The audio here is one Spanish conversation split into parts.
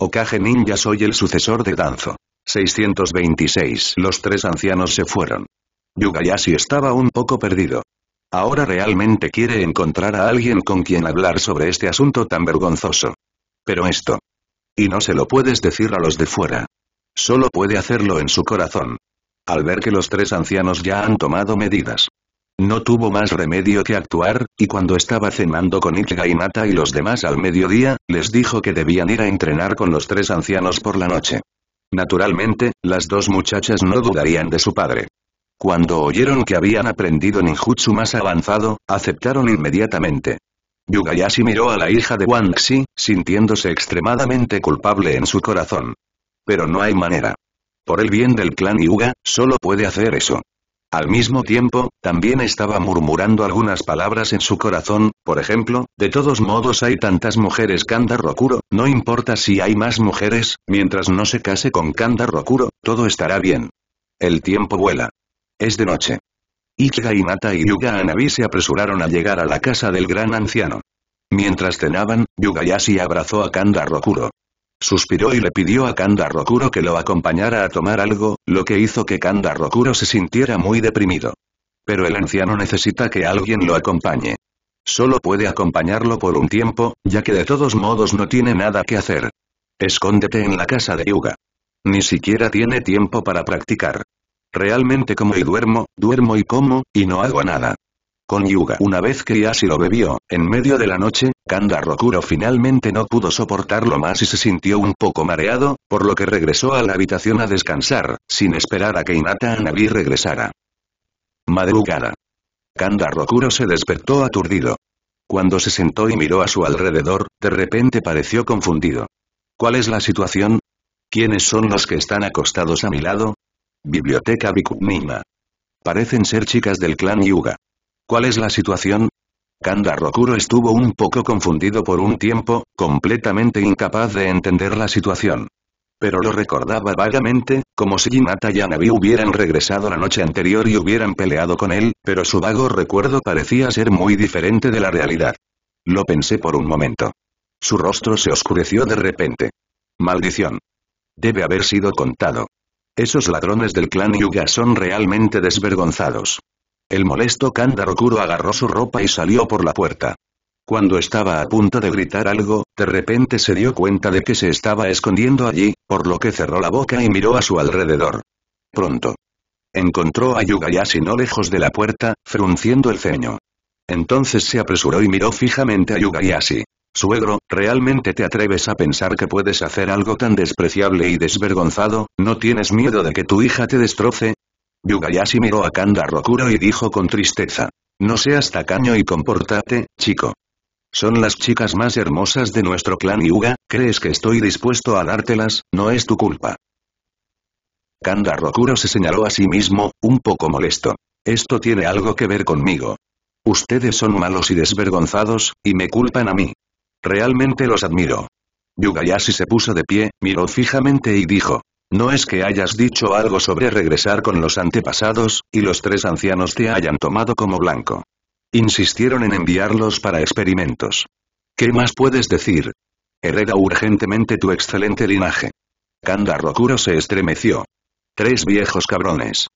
Okage Ninja soy el sucesor de Danzo. 626 Los tres ancianos se fueron. Yugayashi estaba un poco perdido. Ahora realmente quiere encontrar a alguien con quien hablar sobre este asunto tan vergonzoso. Pero esto. Y no se lo puedes decir a los de fuera. Solo puede hacerlo en su corazón. Al ver que los tres ancianos ya han tomado medidas, no tuvo más remedio que actuar, y cuando estaba cenando con Mata y los demás al mediodía, les dijo que debían ir a entrenar con los tres ancianos por la noche. Naturalmente, las dos muchachas no dudarían de su padre. Cuando oyeron que habían aprendido ninjutsu más avanzado, aceptaron inmediatamente. Yugayashi miró a la hija de Wangxi sintiéndose extremadamente culpable en su corazón. Pero no hay manera. Por el bien del clan Yuga, solo puede hacer eso. Al mismo tiempo, también estaba murmurando algunas palabras en su corazón, por ejemplo, de todos modos hay tantas mujeres Kanda Rokuro, no importa si hay más mujeres, mientras no se case con Kanda Rokuro, todo estará bien. El tiempo vuela. Es de noche. Ichiga Mata y Yuga Anabi se apresuraron a llegar a la casa del gran anciano. Mientras cenaban, Yugayashi abrazó a Kanda Rokuro. Suspiró y le pidió a Kanda Rokuro que lo acompañara a tomar algo, lo que hizo que Kanda Rokuro se sintiera muy deprimido. Pero el anciano necesita que alguien lo acompañe. Solo puede acompañarlo por un tiempo, ya que de todos modos no tiene nada que hacer. Escóndete en la casa de Yuga. Ni siquiera tiene tiempo para practicar. Realmente como y duermo, duermo y como, y no hago nada. Con Yuga una vez que Yasi lo bebió, en medio de la noche, Kanda Rokuro finalmente no pudo soportarlo más y se sintió un poco mareado, por lo que regresó a la habitación a descansar, sin esperar a que Inata Anabi regresara. Madrugada. Kanda Rokuro se despertó aturdido. Cuando se sentó y miró a su alrededor, de repente pareció confundido. ¿Cuál es la situación? ¿Quiénes son los que están acostados a mi lado? Biblioteca Bikunima. Parecen ser chicas del clan Yuga. ¿Cuál es la situación? Kanda Rokuro estuvo un poco confundido por un tiempo, completamente incapaz de entender la situación. Pero lo recordaba vagamente, como si Hinata y Anabi hubieran regresado la noche anterior y hubieran peleado con él, pero su vago recuerdo parecía ser muy diferente de la realidad. Lo pensé por un momento. Su rostro se oscureció de repente. Maldición. Debe haber sido contado. Esos ladrones del clan Yuga son realmente desvergonzados. El molesto Kandarokuro agarró su ropa y salió por la puerta. Cuando estaba a punto de gritar algo, de repente se dio cuenta de que se estaba escondiendo allí, por lo que cerró la boca y miró a su alrededor. Pronto. Encontró a Yugayashi no lejos de la puerta, frunciendo el ceño. Entonces se apresuró y miró fijamente a Yugayashi. Suegro, ¿realmente te atreves a pensar que puedes hacer algo tan despreciable y desvergonzado? ¿No tienes miedo de que tu hija te destroce? Yugayashi miró a Kanda Rokuro y dijo con tristeza. No seas tacaño y compórtate, chico. Son las chicas más hermosas de nuestro clan Yuga, ¿crees que estoy dispuesto a dártelas? No es tu culpa. Kanda Rokuro se señaló a sí mismo, un poco molesto. Esto tiene algo que ver conmigo. Ustedes son malos y desvergonzados, y me culpan a mí. Realmente los admiro. Yugayashi se puso de pie, miró fijamente y dijo. No es que hayas dicho algo sobre regresar con los antepasados, y los tres ancianos te hayan tomado como blanco. Insistieron en enviarlos para experimentos. ¿Qué más puedes decir? Hereda urgentemente tu excelente linaje. Kanda Rokuro se estremeció. Tres viejos cabrones.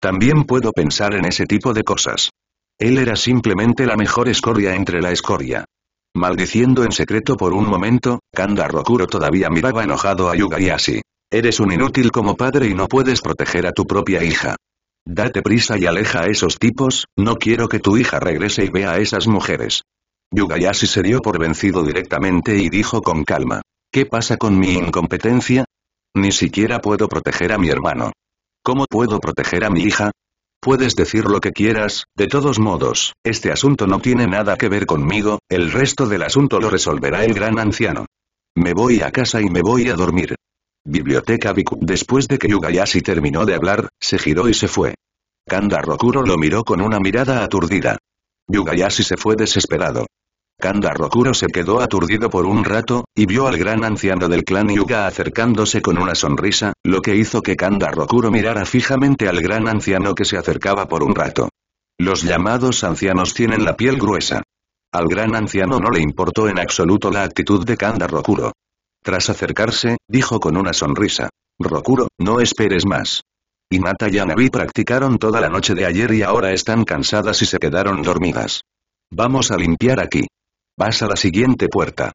También puedo pensar en ese tipo de cosas. Él era simplemente la mejor escoria entre la escoria. Maldiciendo en secreto por un momento, Kanda Rokuro todavía miraba enojado a Yugayashi. Eres un inútil como padre y no puedes proteger a tu propia hija. Date prisa y aleja a esos tipos, no quiero que tu hija regrese y vea a esas mujeres. Yugayashi se dio por vencido directamente y dijo con calma. ¿Qué pasa con mi incompetencia? Ni siquiera puedo proteger a mi hermano. ¿Cómo puedo proteger a mi hija? Puedes decir lo que quieras, de todos modos, este asunto no tiene nada que ver conmigo, el resto del asunto lo resolverá el gran anciano. Me voy a casa y me voy a dormir. Biblioteca Biku. Después de que Yugayashi terminó de hablar, se giró y se fue. Kanda Rokuro lo miró con una mirada aturdida. Yugayashi se fue desesperado. Kanda Rokuro se quedó aturdido por un rato, y vio al gran anciano del clan Yuga acercándose con una sonrisa, lo que hizo que Kanda Rokuro mirara fijamente al gran anciano que se acercaba por un rato. Los llamados ancianos tienen la piel gruesa. Al gran anciano no le importó en absoluto la actitud de Kanda Rokuro. Tras acercarse, dijo con una sonrisa. Rokuro, no esperes más. Mata y Anabi practicaron toda la noche de ayer y ahora están cansadas y se quedaron dormidas. Vamos a limpiar aquí. Vas a la siguiente puerta.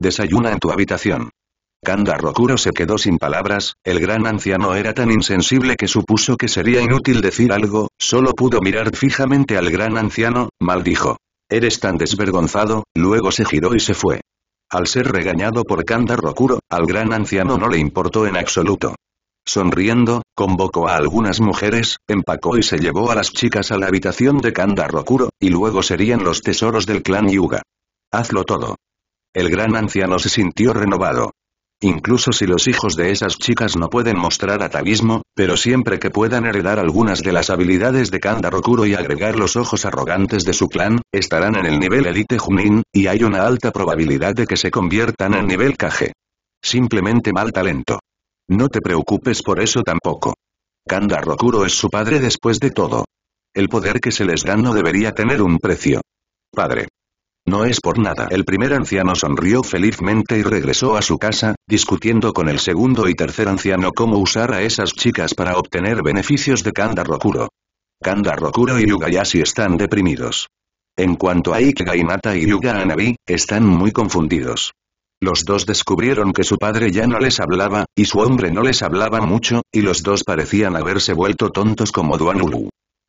Desayuna en tu habitación. Kanda Rokuro se quedó sin palabras, el gran anciano era tan insensible que supuso que sería inútil decir algo, solo pudo mirar fijamente al gran anciano, maldijo. Eres tan desvergonzado, luego se giró y se fue. Al ser regañado por Kanda Rokuro, al gran anciano no le importó en absoluto. Sonriendo, convocó a algunas mujeres, empacó y se llevó a las chicas a la habitación de Kanda Rokuro, y luego serían los tesoros del clan Yuga. Hazlo todo. El gran anciano se sintió renovado. Incluso si los hijos de esas chicas no pueden mostrar atavismo, pero siempre que puedan heredar algunas de las habilidades de Kanda Rokuro y agregar los ojos arrogantes de su clan, estarán en el nivel Elite Junin, y hay una alta probabilidad de que se conviertan en nivel Kage. Simplemente mal talento. No te preocupes por eso tampoco. Kanda Rokuro es su padre después de todo. El poder que se les da no debería tener un precio. Padre. No es por nada. El primer anciano sonrió felizmente y regresó a su casa, discutiendo con el segundo y tercer anciano cómo usar a esas chicas para obtener beneficios de Kanda Rokuro. Kanda Rokuro y Yugayashi están deprimidos. En cuanto a Ikegaimata y Yuga Anabi, están muy confundidos. Los dos descubrieron que su padre ya no les hablaba, y su hombre no les hablaba mucho, y los dos parecían haberse vuelto tontos como Duanulu.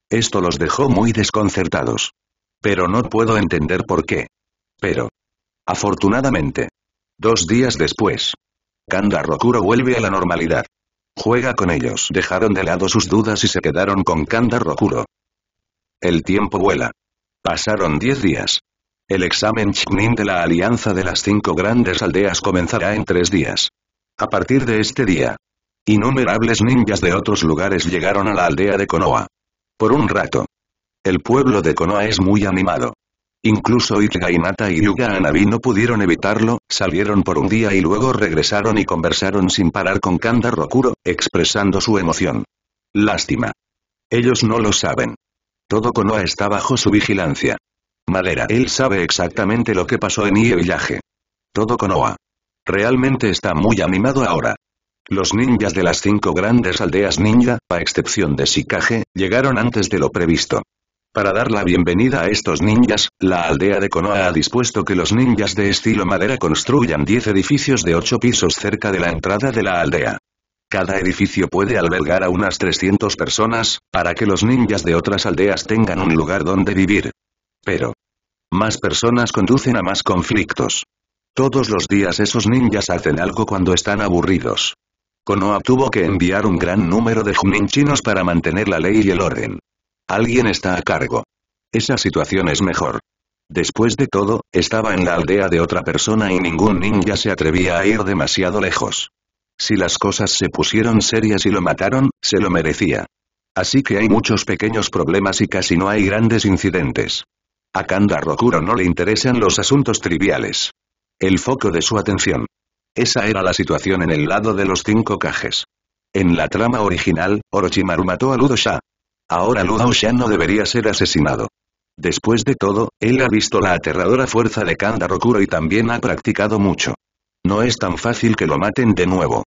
Esto los dejó muy desconcertados. Pero no puedo entender por qué. Pero. Afortunadamente. Dos días después. Kanda Rokuro vuelve a la normalidad. Juega con ellos. Dejaron de lado sus dudas y se quedaron con Kanda Rokuro. El tiempo vuela. Pasaron diez días. El examen Chinin de la Alianza de las Cinco Grandes Aldeas comenzará en tres días. A partir de este día, innumerables ninjas de otros lugares llegaron a la aldea de Konoha. Por un rato, el pueblo de Konoha es muy animado. Incluso y y Yuga Anabi no pudieron evitarlo, salieron por un día y luego regresaron y conversaron sin parar con Kanda Rokuro, expresando su emoción. Lástima. Ellos no lo saben. Todo Konoha está bajo su vigilancia. Madera. Él sabe exactamente lo que pasó en Ie Village. Todo Konoha. Realmente está muy animado ahora. Los ninjas de las cinco grandes aldeas ninja, a excepción de Shikage, llegaron antes de lo previsto. Para dar la bienvenida a estos ninjas, la aldea de Konoha ha dispuesto que los ninjas de estilo madera construyan 10 edificios de 8 pisos cerca de la entrada de la aldea. Cada edificio puede albergar a unas 300 personas, para que los ninjas de otras aldeas tengan un lugar donde vivir. Pero, más personas conducen a más conflictos. Todos los días esos ninjas hacen algo cuando están aburridos. Konoha tuvo que enviar un gran número de juninchinos chinos para mantener la ley y el orden. Alguien está a cargo. Esa situación es mejor. Después de todo, estaba en la aldea de otra persona y ningún ninja se atrevía a ir demasiado lejos. Si las cosas se pusieron serias y lo mataron, se lo merecía. Así que hay muchos pequeños problemas y casi no hay grandes incidentes. A Kanda Rokuro no le interesan los asuntos triviales. El foco de su atención. Esa era la situación en el lado de los cinco cajes. En la trama original, Orochimaru mató a Ludosha, Ahora Lu no debería ser asesinado. Después de todo, él ha visto la aterradora fuerza de Kanda Rokuro y también ha practicado mucho. No es tan fácil que lo maten de nuevo.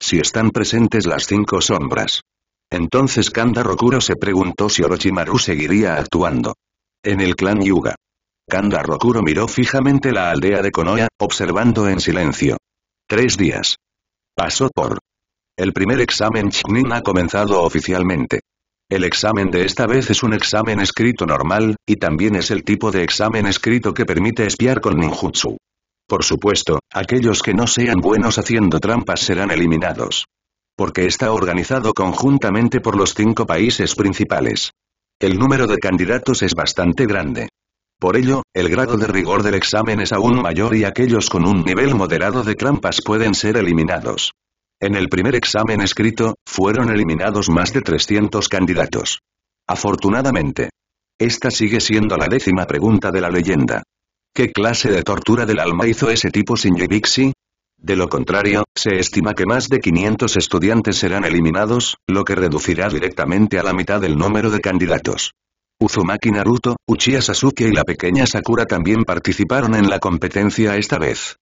Si están presentes las cinco sombras. Entonces Kanda Rokuro se preguntó si Orochimaru seguiría actuando. En el clan Yuga. Kanda Rokuro miró fijamente la aldea de Konoya, observando en silencio. Tres días. Pasó por. El primer examen Chunin ha comenzado oficialmente. El examen de esta vez es un examen escrito normal, y también es el tipo de examen escrito que permite espiar con ninjutsu. Por supuesto, aquellos que no sean buenos haciendo trampas serán eliminados. Porque está organizado conjuntamente por los cinco países principales. El número de candidatos es bastante grande. Por ello, el grado de rigor del examen es aún mayor y aquellos con un nivel moderado de trampas pueden ser eliminados. En el primer examen escrito, fueron eliminados más de 300 candidatos. Afortunadamente. Esta sigue siendo la décima pregunta de la leyenda. ¿Qué clase de tortura del alma hizo ese tipo sin De lo contrario, se estima que más de 500 estudiantes serán eliminados, lo que reducirá directamente a la mitad el número de candidatos. Uzumaki Naruto, Uchiha Sasuke y la pequeña Sakura también participaron en la competencia esta vez.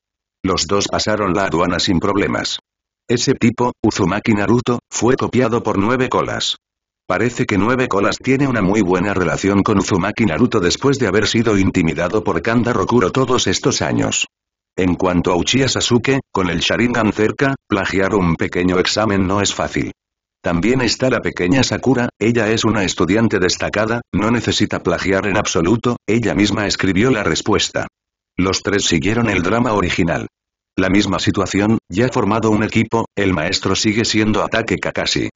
Los dos pasaron la aduana sin problemas. Ese tipo, Uzumaki Naruto, fue copiado por Nueve Colas. Parece que Nueve Colas tiene una muy buena relación con Uzumaki Naruto después de haber sido intimidado por Kanda Rokuro todos estos años. En cuanto a Uchiha Sasuke, con el Sharingan cerca, plagiar un pequeño examen no es fácil. También está la pequeña Sakura, ella es una estudiante destacada, no necesita plagiar en absoluto, ella misma escribió la respuesta. Los tres siguieron el drama original. La misma situación, ya formado un equipo, el maestro sigue siendo ataque Kakashi.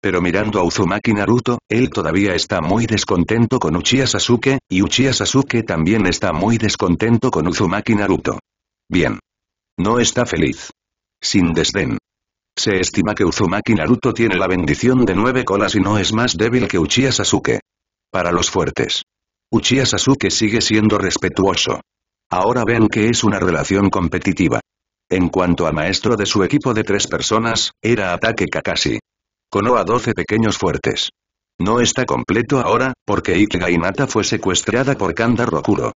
Pero mirando a Uzumaki Naruto, él todavía está muy descontento con Uchiha Sasuke, y Uchiha Sasuke también está muy descontento con Uzumaki Naruto. Bien. No está feliz. Sin desdén. Se estima que Uzumaki Naruto tiene la bendición de nueve colas y no es más débil que Uchiha Sasuke. Para los fuertes. Uchiha Sasuke sigue siendo respetuoso. Ahora ven que es una relación competitiva. En cuanto a maestro de su equipo de tres personas, era ataque Kakashi. a 12 pequeños fuertes. No está completo ahora, porque Ikigainata fue secuestrada por Kanda Rokuro.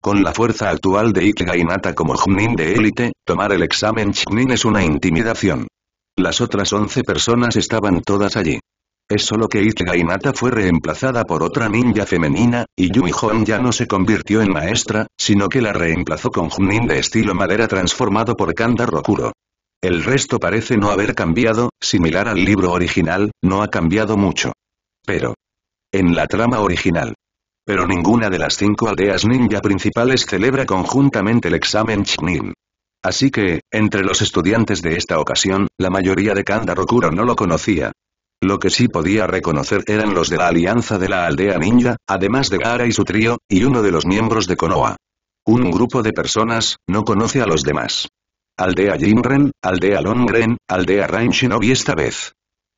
Con la fuerza actual de Ikega como Jnin de élite, tomar el examen Chunin es una intimidación. Las otras 11 personas estaban todas allí. Es solo que Ichiga fue reemplazada por otra ninja femenina, y Yui Hon ya no se convirtió en maestra, sino que la reemplazó con Junin de estilo madera transformado por Kanda Rokuro. El resto parece no haber cambiado, similar al libro original, no ha cambiado mucho. Pero. En la trama original. Pero ninguna de las cinco aldeas ninja principales celebra conjuntamente el examen Chunin. Así que, entre los estudiantes de esta ocasión, la mayoría de Kanda Rokuro no lo conocía. Lo que sí podía reconocer eran los de la Alianza de la Aldea Ninja, además de Gara y su trío, y uno de los miembros de Konoha. Un grupo de personas, no conoce a los demás. Aldea Jinren, Aldea Longren, Aldea Rain esta vez.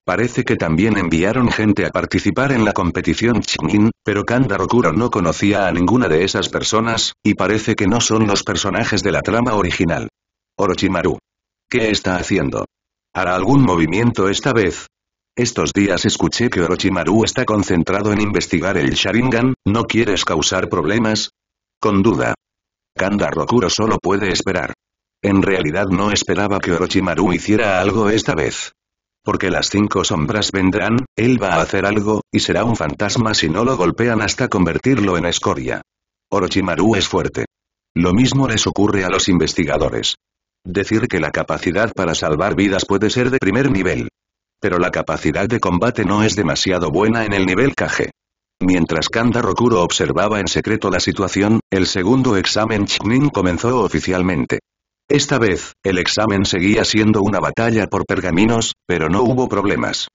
Parece que también enviaron gente a participar en la competición Chinin, pero Kanda Rokuro no conocía a ninguna de esas personas, y parece que no son los personajes de la trama original. Orochimaru. ¿Qué está haciendo? ¿Hará algún movimiento esta vez? Estos días escuché que Orochimaru está concentrado en investigar el Sharingan, ¿no quieres causar problemas? Con duda. Kanda Rokuro solo puede esperar. En realidad no esperaba que Orochimaru hiciera algo esta vez. Porque las cinco sombras vendrán, él va a hacer algo, y será un fantasma si no lo golpean hasta convertirlo en escoria. Orochimaru es fuerte. Lo mismo les ocurre a los investigadores. Decir que la capacidad para salvar vidas puede ser de primer nivel pero la capacidad de combate no es demasiado buena en el nivel KG. Mientras Kanda Rokuro observaba en secreto la situación, el segundo examen Genin comenzó oficialmente. Esta vez, el examen seguía siendo una batalla por pergaminos, pero no hubo problemas.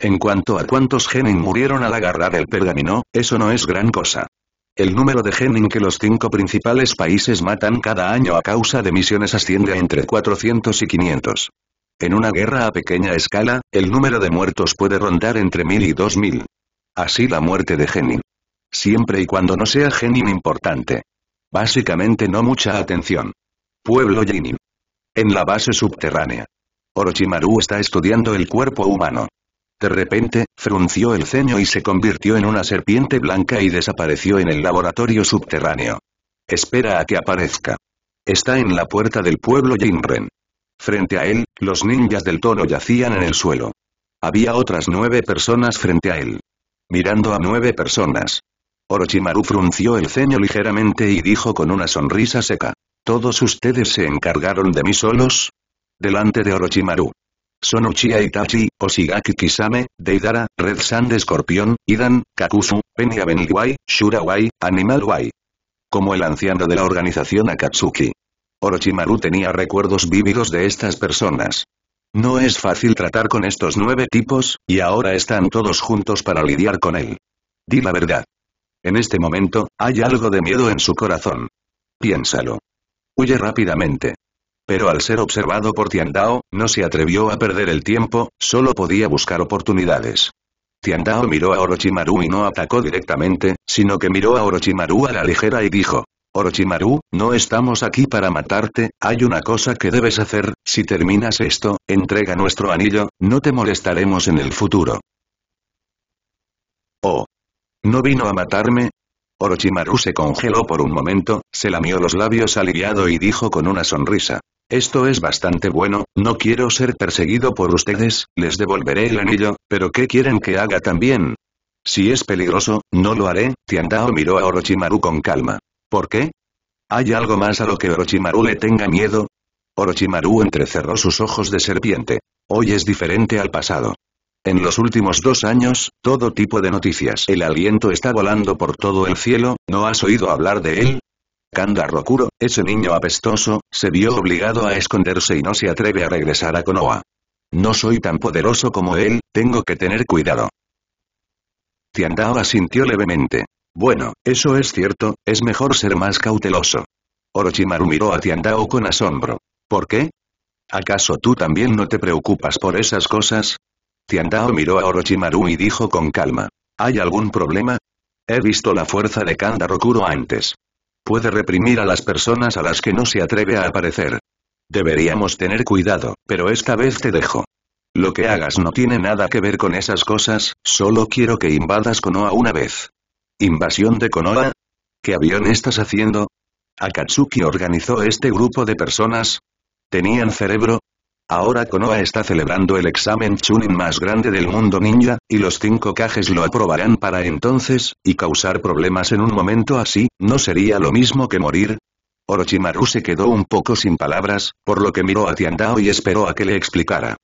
En cuanto a cuántos Genin murieron al agarrar el pergamino, eso no es gran cosa. El número de Genin que los cinco principales países matan cada año a causa de misiones asciende a entre 400 y 500. En una guerra a pequeña escala, el número de muertos puede rondar entre mil y dos mil. Así la muerte de Genin. Siempre y cuando no sea Genin importante. Básicamente no mucha atención. Pueblo Genin. En la base subterránea. Orochimaru está estudiando el cuerpo humano. De repente, frunció el ceño y se convirtió en una serpiente blanca y desapareció en el laboratorio subterráneo. Espera a que aparezca. Está en la puerta del pueblo Jinren. Frente a él, los ninjas del toro yacían en el suelo. Había otras nueve personas frente a él. Mirando a nueve personas. Orochimaru frunció el ceño ligeramente y dijo con una sonrisa seca. ¿Todos ustedes se encargaron de mí solos? Delante de Orochimaru. Son Uchiha Itachi, Oshigaki Kisame, Deidara, Red Sand Escorpión, Idan, Kakuzu, Penny Shura Shurawai, Animal Wai. Como el anciano de la organización Akatsuki. Orochimaru tenía recuerdos vívidos de estas personas. No es fácil tratar con estos nueve tipos, y ahora están todos juntos para lidiar con él. Di la verdad. En este momento, hay algo de miedo en su corazón. Piénsalo. Huye rápidamente. Pero al ser observado por Tiandao, no se atrevió a perder el tiempo, solo podía buscar oportunidades. Tiandao miró a Orochimaru y no atacó directamente, sino que miró a Orochimaru a la ligera y dijo, Orochimaru, no estamos aquí para matarte, hay una cosa que debes hacer, si terminas esto, entrega nuestro anillo, no te molestaremos en el futuro. Oh. ¿No vino a matarme? Orochimaru se congeló por un momento, se lamió los labios aliviado y dijo con una sonrisa. Esto es bastante bueno, no quiero ser perseguido por ustedes, les devolveré el anillo, pero ¿qué quieren que haga también? Si es peligroso, no lo haré, Tiandao miró a Orochimaru con calma. ¿Por qué? ¿Hay algo más a lo que Orochimaru le tenga miedo? Orochimaru entrecerró sus ojos de serpiente. Hoy es diferente al pasado. En los últimos dos años, todo tipo de noticias. El aliento está volando por todo el cielo, ¿no has oído hablar de él? Kanda Rokuro, ese niño apestoso, se vio obligado a esconderse y no se atreve a regresar a Konoha. No soy tan poderoso como él, tengo que tener cuidado. Tiandao asintió levemente. Bueno, eso es cierto, es mejor ser más cauteloso. Orochimaru miró a Tiandao con asombro. ¿Por qué? ¿Acaso tú también no te preocupas por esas cosas? Tiandao miró a Orochimaru y dijo con calma. ¿Hay algún problema? He visto la fuerza de Kanda Rokuro antes. Puede reprimir a las personas a las que no se atreve a aparecer. Deberíamos tener cuidado, pero esta vez te dejo. Lo que hagas no tiene nada que ver con esas cosas, solo quiero que invadas Konoha una vez. ¿Invasión de Konoha? ¿Qué avión estás haciendo? Akatsuki organizó este grupo de personas. ¿Tenían cerebro? Ahora Konoha está celebrando el examen Chunin más grande del mundo ninja, y los cinco cajes lo aprobarán para entonces, y causar problemas en un momento así, ¿no sería lo mismo que morir? Orochimaru se quedó un poco sin palabras, por lo que miró a Tiandao y esperó a que le explicara.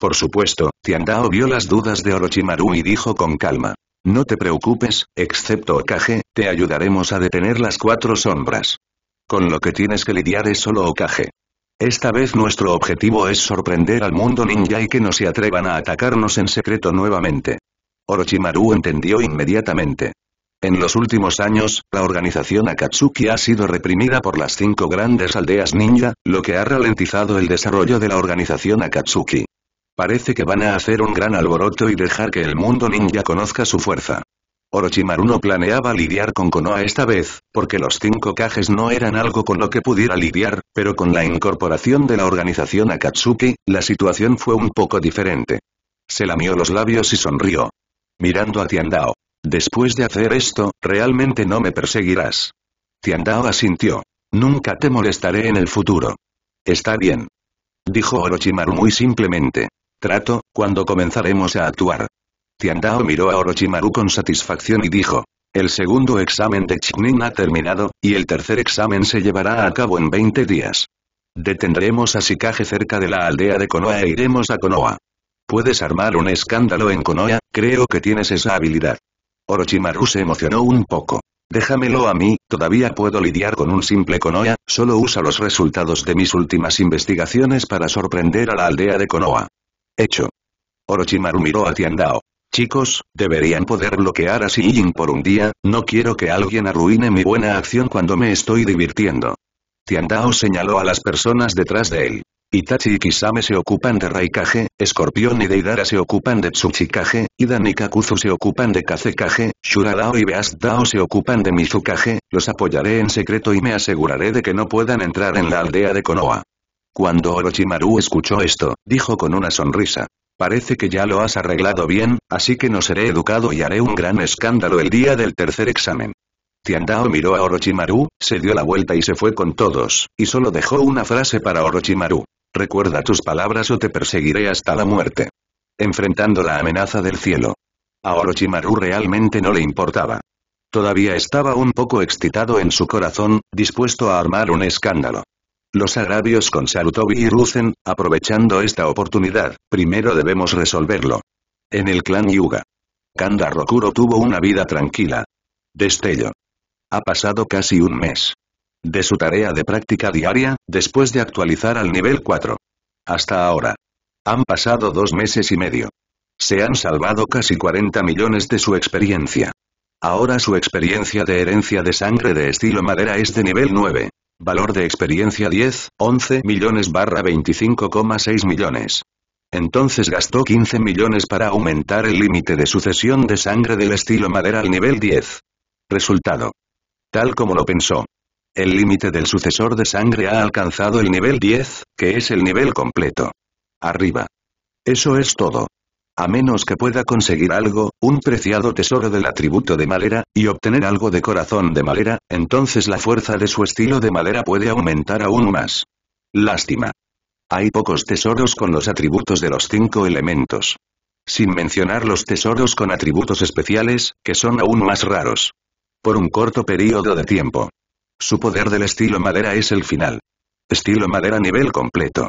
Por supuesto, Tiandao vio las dudas de Orochimaru y dijo con calma. No te preocupes, excepto Okage, te ayudaremos a detener las cuatro sombras. Con lo que tienes que lidiar es solo Okage. Esta vez nuestro objetivo es sorprender al mundo ninja y que no se atrevan a atacarnos en secreto nuevamente. Orochimaru entendió inmediatamente. En los últimos años, la organización Akatsuki ha sido reprimida por las cinco grandes aldeas ninja, lo que ha ralentizado el desarrollo de la organización Akatsuki. Parece que van a hacer un gran alboroto y dejar que el mundo ninja conozca su fuerza. Orochimaru no planeaba lidiar con Konoha esta vez, porque los cinco cajes no eran algo con lo que pudiera lidiar, pero con la incorporación de la organización Akatsuki, la situación fue un poco diferente. Se lamió los labios y sonrió. Mirando a Tiandao. Después de hacer esto, realmente no me perseguirás. Tiandao asintió. Nunca te molestaré en el futuro. Está bien. Dijo Orochimaru muy simplemente. Trato, cuando comenzaremos a actuar. Tiandao miró a Orochimaru con satisfacción y dijo. El segundo examen de Chinin ha terminado, y el tercer examen se llevará a cabo en 20 días. Detendremos a Sikage cerca de la aldea de Konoha e iremos a Konoha. Puedes armar un escándalo en Konoha, creo que tienes esa habilidad. Orochimaru se emocionó un poco. Déjamelo a mí, todavía puedo lidiar con un simple Konoha, solo usa los resultados de mis últimas investigaciones para sorprender a la aldea de Konoha. Hecho. Orochimaru miró a Tiandao. Chicos, deberían poder bloquear a Xi por un día, no quiero que alguien arruine mi buena acción cuando me estoy divirtiendo. Tiandao señaló a las personas detrás de él. Itachi y Kisame se ocupan de Raikage, Escorpión y Deidara se ocupan de Tsuchikage, Idan y Kakuzu se ocupan de Kazekage, Shuradao y Beastdao se ocupan de Mizukage, los apoyaré en secreto y me aseguraré de que no puedan entrar en la aldea de Konoha. Cuando Orochimaru escuchó esto, dijo con una sonrisa. Parece que ya lo has arreglado bien, así que no seré educado y haré un gran escándalo el día del tercer examen. Tiandao miró a Orochimaru, se dio la vuelta y se fue con todos, y solo dejó una frase para Orochimaru. Recuerda tus palabras o te perseguiré hasta la muerte. Enfrentando la amenaza del cielo. A Orochimaru realmente no le importaba. Todavía estaba un poco excitado en su corazón, dispuesto a armar un escándalo. Los agravios con Sarutobi y Ruzen, aprovechando esta oportunidad, primero debemos resolverlo. En el clan Yuga. Kanda Rokuro tuvo una vida tranquila. Destello. Ha pasado casi un mes. De su tarea de práctica diaria, después de actualizar al nivel 4. Hasta ahora. Han pasado dos meses y medio. Se han salvado casi 40 millones de su experiencia. Ahora su experiencia de herencia de sangre de estilo madera es de nivel 9. Valor de experiencia 10, 11 millones barra 25,6 millones. Entonces gastó 15 millones para aumentar el límite de sucesión de sangre del estilo madera al nivel 10. Resultado. Tal como lo pensó. El límite del sucesor de sangre ha alcanzado el nivel 10, que es el nivel completo. Arriba. Eso es todo a menos que pueda conseguir algo, un preciado tesoro del atributo de madera, y obtener algo de corazón de madera, entonces la fuerza de su estilo de madera puede aumentar aún más. Lástima. Hay pocos tesoros con los atributos de los cinco elementos. Sin mencionar los tesoros con atributos especiales, que son aún más raros. Por un corto periodo de tiempo. Su poder del estilo madera es el final. Estilo madera nivel completo.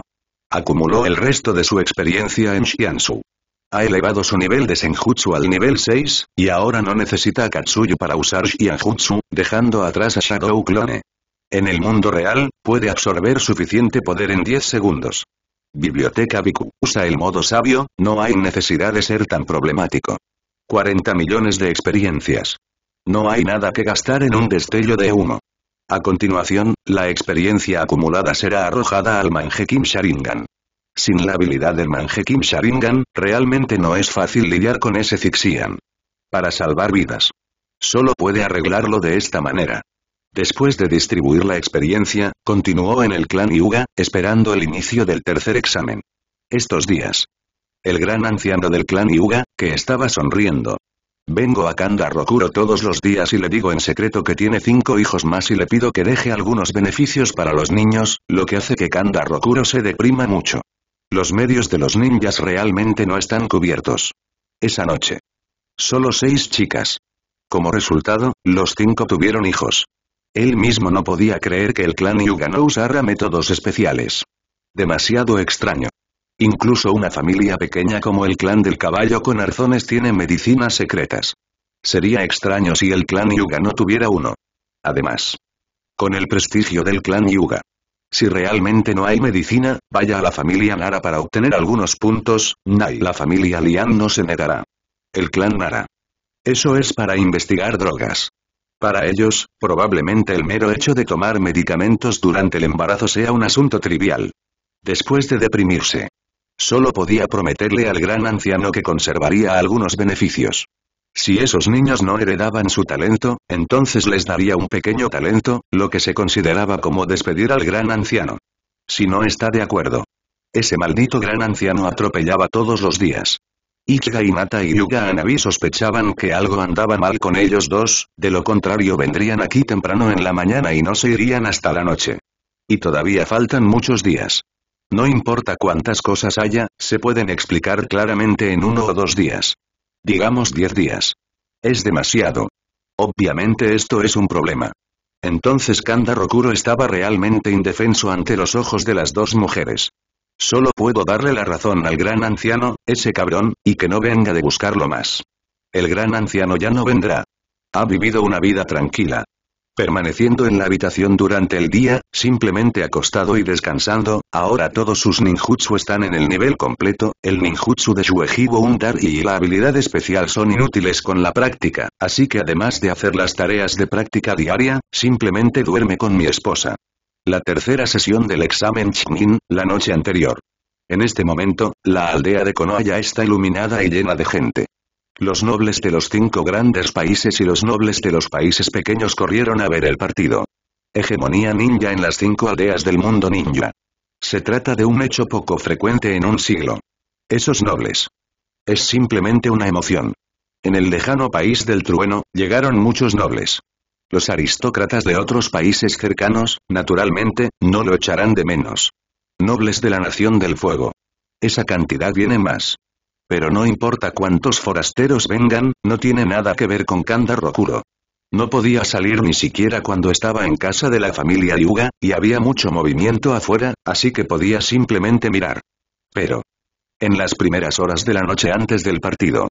Acumuló el resto de su experiencia en Xiansu. Ha elevado su nivel de Senjutsu al nivel 6, y ahora no necesita a Katsuyu para usar Shianjutsu, dejando atrás a Shadow Clone. En el mundo real, puede absorber suficiente poder en 10 segundos. Biblioteca Biku. Usa el modo sabio, no hay necesidad de ser tan problemático. 40 millones de experiencias. No hay nada que gastar en un destello de humo. A continuación, la experiencia acumulada será arrojada al Kim Sharingan. Sin la habilidad del Kim Sharingan, realmente no es fácil lidiar con ese Zixian. Para salvar vidas. Solo puede arreglarlo de esta manera. Después de distribuir la experiencia, continuó en el clan Yuga, esperando el inicio del tercer examen. Estos días. El gran anciano del clan Yuga, que estaba sonriendo. Vengo a Kanda Rokuro todos los días y le digo en secreto que tiene cinco hijos más y le pido que deje algunos beneficios para los niños, lo que hace que Kanda Rokuro se deprima mucho. Los medios de los ninjas realmente no están cubiertos. Esa noche. Solo seis chicas. Como resultado, los cinco tuvieron hijos. Él mismo no podía creer que el clan Yuga no usara métodos especiales. Demasiado extraño. Incluso una familia pequeña como el clan del caballo con arzones tiene medicinas secretas. Sería extraño si el clan Yuga no tuviera uno. Además, con el prestigio del clan Yuga, si realmente no hay medicina, vaya a la familia Nara para obtener algunos puntos, Nai. La familia Lian no se negará. El clan Nara. Eso es para investigar drogas. Para ellos, probablemente el mero hecho de tomar medicamentos durante el embarazo sea un asunto trivial. Después de deprimirse. Solo podía prometerle al gran anciano que conservaría algunos beneficios. Si esos niños no heredaban su talento, entonces les daría un pequeño talento, lo que se consideraba como despedir al gran anciano. Si no está de acuerdo. Ese maldito gran anciano atropellaba todos los días. Ichiga Mata y Yuga Anabi sospechaban que algo andaba mal con ellos dos, de lo contrario vendrían aquí temprano en la mañana y no se irían hasta la noche. Y todavía faltan muchos días. No importa cuántas cosas haya, se pueden explicar claramente en uno o dos días. Digamos 10 días. Es demasiado. Obviamente esto es un problema. Entonces Kanda Rokuro estaba realmente indefenso ante los ojos de las dos mujeres. Solo puedo darle la razón al gran anciano, ese cabrón, y que no venga de buscarlo más. El gran anciano ya no vendrá. Ha vivido una vida tranquila permaneciendo en la habitación durante el día, simplemente acostado y descansando, ahora todos sus ninjutsu están en el nivel completo, el ninjutsu de Shuehibo Undar y la habilidad especial son inútiles con la práctica, así que además de hacer las tareas de práctica diaria, simplemente duerme con mi esposa. La tercera sesión del examen Chinin, la noche anterior. En este momento, la aldea de Konoha ya está iluminada y llena de gente. Los nobles de los cinco grandes países y los nobles de los países pequeños corrieron a ver el partido. Hegemonía ninja en las cinco aldeas del mundo ninja. Se trata de un hecho poco frecuente en un siglo. Esos nobles. Es simplemente una emoción. En el lejano país del trueno, llegaron muchos nobles. Los aristócratas de otros países cercanos, naturalmente, no lo echarán de menos. Nobles de la Nación del Fuego. Esa cantidad viene más. Pero no importa cuántos forasteros vengan, no tiene nada que ver con Kanda Rokuro. No podía salir ni siquiera cuando estaba en casa de la familia Yuga, y había mucho movimiento afuera, así que podía simplemente mirar. Pero... En las primeras horas de la noche antes del partido,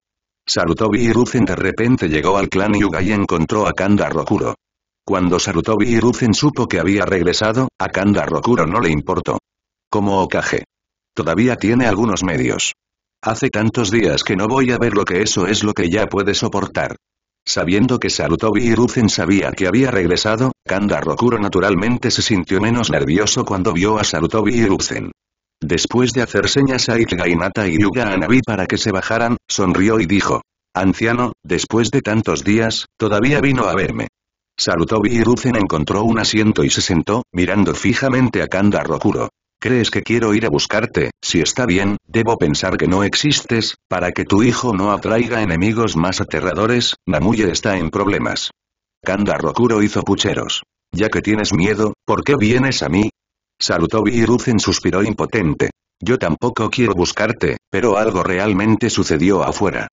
Sarutobi Hiruzen de repente llegó al clan Yuga y encontró a Kanda Rokuro. Cuando Sarutobi Hiruzen supo que había regresado, a Kanda Rokuro no le importó. Como Okage. Todavía tiene algunos medios. Hace tantos días que no voy a ver lo que eso es lo que ya puede soportar. Sabiendo que Sarutobi y Ruzen sabía que había regresado, Kanda Rokuro naturalmente se sintió menos nervioso cuando vio a Sarutobi y Ruzen. Después de hacer señas a Itgainata y Yuga Anabi para que se bajaran, sonrió y dijo. Anciano, después de tantos días, todavía vino a verme. Sarutobi y Ruzen encontró un asiento y se sentó, mirando fijamente a Kanda Rokuro. ¿Crees que quiero ir a buscarte? Si está bien, debo pensar que no existes, para que tu hijo no atraiga enemigos más aterradores, Namuye está en problemas. Kanda Rokuro hizo pucheros. Ya que tienes miedo, ¿por qué vienes a mí? Salutó Viruzen suspiró impotente. Yo tampoco quiero buscarte, pero algo realmente sucedió afuera.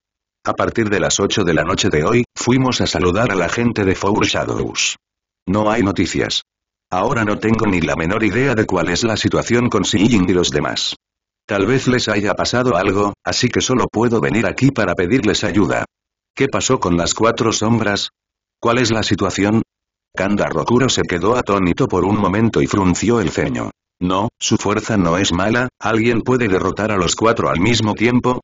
A partir de las 8 de la noche de hoy, fuimos a saludar a la gente de Four Shadows. No hay noticias. Ahora no tengo ni la menor idea de cuál es la situación con Si y los demás. Tal vez les haya pasado algo, así que solo puedo venir aquí para pedirles ayuda. ¿Qué pasó con las cuatro sombras? ¿Cuál es la situación? Kanda Rokuro se quedó atónito por un momento y frunció el ceño. No, su fuerza no es mala, ¿alguien puede derrotar a los cuatro al mismo tiempo?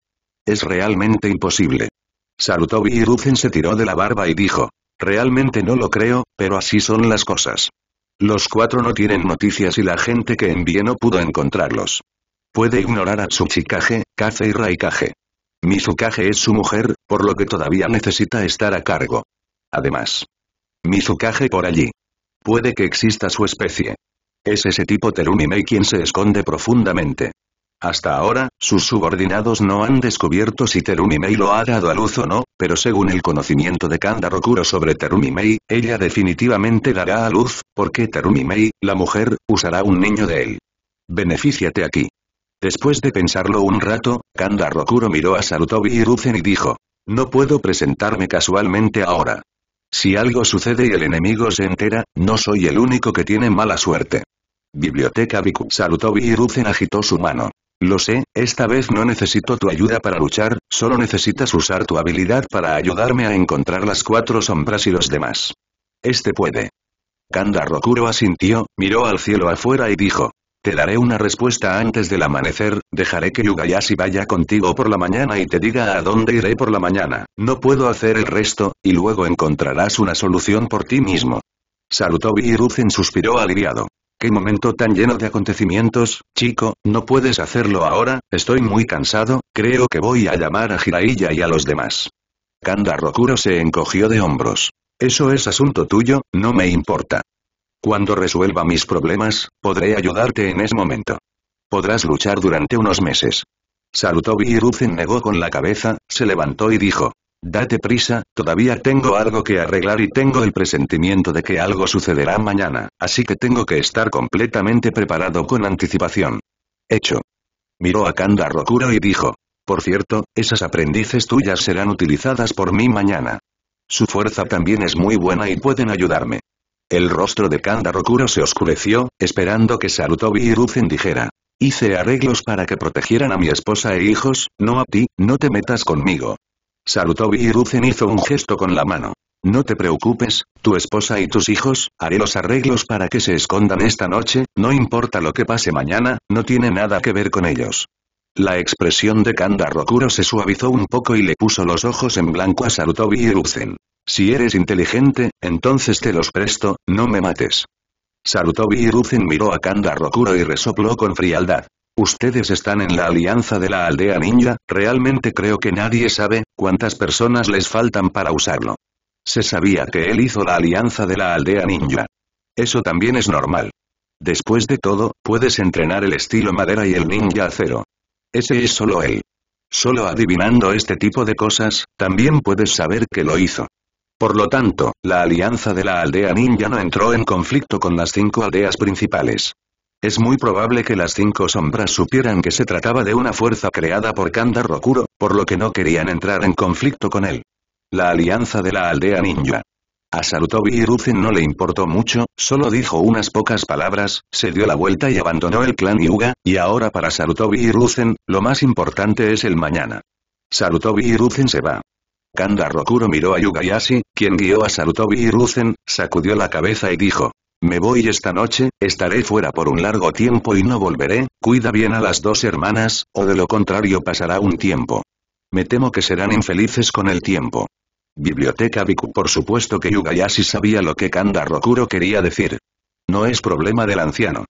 Es realmente imposible. Sarutobi Hiruzen se tiró de la barba y dijo. Realmente no lo creo, pero así son las cosas. Los cuatro no tienen noticias y la gente que envié no pudo encontrarlos. Puede ignorar a Tsuchikage, Kaze y Raikage. Mizukage es su mujer, por lo que todavía necesita estar a cargo. Además. Mizukage por allí. Puede que exista su especie. Es ese tipo Terunime quien se esconde profundamente. Hasta ahora, sus subordinados no han descubierto si Terumi lo ha dado a luz o no, pero según el conocimiento de Kanda Rokuro sobre Terumi ella definitivamente dará a luz, porque Terumi Mei, la mujer, usará un niño de él. Benefíciate aquí. Después de pensarlo un rato, Kanda Rokuro miró a Sarutobi y Ruzen y dijo, no puedo presentarme casualmente ahora. Si algo sucede y el enemigo se entera, no soy el único que tiene mala suerte. Biblioteca Biku. Sarutobi y Ruzen agitó su mano. Lo sé, esta vez no necesito tu ayuda para luchar, solo necesitas usar tu habilidad para ayudarme a encontrar las cuatro sombras y los demás. Este puede. Kanda Rokuro asintió, miró al cielo afuera y dijo. Te daré una respuesta antes del amanecer, dejaré que Yugayashi vaya contigo por la mañana y te diga a dónde iré por la mañana, no puedo hacer el resto, y luego encontrarás una solución por ti mismo. Salutobi y suspiró aliviado. Qué momento tan lleno de acontecimientos, chico, no puedes hacerlo ahora, estoy muy cansado, creo que voy a llamar a Jiraiya y a los demás. Kanda Rokuro se encogió de hombros. Eso es asunto tuyo, no me importa. Cuando resuelva mis problemas, podré ayudarte en ese momento. Podrás luchar durante unos meses. y Hiruzen negó con la cabeza, se levantó y dijo. Date prisa, todavía tengo algo que arreglar y tengo el presentimiento de que algo sucederá mañana, así que tengo que estar completamente preparado con anticipación. Hecho. Miró a Kanda Rokuro y dijo. Por cierto, esas aprendices tuyas serán utilizadas por mí mañana. Su fuerza también es muy buena y pueden ayudarme. El rostro de Kanda Rokuro se oscureció, esperando que Sarutobi y Ruzen dijera. Hice arreglos para que protegieran a mi esposa e hijos, no a ti, no te metas conmigo y Ruzen hizo un gesto con la mano. No te preocupes, tu esposa y tus hijos, haré los arreglos para que se escondan esta noche, no importa lo que pase mañana, no tiene nada que ver con ellos. La expresión de Kanda Rokuro se suavizó un poco y le puso los ojos en blanco a Sarutobi Ruzen. Si eres inteligente, entonces te los presto, no me mates. Sarutobi Ruzen miró a Kanda Rokuro y resopló con frialdad. Ustedes están en la alianza de la aldea ninja, realmente creo que nadie sabe cuántas personas les faltan para usarlo. Se sabía que él hizo la alianza de la aldea ninja. Eso también es normal. Después de todo, puedes entrenar el estilo madera y el ninja acero. Ese es solo él. Solo adivinando este tipo de cosas, también puedes saber que lo hizo. Por lo tanto, la alianza de la aldea ninja no entró en conflicto con las cinco aldeas principales. Es muy probable que las cinco sombras supieran que se trataba de una fuerza creada por Kanda Rokuro, por lo que no querían entrar en conflicto con él. La alianza de la aldea ninja. A Sarutobi Hiruzen no le importó mucho, solo dijo unas pocas palabras, se dio la vuelta y abandonó el clan Yuga, y ahora para Sarutobi Hiruzen, lo más importante es el mañana. Sarutobi Hiruzen se va. Kanda Rokuro miró a Yugayashi, quien guió a Sarutobi Hiruzen, sacudió la cabeza y dijo, me voy esta noche, estaré fuera por un largo tiempo y no volveré, cuida bien a las dos hermanas, o de lo contrario pasará un tiempo. Me temo que serán infelices con el tiempo. Biblioteca Biku Por supuesto que Yugayashi sabía lo que Kanda Rokuro quería decir. No es problema del anciano.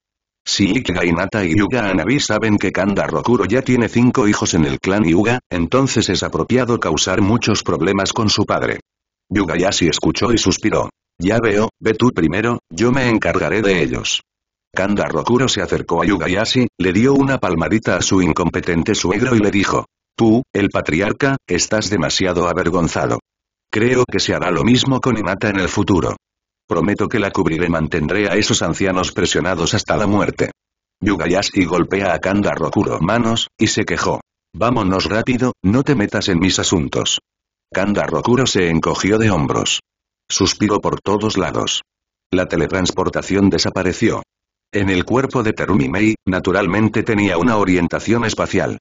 Si y Nata y Yuga Anabi saben que Kanda Rokuro ya tiene cinco hijos en el clan Yuga, entonces es apropiado causar muchos problemas con su padre. Yugayashi escuchó y suspiró. Ya veo, ve tú primero, yo me encargaré de ellos. Kanda Rokuro se acercó a Yugayashi, le dio una palmadita a su incompetente suegro y le dijo. Tú, el patriarca, estás demasiado avergonzado. Creo que se hará lo mismo con Inata en el futuro. Prometo que la cubriré mantendré a esos ancianos presionados hasta la muerte. Yugayashi golpea a Kanda Rokuro manos, y se quejó. Vámonos rápido, no te metas en mis asuntos. Kanda Rokuro se encogió de hombros. Suspiró por todos lados. La teletransportación desapareció. En el cuerpo de Terumi Mei, naturalmente tenía una orientación espacial.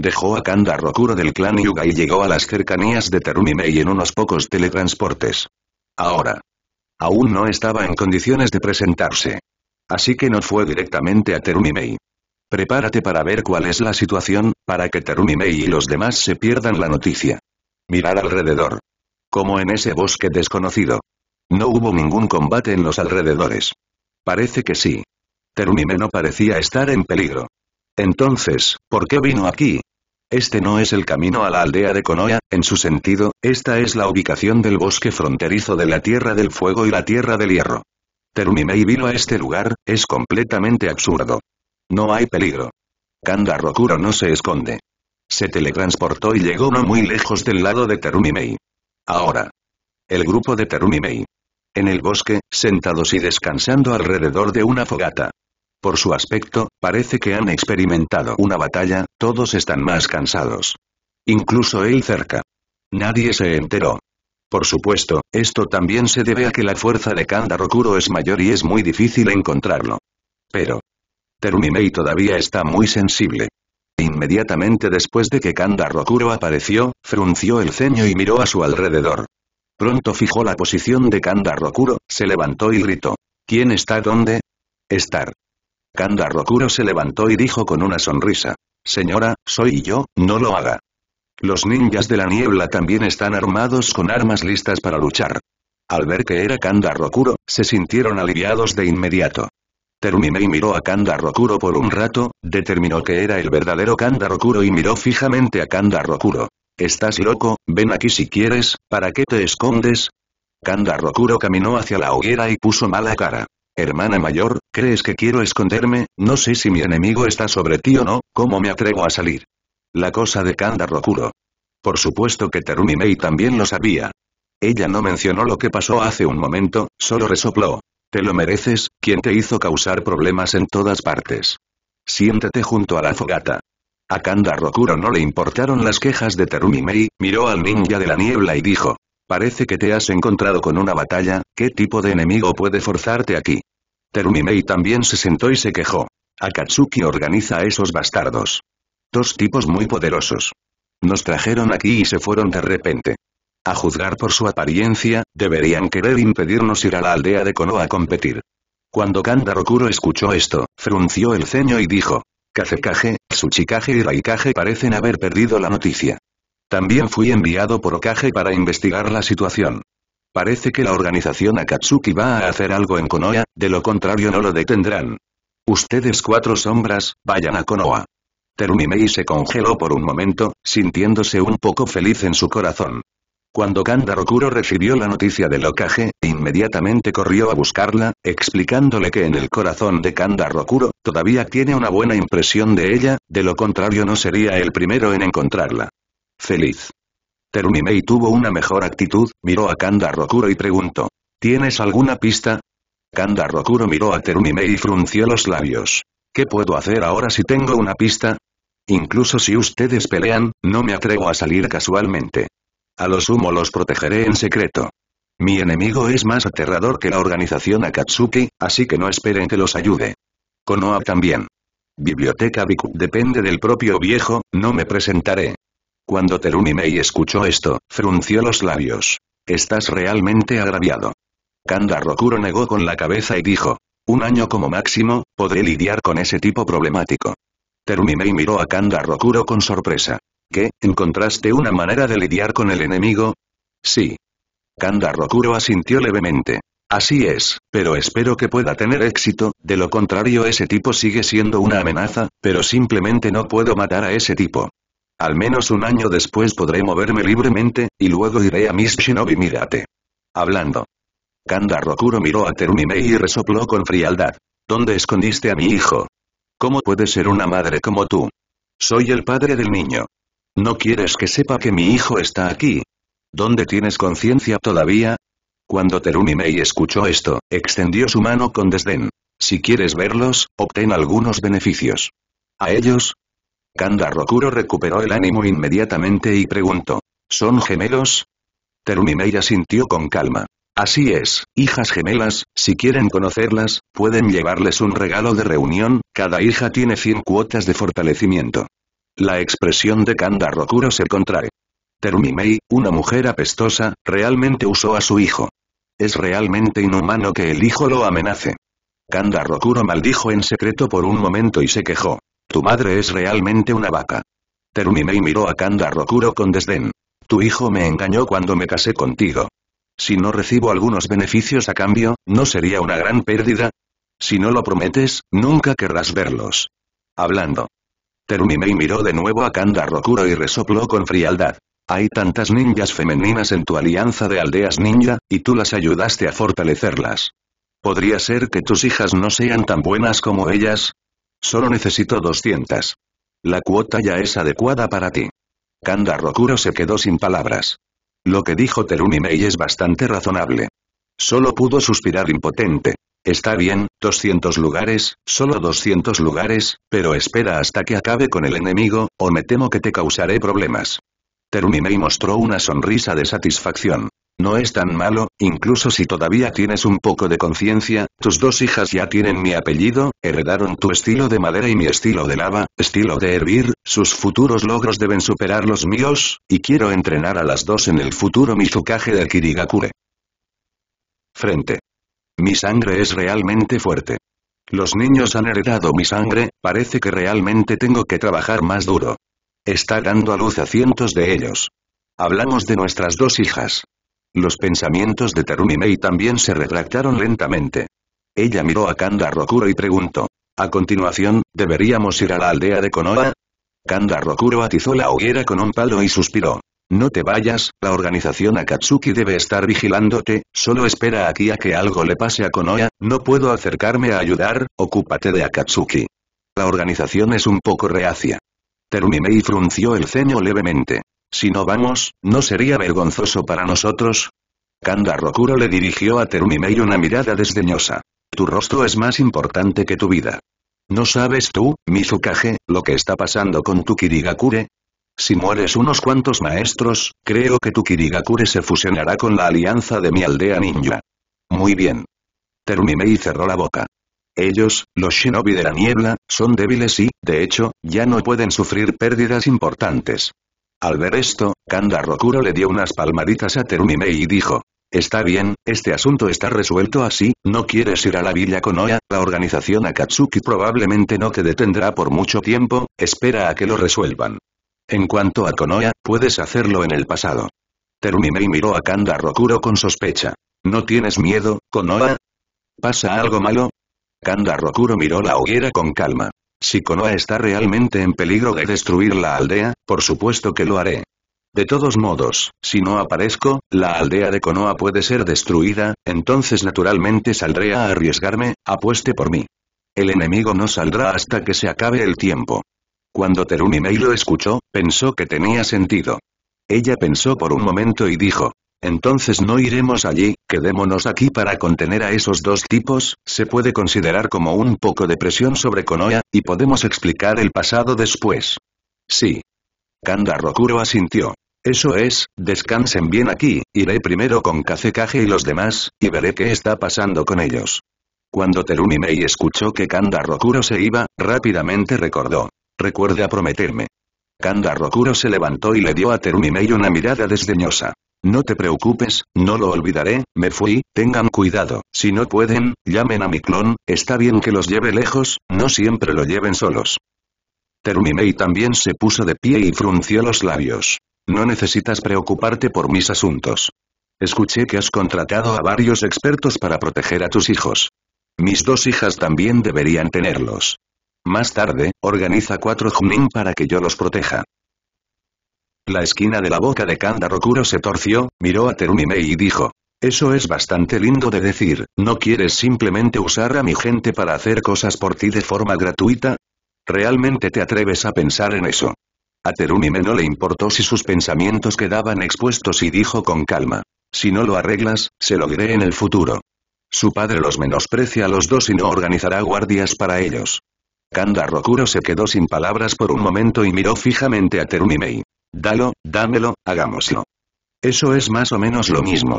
Dejó a Kanda Rokuro del clan Yuga y llegó a las cercanías de Terumi Mei en unos pocos teletransportes. Ahora. Aún no estaba en condiciones de presentarse. Así que no fue directamente a Terumimei. Prepárate para ver cuál es la situación, para que Terumimei y los demás se pierdan la noticia. Mirar alrededor como en ese bosque desconocido. No hubo ningún combate en los alrededores. Parece que sí. Terumime no parecía estar en peligro. Entonces, ¿por qué vino aquí? Este no es el camino a la aldea de Konoya, en su sentido, esta es la ubicación del bosque fronterizo de la Tierra del Fuego y la Tierra del Hierro. Terumimei vino a este lugar, es completamente absurdo. No hay peligro. Kanda Rokuro no se esconde. Se teletransportó y llegó no muy lejos del lado de Terumimei. Ahora. El grupo de Terumimei. En el bosque, sentados y descansando alrededor de una fogata. Por su aspecto, parece que han experimentado una batalla, todos están más cansados. Incluso él cerca. Nadie se enteró. Por supuesto, esto también se debe a que la fuerza de Kandarokuro es mayor y es muy difícil encontrarlo. Pero. Terumimei todavía está muy sensible. Inmediatamente después de que Kanda Rokuro apareció, frunció el ceño y miró a su alrededor. Pronto fijó la posición de Kanda Rokuro, se levantó y gritó. ¿Quién está dónde? Estar. Kanda Rokuro se levantó y dijo con una sonrisa. Señora, soy yo, no lo haga. Los ninjas de la niebla también están armados con armas listas para luchar. Al ver que era Kanda Rokuro, se sintieron aliviados de inmediato. Terumimei miró a Kanda Rokuro por un rato, determinó que era el verdadero Kanda Rokuro y miró fijamente a Kanda Rokuro. «¿Estás loco? Ven aquí si quieres, ¿para qué te escondes?» Kanda Rokuro caminó hacia la hoguera y puso mala cara. «Hermana mayor, ¿crees que quiero esconderme? No sé si mi enemigo está sobre ti o no, ¿cómo me atrevo a salir?» La cosa de Kanda Rokuro. Por supuesto que Terumimei también lo sabía. Ella no mencionó lo que pasó hace un momento, solo resopló. Te lo mereces, quien te hizo causar problemas en todas partes. Siéntate junto a la fogata. A Kanda Rokuro no le importaron las quejas de Terumi Mei, miró al ninja de la niebla y dijo. Parece que te has encontrado con una batalla, ¿qué tipo de enemigo puede forzarte aquí? Terumi Mei también se sentó y se quejó. Akatsuki organiza a esos bastardos. Dos tipos muy poderosos. Nos trajeron aquí y se fueron de repente. A juzgar por su apariencia, deberían querer impedirnos ir a la aldea de Konoha a competir. Cuando Kandarokuro escuchó esto, frunció el ceño y dijo. Kazekage, Tsuchikage y Raikage parecen haber perdido la noticia. También fui enviado por Okage para investigar la situación. Parece que la organización Akatsuki va a hacer algo en Konoha, de lo contrario no lo detendrán. Ustedes cuatro sombras, vayan a Konoha. Terumimei se congeló por un momento, sintiéndose un poco feliz en su corazón. Cuando Rokuro recibió la noticia del locaje inmediatamente corrió a buscarla, explicándole que en el corazón de Kanda Rokuro todavía tiene una buena impresión de ella, de lo contrario no sería el primero en encontrarla. Feliz. Terumimei tuvo una mejor actitud, miró a Kanda Rokuro y preguntó. ¿Tienes alguna pista? Kanda Rokuro miró a Terumimei y frunció los labios. ¿Qué puedo hacer ahora si tengo una pista? Incluso si ustedes pelean, no me atrevo a salir casualmente. A los sumo los protegeré en secreto. Mi enemigo es más aterrador que la organización Akatsuki, así que no esperen que los ayude. Konoha también. Biblioteca Biku depende del propio viejo, no me presentaré. Cuando Terumimei escuchó esto, frunció los labios. Estás realmente agraviado. Kanda Rokuro negó con la cabeza y dijo. Un año como máximo, podré lidiar con ese tipo problemático. Terumimei miró a Kanda Rokuro con sorpresa. ¿Qué, encontraste una manera de lidiar con el enemigo? Sí. Kanda Rokuro asintió levemente. Así es, pero espero que pueda tener éxito, de lo contrario ese tipo sigue siendo una amenaza, pero simplemente no puedo matar a ese tipo. Al menos un año después podré moverme libremente, y luego iré a Miss Shinobi Mirate. Hablando. Kanda Rokuro miró a Terumime y resopló con frialdad. ¿Dónde escondiste a mi hijo? ¿Cómo puede ser una madre como tú? Soy el padre del niño. ¿No quieres que sepa que mi hijo está aquí? ¿Dónde tienes conciencia todavía? Cuando Terumi escuchó esto, extendió su mano con desdén. Si quieres verlos, obtén algunos beneficios. ¿A ellos? Kanda Rokuro recuperó el ánimo inmediatamente y preguntó. ¿Son gemelos? Terumimei asintió con calma. Así es, hijas gemelas, si quieren conocerlas, pueden llevarles un regalo de reunión, cada hija tiene 100 cuotas de fortalecimiento. La expresión de Kanda Rokuro se contrae. Termimei, una mujer apestosa, realmente usó a su hijo. Es realmente inhumano que el hijo lo amenace. Kanda Rokuro maldijo en secreto por un momento y se quejó. Tu madre es realmente una vaca. Termimei miró a Kanda Rokuro con desdén. Tu hijo me engañó cuando me casé contigo. Si no recibo algunos beneficios a cambio, ¿no sería una gran pérdida? Si no lo prometes, nunca querrás verlos. Hablando. Terumimei miró de nuevo a Kanda Rokuro y resopló con frialdad. Hay tantas ninjas femeninas en tu alianza de aldeas ninja, y tú las ayudaste a fortalecerlas. ¿Podría ser que tus hijas no sean tan buenas como ellas? Solo necesito 200. La cuota ya es adecuada para ti. Kanda Rokuro se quedó sin palabras. Lo que dijo Terunimei es bastante razonable. Solo pudo suspirar impotente. Está bien, 200 lugares, solo 200 lugares, pero espera hasta que acabe con el enemigo, o me temo que te causaré problemas. Terumimei mostró una sonrisa de satisfacción. No es tan malo, incluso si todavía tienes un poco de conciencia, tus dos hijas ya tienen mi apellido, heredaron tu estilo de madera y mi estilo de lava, estilo de hervir, sus futuros logros deben superar los míos, y quiero entrenar a las dos en el futuro Mizukage de Kirigakure. Frente. Mi sangre es realmente fuerte. Los niños han heredado mi sangre, parece que realmente tengo que trabajar más duro. Está dando a luz a cientos de ellos. Hablamos de nuestras dos hijas. Los pensamientos de Terumi Mei también se retractaron lentamente. Ella miró a Kanda Rokuro y preguntó. A continuación, ¿deberíamos ir a la aldea de Konoha? Kanda Rokuro atizó la hoguera con un palo y suspiró. No te vayas, la organización Akatsuki debe estar vigilándote, solo espera aquí a que algo le pase a Konoha, no puedo acercarme a ayudar, ocúpate de Akatsuki. La organización es un poco reacia. Terumimei frunció el ceño levemente. Si no vamos, ¿no sería vergonzoso para nosotros? Kanda Rokuro le dirigió a Terumimei una mirada desdeñosa. Tu rostro es más importante que tu vida. ¿No sabes tú, Mizukage, lo que está pasando con tu Kirigakure? Si mueres unos cuantos maestros, creo que tu Kirigakure se fusionará con la alianza de mi aldea ninja. Muy bien. Terumimei cerró la boca. Ellos, los shinobi de la niebla, son débiles y, de hecho, ya no pueden sufrir pérdidas importantes. Al ver esto, Kanda Rokuro le dio unas palmaditas a Terumimei y dijo. Está bien, este asunto está resuelto así, no quieres ir a la villa Konoha, la organización Akatsuki probablemente no te detendrá por mucho tiempo, espera a que lo resuelvan. En cuanto a Konoha, puedes hacerlo en el pasado. Terumimei miró a Kanda Rokuro con sospecha. ¿No tienes miedo, Konoha? ¿Pasa algo malo? Kanda Rokuro miró la hoguera con calma. Si Konoha está realmente en peligro de destruir la aldea, por supuesto que lo haré. De todos modos, si no aparezco, la aldea de Konoha puede ser destruida, entonces naturalmente saldré a arriesgarme, apueste por mí. El enemigo no saldrá hasta que se acabe el tiempo. Cuando Terumi lo escuchó, pensó que tenía sentido. Ella pensó por un momento y dijo, entonces no iremos allí, quedémonos aquí para contener a esos dos tipos, se puede considerar como un poco de presión sobre Konoha, y podemos explicar el pasado después. Sí. Kanda Rokuro asintió. Eso es, descansen bien aquí, iré primero con Kazekage y los demás, y veré qué está pasando con ellos. Cuando Terumi escuchó que Kanda Rokuro se iba, rápidamente recordó a prometerme. Kanda Rokuro se levantó y le dio a Terumimei una mirada desdeñosa. No te preocupes, no lo olvidaré, me fui, tengan cuidado, si no pueden, llamen a mi clon, está bien que los lleve lejos, no siempre lo lleven solos. Terumimei también se puso de pie y frunció los labios. No necesitas preocuparte por mis asuntos. Escuché que has contratado a varios expertos para proteger a tus hijos. Mis dos hijas también deberían tenerlos. Más tarde, organiza cuatro Junin para que yo los proteja. La esquina de la boca de Kanda Rokuro se torció, miró a Terumime y dijo. Eso es bastante lindo de decir, ¿no quieres simplemente usar a mi gente para hacer cosas por ti de forma gratuita? ¿Realmente te atreves a pensar en eso? A Terumime no le importó si sus pensamientos quedaban expuestos y dijo con calma. Si no lo arreglas, se lo diré en el futuro. Su padre los menosprecia a los dos y no organizará guardias para ellos. Kanda Rokuro se quedó sin palabras por un momento y miró fijamente a Terumimei. Dalo, dámelo, hagámoslo. Eso es más o menos lo mismo.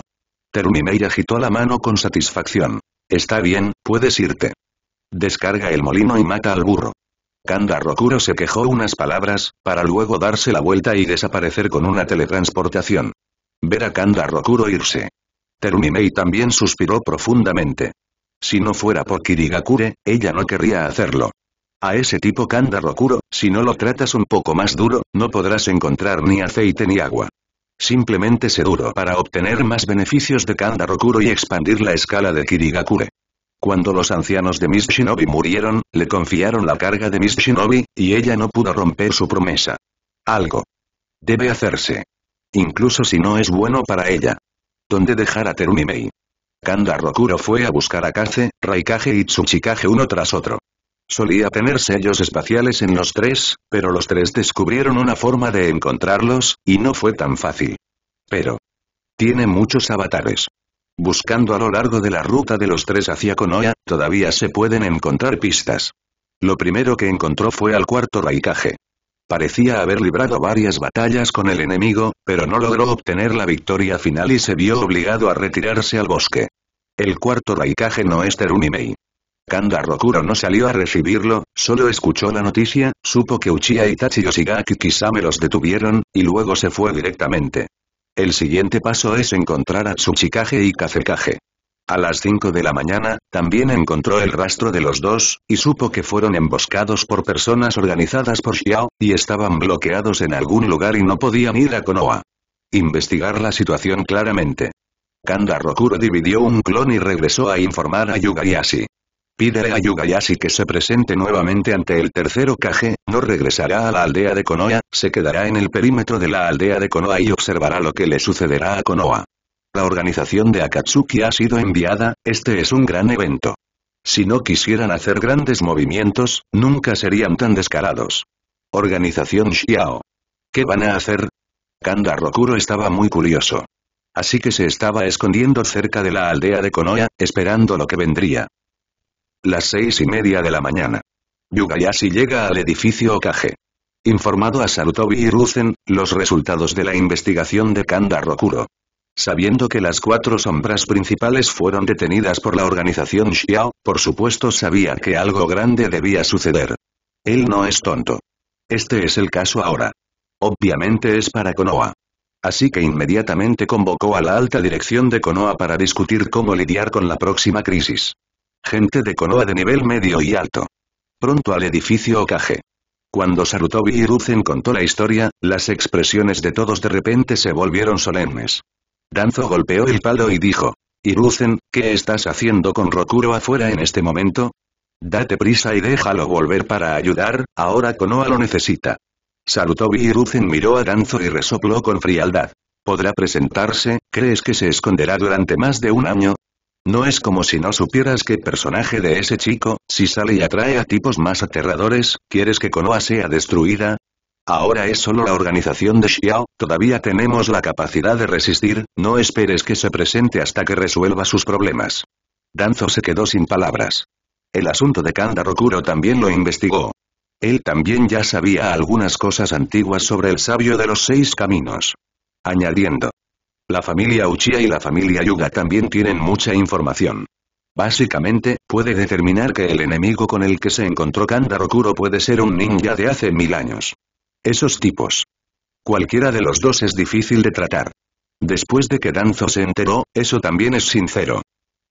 Terumimei agitó la mano con satisfacción. Está bien, puedes irte. Descarga el molino y mata al burro. Kanda Rokuro se quejó unas palabras, para luego darse la vuelta y desaparecer con una teletransportación. Ver a Kanda Rokuro irse. Terumimei también suspiró profundamente. Si no fuera por Kirigakure, ella no querría hacerlo. A ese tipo Kanda Rokuro, si no lo tratas un poco más duro, no podrás encontrar ni aceite ni agua. Simplemente se duro para obtener más beneficios de Kanda Rokuro y expandir la escala de Kirigakure. Cuando los ancianos de Mishinobi Shinobi murieron, le confiaron la carga de Mishinobi Shinobi, y ella no pudo romper su promesa. Algo. Debe hacerse. Incluso si no es bueno para ella. ¿Dónde dejar a Terumimei? Kanda Rokuro fue a buscar a Kaze, Raikage y Tsuchikage uno tras otro. Solía tener sellos espaciales en los tres, pero los tres descubrieron una forma de encontrarlos, y no fue tan fácil. Pero. Tiene muchos avatares. Buscando a lo largo de la ruta de los tres hacia Konoha, todavía se pueden encontrar pistas. Lo primero que encontró fue al cuarto Raikage. Parecía haber librado varias batallas con el enemigo, pero no logró obtener la victoria final y se vio obligado a retirarse al bosque. El cuarto Raikage no es Terunimei. Kanda Rokuro no salió a recibirlo, solo escuchó la noticia, supo que Uchiha Itachi y quizá me los detuvieron, y luego se fue directamente. El siguiente paso es encontrar a Tsuchikage y Kazekage. A las 5 de la mañana, también encontró el rastro de los dos, y supo que fueron emboscados por personas organizadas por Xiao, y estaban bloqueados en algún lugar y no podían ir a Konoha. Investigar la situación claramente. Kanda Rokuro dividió un clon y regresó a informar a Yugayashi. Pídele a Yugayashi que se presente nuevamente ante el tercero Kage, no regresará a la aldea de Konoha, se quedará en el perímetro de la aldea de Konoha y observará lo que le sucederá a Konoha. La organización de Akatsuki ha sido enviada, este es un gran evento. Si no quisieran hacer grandes movimientos, nunca serían tan descarados. Organización Xiao. ¿Qué van a hacer? Kanda Rokuro estaba muy curioso. Así que se estaba escondiendo cerca de la aldea de Konoha, esperando lo que vendría. Las seis y media de la mañana. Yugayashi llega al edificio Okage. Informado a Sarutobi y Rusen los resultados de la investigación de Kanda Rokuro. Sabiendo que las cuatro sombras principales fueron detenidas por la organización Xiao, por supuesto sabía que algo grande debía suceder. Él no es tonto. Este es el caso ahora. Obviamente es para Konoha. Así que inmediatamente convocó a la alta dirección de Konoha para discutir cómo lidiar con la próxima crisis. Gente de Konoha de nivel medio y alto. Pronto al edificio Okage. Cuando Sarutobi y Ruzen contó la historia, las expresiones de todos de repente se volvieron solemnes. Danzo golpeó el palo y dijo. Iruzen, ¿qué estás haciendo con Rokuro afuera en este momento? Date prisa y déjalo volver para ayudar, ahora Konoha lo necesita. Sarutobi Iruzen miró a Danzo y resopló con frialdad. ¿Podrá presentarse? ¿Crees que se esconderá durante más de un año? No es como si no supieras que personaje de ese chico, si sale y atrae a tipos más aterradores, ¿quieres que Konoha sea destruida? Ahora es solo la organización de Xiao, todavía tenemos la capacidad de resistir, no esperes que se presente hasta que resuelva sus problemas. Danzo se quedó sin palabras. El asunto de Kanda Rokuro también lo investigó. Él también ya sabía algunas cosas antiguas sobre el sabio de los seis caminos. Añadiendo, la familia Uchiha y la familia Yuga también tienen mucha información. Básicamente, puede determinar que el enemigo con el que se encontró Kanda puede ser un ninja de hace mil años. Esos tipos. Cualquiera de los dos es difícil de tratar. Después de que Danzo se enteró, eso también es sincero.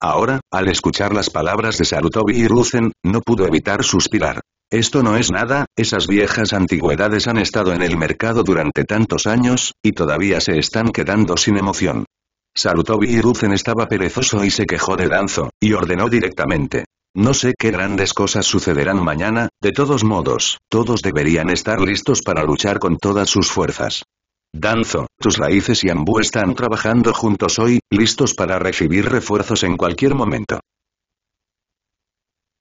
Ahora, al escuchar las palabras de Sarutobi y Ruzen, no pudo evitar suspirar. Esto no es nada, esas viejas antigüedades han estado en el mercado durante tantos años, y todavía se están quedando sin emoción. y Hiruzen estaba perezoso y se quejó de Danzo, y ordenó directamente. No sé qué grandes cosas sucederán mañana, de todos modos, todos deberían estar listos para luchar con todas sus fuerzas. Danzo, tus raíces y Ambu están trabajando juntos hoy, listos para recibir refuerzos en cualquier momento.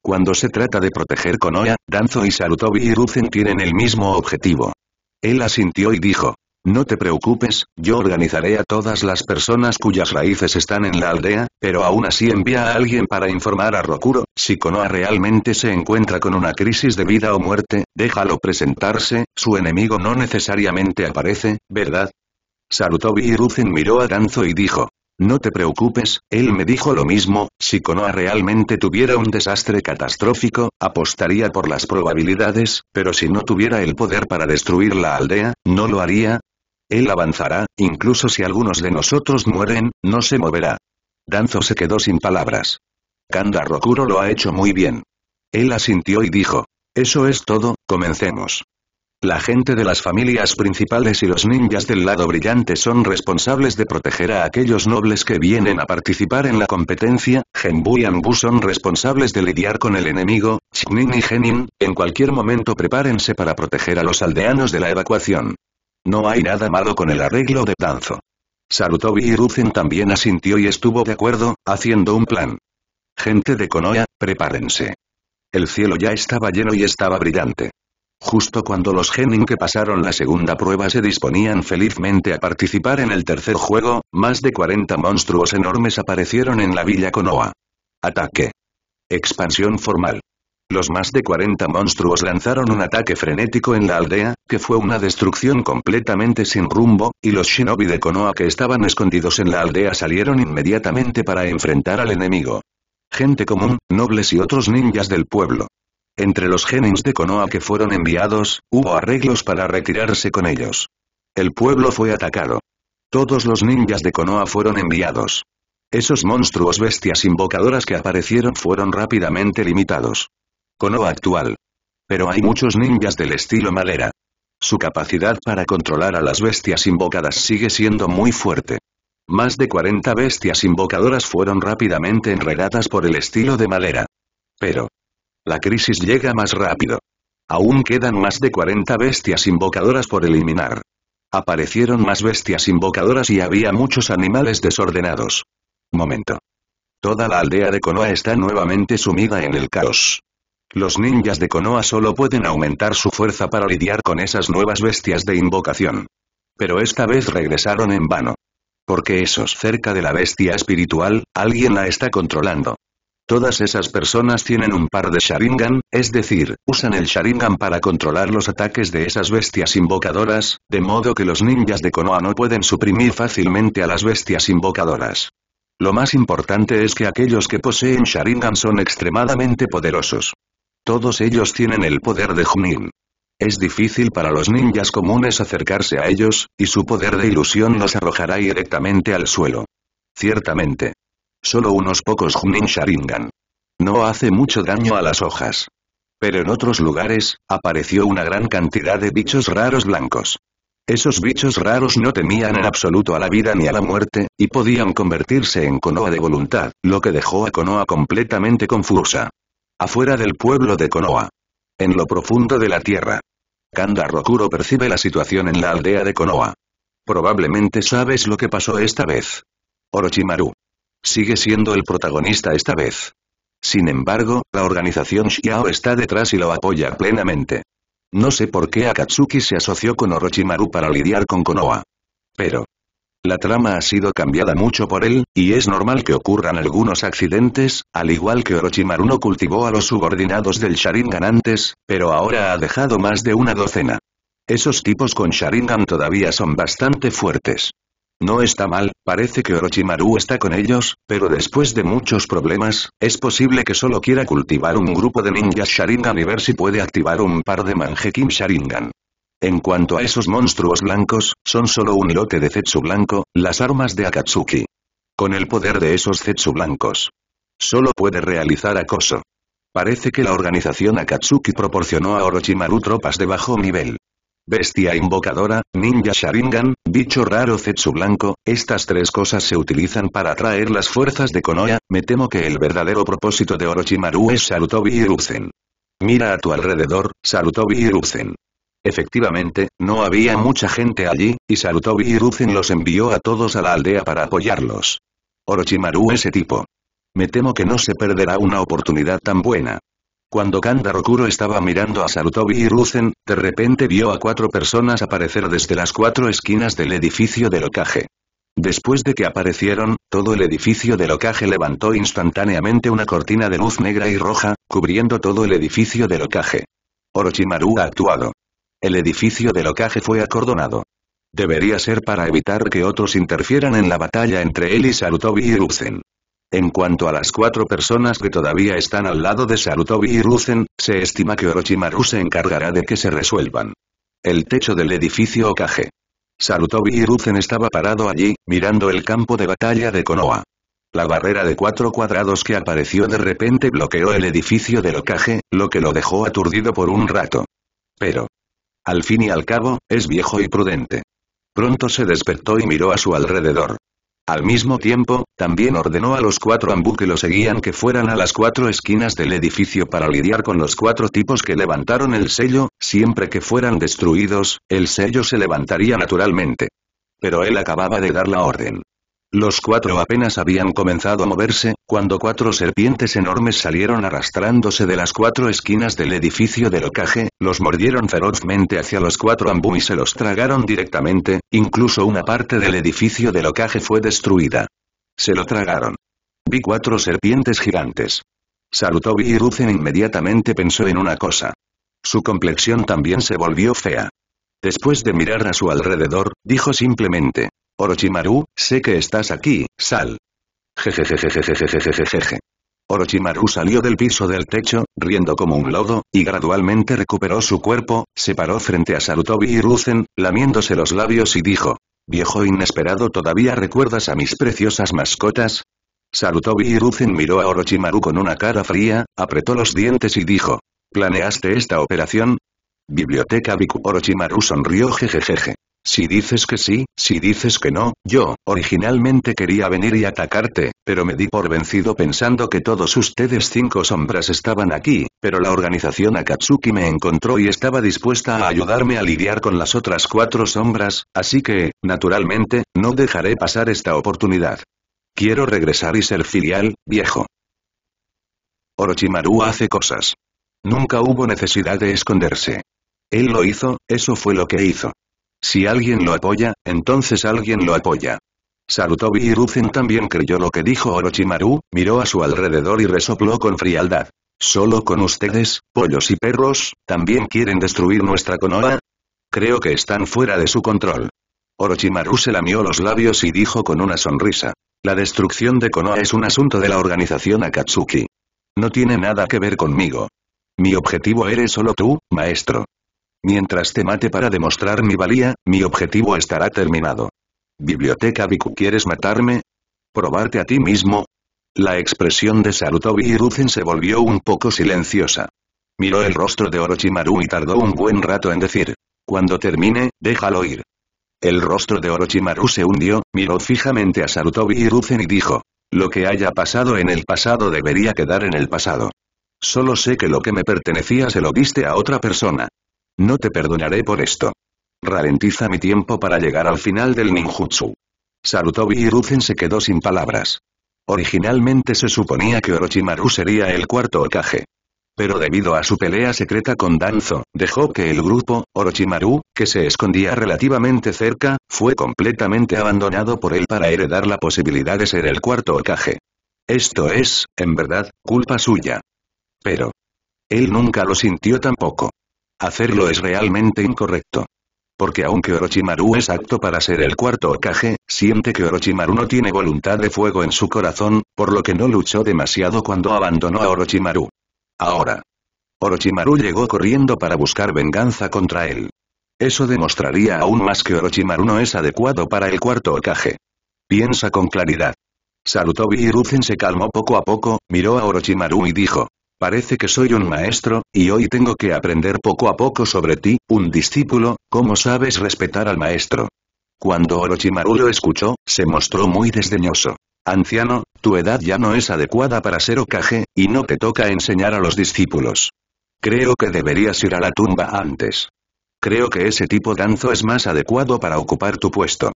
Cuando se trata de proteger Konoha, Danzo y Sarutobi y tienen el mismo objetivo. Él asintió y dijo, no te preocupes, yo organizaré a todas las personas cuyas raíces están en la aldea, pero aún así envía a alguien para informar a Rokuro, si Konoha realmente se encuentra con una crisis de vida o muerte, déjalo presentarse, su enemigo no necesariamente aparece, ¿verdad? Sarutobi Hiruzen miró a Danzo y dijo, no te preocupes, él me dijo lo mismo, si Konoha realmente tuviera un desastre catastrófico, apostaría por las probabilidades, pero si no tuviera el poder para destruir la aldea, ¿no lo haría? Él avanzará, incluso si algunos de nosotros mueren, no se moverá. Danzo se quedó sin palabras. Kanda Rokuro lo ha hecho muy bien. Él asintió y dijo. Eso es todo, comencemos. La gente de las familias principales y los ninjas del lado brillante son responsables de proteger a aquellos nobles que vienen a participar en la competencia, Genbu y Anbu son responsables de lidiar con el enemigo, Shinin y Genin, en cualquier momento prepárense para proteger a los aldeanos de la evacuación. No hay nada malo con el arreglo de Danzo. Sarutobi y Ruzen también asintió y estuvo de acuerdo, haciendo un plan. Gente de Konoha, prepárense. El cielo ya estaba lleno y estaba brillante. Justo cuando los genin que pasaron la segunda prueba se disponían felizmente a participar en el tercer juego, más de 40 monstruos enormes aparecieron en la Villa Konoha. Ataque. Expansión formal. Los más de 40 monstruos lanzaron un ataque frenético en la aldea, que fue una destrucción completamente sin rumbo, y los shinobi de Konoha que estaban escondidos en la aldea salieron inmediatamente para enfrentar al enemigo. Gente común, nobles y otros ninjas del pueblo. Entre los genins de Konoha que fueron enviados, hubo arreglos para retirarse con ellos. El pueblo fue atacado. Todos los ninjas de Konoha fueron enviados. Esos monstruos bestias invocadoras que aparecieron fueron rápidamente limitados. Konoha actual. Pero hay muchos ninjas del estilo Malera. Su capacidad para controlar a las bestias invocadas sigue siendo muy fuerte. Más de 40 bestias invocadoras fueron rápidamente enredadas por el estilo de Malera. Pero, la crisis llega más rápido. Aún quedan más de 40 bestias invocadoras por eliminar. Aparecieron más bestias invocadoras y había muchos animales desordenados. Momento. Toda la aldea de Konoha está nuevamente sumida en el caos. Los ninjas de Konoha solo pueden aumentar su fuerza para lidiar con esas nuevas bestias de invocación. Pero esta vez regresaron en vano. Porque esos cerca de la bestia espiritual, alguien la está controlando. Todas esas personas tienen un par de Sharingan, es decir, usan el Sharingan para controlar los ataques de esas bestias invocadoras, de modo que los ninjas de Konoha no pueden suprimir fácilmente a las bestias invocadoras. Lo más importante es que aquellos que poseen Sharingan son extremadamente poderosos. Todos ellos tienen el poder de Junin. Es difícil para los ninjas comunes acercarse a ellos, y su poder de ilusión los arrojará directamente al suelo. Ciertamente. Solo unos pocos Junin Sharingan. No hace mucho daño a las hojas. Pero en otros lugares, apareció una gran cantidad de bichos raros blancos. Esos bichos raros no temían en absoluto a la vida ni a la muerte, y podían convertirse en Konoha de voluntad, lo que dejó a Konoha completamente confusa. Afuera del pueblo de Konoha. En lo profundo de la tierra. Kanda Rokuro percibe la situación en la aldea de Konoha. Probablemente sabes lo que pasó esta vez. Orochimaru sigue siendo el protagonista esta vez. Sin embargo, la organización Xiao está detrás y lo apoya plenamente. No sé por qué Akatsuki se asoció con Orochimaru para lidiar con Konoha. Pero. La trama ha sido cambiada mucho por él, y es normal que ocurran algunos accidentes, al igual que Orochimaru no cultivó a los subordinados del Sharingan antes, pero ahora ha dejado más de una docena. Esos tipos con Sharingan todavía son bastante fuertes. No está mal, parece que Orochimaru está con ellos, pero después de muchos problemas, es posible que solo quiera cultivar un grupo de ninjas Sharingan y ver si puede activar un par de Manjekim Sharingan. En cuanto a esos monstruos blancos, son solo un lote de Zetsu blanco, las armas de Akatsuki. Con el poder de esos Zetsu blancos. Solo puede realizar acoso. Parece que la organización Akatsuki proporcionó a Orochimaru tropas de bajo nivel. Bestia invocadora, ninja Sharingan, bicho raro Zetsu blanco, estas tres cosas se utilizan para atraer las fuerzas de Konoha, me temo que el verdadero propósito de Orochimaru es Sarutobi y Mira a tu alrededor, Sarutobi y Efectivamente, no había mucha gente allí, y Sarutobi y los envió a todos a la aldea para apoyarlos. Orochimaru ese tipo. Me temo que no se perderá una oportunidad tan buena. Cuando Kanda Rokuro estaba mirando a Sarutobi y Ruzen, de repente vio a cuatro personas aparecer desde las cuatro esquinas del edificio del locaje Después de que aparecieron, todo el edificio del locaje levantó instantáneamente una cortina de luz negra y roja, cubriendo todo el edificio del Okage. Orochimaru ha actuado. El edificio del Okage fue acordonado. Debería ser para evitar que otros interfieran en la batalla entre él y Sarutobi y Ruzen. En cuanto a las cuatro personas que todavía están al lado de Sarutobi y Ruzen, se estima que Orochimaru se encargará de que se resuelvan. El techo del edificio Okage. Sarutobi y Ruzen estaba parado allí, mirando el campo de batalla de Konoha. La barrera de cuatro cuadrados que apareció de repente bloqueó el edificio del Okage, lo que lo dejó aturdido por un rato. Pero, al fin y al cabo, es viejo y prudente. Pronto se despertó y miró a su alrededor. Al mismo tiempo, también ordenó a los cuatro ambú que lo seguían que fueran a las cuatro esquinas del edificio para lidiar con los cuatro tipos que levantaron el sello, siempre que fueran destruidos, el sello se levantaría naturalmente. Pero él acababa de dar la orden. Los cuatro apenas habían comenzado a moverse, cuando cuatro serpientes enormes salieron arrastrándose de las cuatro esquinas del edificio del ocaje, los mordieron ferozmente hacia los cuatro ambú y se los tragaron directamente, incluso una parte del edificio del ocaje fue destruida. Se lo tragaron. Vi cuatro serpientes gigantes. Sarutobi y inmediatamente pensó en una cosa. Su complexión también se volvió fea. Después de mirar a su alrededor, dijo simplemente, Orochimaru, sé que estás aquí, sal. Jejejejejejejejejejeje. Orochimaru salió del piso del techo, riendo como un lodo, y gradualmente recuperó su cuerpo, se paró frente a Sarutobi y Ruzen, lamiéndose los labios y dijo. Viejo inesperado ¿todavía recuerdas a mis preciosas mascotas? Sarutobi y Ruzen miró a Orochimaru con una cara fría, apretó los dientes y dijo. ¿Planeaste esta operación? Biblioteca Biku Orochimaru sonrió jejejeje. Si dices que sí, si dices que no, yo, originalmente quería venir y atacarte, pero me di por vencido pensando que todos ustedes cinco sombras estaban aquí, pero la organización Akatsuki me encontró y estaba dispuesta a ayudarme a lidiar con las otras cuatro sombras, así que, naturalmente, no dejaré pasar esta oportunidad. Quiero regresar y ser filial, viejo. Orochimaru hace cosas. Nunca hubo necesidad de esconderse. Él lo hizo, eso fue lo que hizo. Si alguien lo apoya, entonces alguien lo apoya. Sarutobi Hiruzen también creyó lo que dijo Orochimaru, miró a su alrededor y resopló con frialdad. ¿Solo con ustedes, pollos y perros, también quieren destruir nuestra Konoha? Creo que están fuera de su control. Orochimaru se lamió los labios y dijo con una sonrisa. La destrucción de Konoha es un asunto de la organización Akatsuki. No tiene nada que ver conmigo. Mi objetivo eres solo tú, maestro. Mientras te mate para demostrar mi valía, mi objetivo estará terminado. Biblioteca Biku ¿Quieres matarme? ¿Probarte a ti mismo? La expresión de Sarutobi Hiruzen se volvió un poco silenciosa. Miró el rostro de Orochimaru y tardó un buen rato en decir. Cuando termine, déjalo ir. El rostro de Orochimaru se hundió, miró fijamente a Sarutobi Hiruzen y dijo. Lo que haya pasado en el pasado debería quedar en el pasado. Solo sé que lo que me pertenecía se lo diste a otra persona. No te perdonaré por esto. Ralentiza mi tiempo para llegar al final del ninjutsu. Sarutobi y se quedó sin palabras. Originalmente se suponía que Orochimaru sería el cuarto Okage. Pero debido a su pelea secreta con Danzo, dejó que el grupo, Orochimaru, que se escondía relativamente cerca, fue completamente abandonado por él para heredar la posibilidad de ser el cuarto Okage. Esto es, en verdad, culpa suya. Pero... Él nunca lo sintió tampoco. Hacerlo es realmente incorrecto. Porque aunque Orochimaru es apto para ser el cuarto Okage, siente que Orochimaru no tiene voluntad de fuego en su corazón, por lo que no luchó demasiado cuando abandonó a Orochimaru. Ahora. Orochimaru llegó corriendo para buscar venganza contra él. Eso demostraría aún más que Orochimaru no es adecuado para el cuarto Okage. Piensa con claridad. Sarutobi Hiruzen se calmó poco a poco, miró a Orochimaru y dijo. Parece que soy un maestro, y hoy tengo que aprender poco a poco sobre ti, un discípulo, ¿cómo sabes respetar al maestro? Cuando Orochimaru lo escuchó, se mostró muy desdeñoso. Anciano, tu edad ya no es adecuada para ser Okage, y no te toca enseñar a los discípulos. Creo que deberías ir a la tumba antes. Creo que ese tipo danzo es más adecuado para ocupar tu puesto.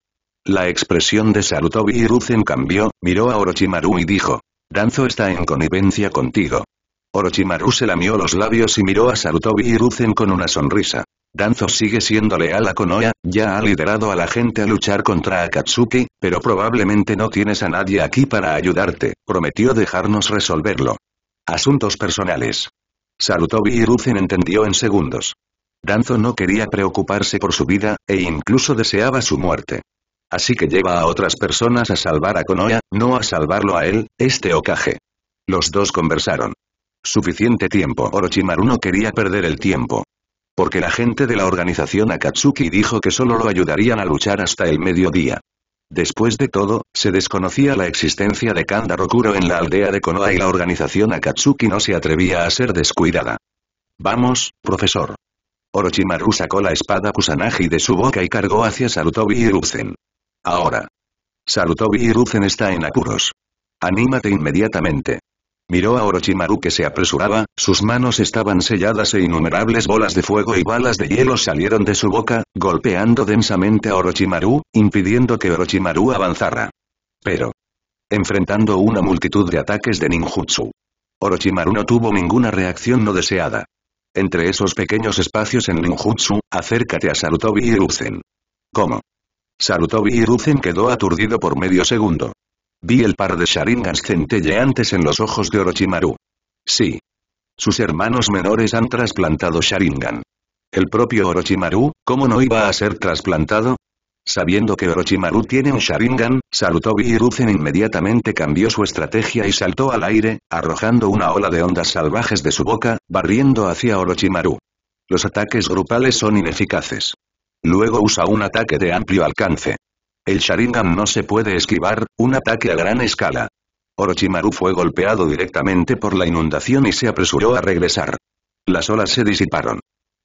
La expresión de Sarutobi Hiruzen cambió, miró a Orochimaru y dijo. Danzo está en connivencia contigo. Orochimaru se lamió los labios y miró a Sarutobi y Ruzen con una sonrisa. Danzo sigue siendo leal a Konoha, ya ha liderado a la gente a luchar contra Akatsuki, pero probablemente no tienes a nadie aquí para ayudarte, prometió dejarnos resolverlo. Asuntos personales. Sarutobi y Ruzen entendió en segundos. Danzo no quería preocuparse por su vida, e incluso deseaba su muerte. Así que lleva a otras personas a salvar a Konoha, no a salvarlo a él, este Okage. Los dos conversaron. Suficiente tiempo. Orochimaru no quería perder el tiempo. Porque la gente de la organización Akatsuki dijo que solo lo ayudarían a luchar hasta el mediodía. Después de todo, se desconocía la existencia de Kanda Rokuro en la aldea de Konoha y la organización Akatsuki no se atrevía a ser descuidada. Vamos, profesor. Orochimaru sacó la espada Kusanagi de su boca y cargó hacia Sarutobi Hiruzen. Ahora. Sarutobi Hiruzen está en apuros. Anímate inmediatamente. Miró a Orochimaru que se apresuraba, sus manos estaban selladas e innumerables bolas de fuego y balas de hielo salieron de su boca, golpeando densamente a Orochimaru, impidiendo que Orochimaru avanzara. Pero. Enfrentando una multitud de ataques de ninjutsu. Orochimaru no tuvo ninguna reacción no deseada. Entre esos pequeños espacios en ninjutsu, acércate a Sarutobi y Ruzen. ¿Cómo? Sarutobi Ruzen quedó aturdido por medio segundo. Vi el par de sharingans centelleantes en los ojos de Orochimaru. Sí. Sus hermanos menores han trasplantado sharingan. El propio Orochimaru, ¿cómo no iba a ser trasplantado? Sabiendo que Orochimaru tiene un Sharingan, Sarutobi Ruzen inmediatamente cambió su estrategia y saltó al aire, arrojando una ola de ondas salvajes de su boca, barriendo hacia Orochimaru. Los ataques grupales son ineficaces. Luego usa un ataque de amplio alcance. El Sharingan no se puede esquivar, un ataque a gran escala. Orochimaru fue golpeado directamente por la inundación y se apresuró a regresar. Las olas se disiparon.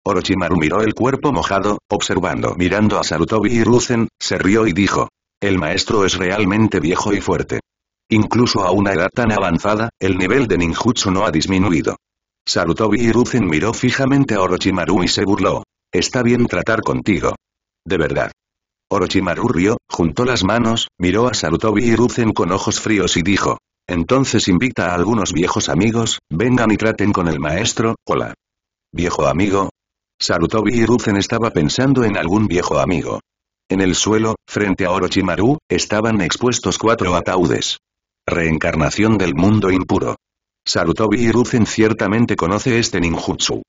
Orochimaru miró el cuerpo mojado, observando mirando a Sarutobi y Ruzen, se rió y dijo. El maestro es realmente viejo y fuerte. Incluso a una edad tan avanzada, el nivel de ninjutsu no ha disminuido. Sarutobi y Ruzen miró fijamente a Orochimaru y se burló. Está bien tratar contigo. De verdad. Orochimaru rió, juntó las manos, miró a Sarutobi y Ruzen con ojos fríos y dijo. Entonces invita a algunos viejos amigos, vengan y traten con el maestro, hola. ¿Viejo amigo? Sarutobi y Ruzen estaba pensando en algún viejo amigo. En el suelo, frente a Orochimaru, estaban expuestos cuatro ataúdes. Reencarnación del mundo impuro. Sarutobi y Ruzen ciertamente conoce este ninjutsu.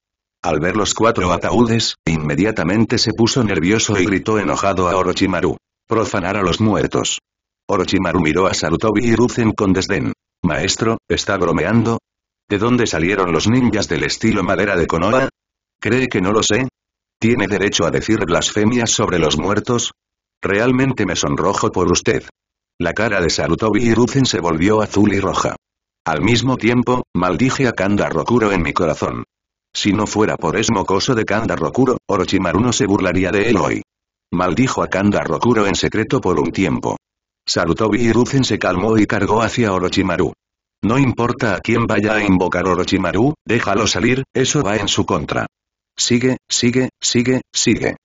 Al ver los cuatro ataúdes, inmediatamente se puso nervioso y gritó enojado a Orochimaru. Profanar a los muertos. Orochimaru miró a Sarutobi y con desdén. Maestro, ¿está bromeando? ¿De dónde salieron los ninjas del estilo madera de Konoha? ¿Cree que no lo sé? ¿Tiene derecho a decir blasfemias sobre los muertos? Realmente me sonrojo por usted. La cara de Sarutobi y se volvió azul y roja. Al mismo tiempo, maldije a Kanda Rokuro en mi corazón. Si no fuera por es mocoso de Kanda Rokuro, Orochimaru no se burlaría de él hoy. Maldijo a Kanda Rokuro en secreto por un tiempo. Sarutobi Hiruzen se calmó y cargó hacia Orochimaru. No importa a quién vaya a invocar Orochimaru, déjalo salir, eso va en su contra. Sigue, sigue, sigue, sigue.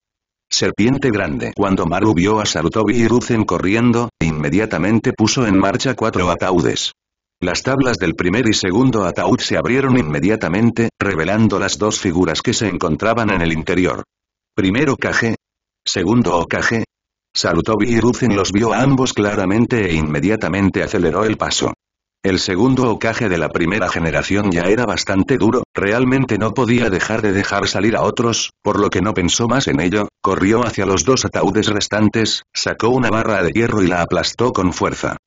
Serpiente Grande. Cuando Maru vio a Sarutobi Hiruzen corriendo, inmediatamente puso en marcha cuatro ataúdes. Las tablas del primer y segundo ataúd se abrieron inmediatamente, revelando las dos figuras que se encontraban en el interior. Primero Kage. Segundo Okage. Sarutobi y Ruzin los vio a ambos claramente e inmediatamente aceleró el paso. El segundo ocaje de la primera generación ya era bastante duro, realmente no podía dejar de dejar salir a otros, por lo que no pensó más en ello, corrió hacia los dos ataúdes restantes, sacó una barra de hierro y la aplastó con fuerza.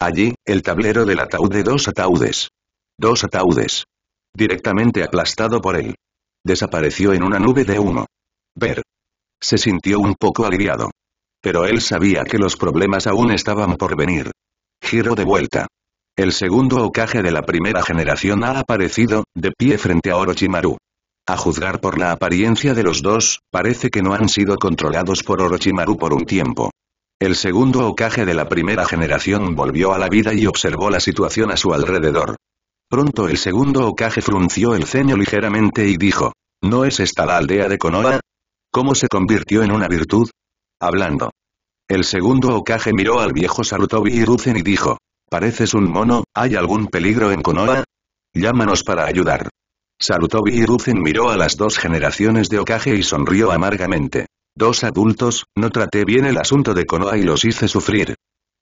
Allí, el tablero del ataúd de dos ataúdes. Dos ataúdes. Directamente aplastado por él. Desapareció en una nube de humo. Ver. Se sintió un poco aliviado. Pero él sabía que los problemas aún estaban por venir. Giro de vuelta. El segundo Okage de la primera generación ha aparecido, de pie frente a Orochimaru. A juzgar por la apariencia de los dos, parece que no han sido controlados por Orochimaru por un tiempo. El segundo ocaje de la primera generación volvió a la vida y observó la situación a su alrededor. Pronto el segundo ocaje frunció el ceño ligeramente y dijo, ¿No es esta la aldea de Konoha? ¿Cómo se convirtió en una virtud? Hablando. El segundo ocaje miró al viejo Sarutobi Hiruzen y dijo, ¿Pareces un mono, hay algún peligro en Konoha? Llámanos para ayudar. Sarutobi Hiruzen miró a las dos generaciones de ocaje y sonrió amargamente. Dos adultos, no traté bien el asunto de Konoha y los hice sufrir.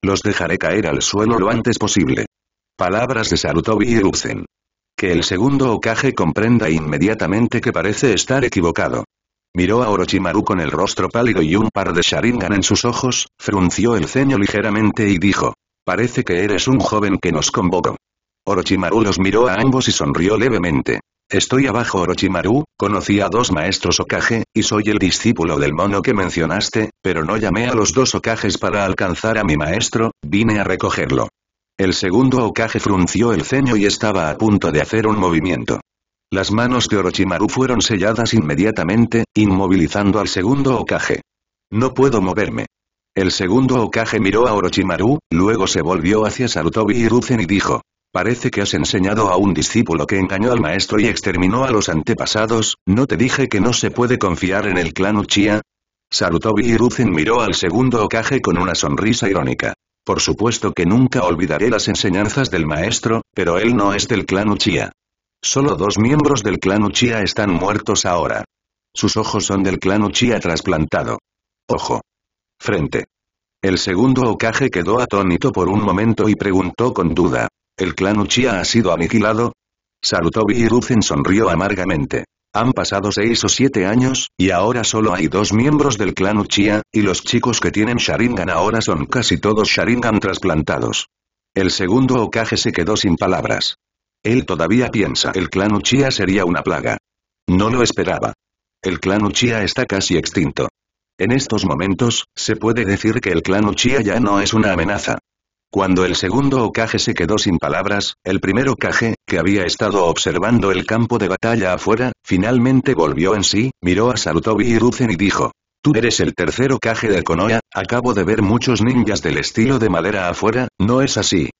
Los dejaré caer al suelo lo antes posible. Palabras de Sarutobi y Que el segundo Okage comprenda inmediatamente que parece estar equivocado. Miró a Orochimaru con el rostro pálido y un par de Sharingan en sus ojos, frunció el ceño ligeramente y dijo. Parece que eres un joven que nos convocó. Orochimaru los miró a ambos y sonrió levemente. Estoy abajo Orochimaru, conocí a dos maestros Okage, y soy el discípulo del mono que mencionaste, pero no llamé a los dos Okages para alcanzar a mi maestro, vine a recogerlo. El segundo Okage frunció el ceño y estaba a punto de hacer un movimiento. Las manos de Orochimaru fueron selladas inmediatamente, inmovilizando al segundo Okage. No puedo moverme. El segundo Okage miró a Orochimaru, luego se volvió hacia Sarutobi y y dijo, Parece que has enseñado a un discípulo que engañó al maestro y exterminó a los antepasados, ¿no te dije que no se puede confiar en el clan Uchiha? Sarutobi Hiruzen miró al segundo Okage con una sonrisa irónica. Por supuesto que nunca olvidaré las enseñanzas del maestro, pero él no es del clan Uchiha. Solo dos miembros del clan Uchiha están muertos ahora. Sus ojos son del clan Uchiha trasplantado. Ojo. Frente. El segundo Okage quedó atónito por un momento y preguntó con duda. ¿El clan Uchiha ha sido aniquilado? Sarutobi y sonrió amargamente. Han pasado seis o siete años, y ahora solo hay dos miembros del clan Uchiha, y los chicos que tienen Sharingan ahora son casi todos Sharingan trasplantados. El segundo Okage se quedó sin palabras. Él todavía piensa el clan Uchiha sería una plaga. No lo esperaba. El clan Uchiha está casi extinto. En estos momentos, se puede decir que el clan Uchiha ya no es una amenaza. Cuando el segundo ocaje se quedó sin palabras, el primer ocaje, que había estado observando el campo de batalla afuera, finalmente volvió en sí, miró a Sarutobi y y dijo. Tú eres el tercer ocaje de Konoha, acabo de ver muchos ninjas del estilo de madera afuera, ¿no es así?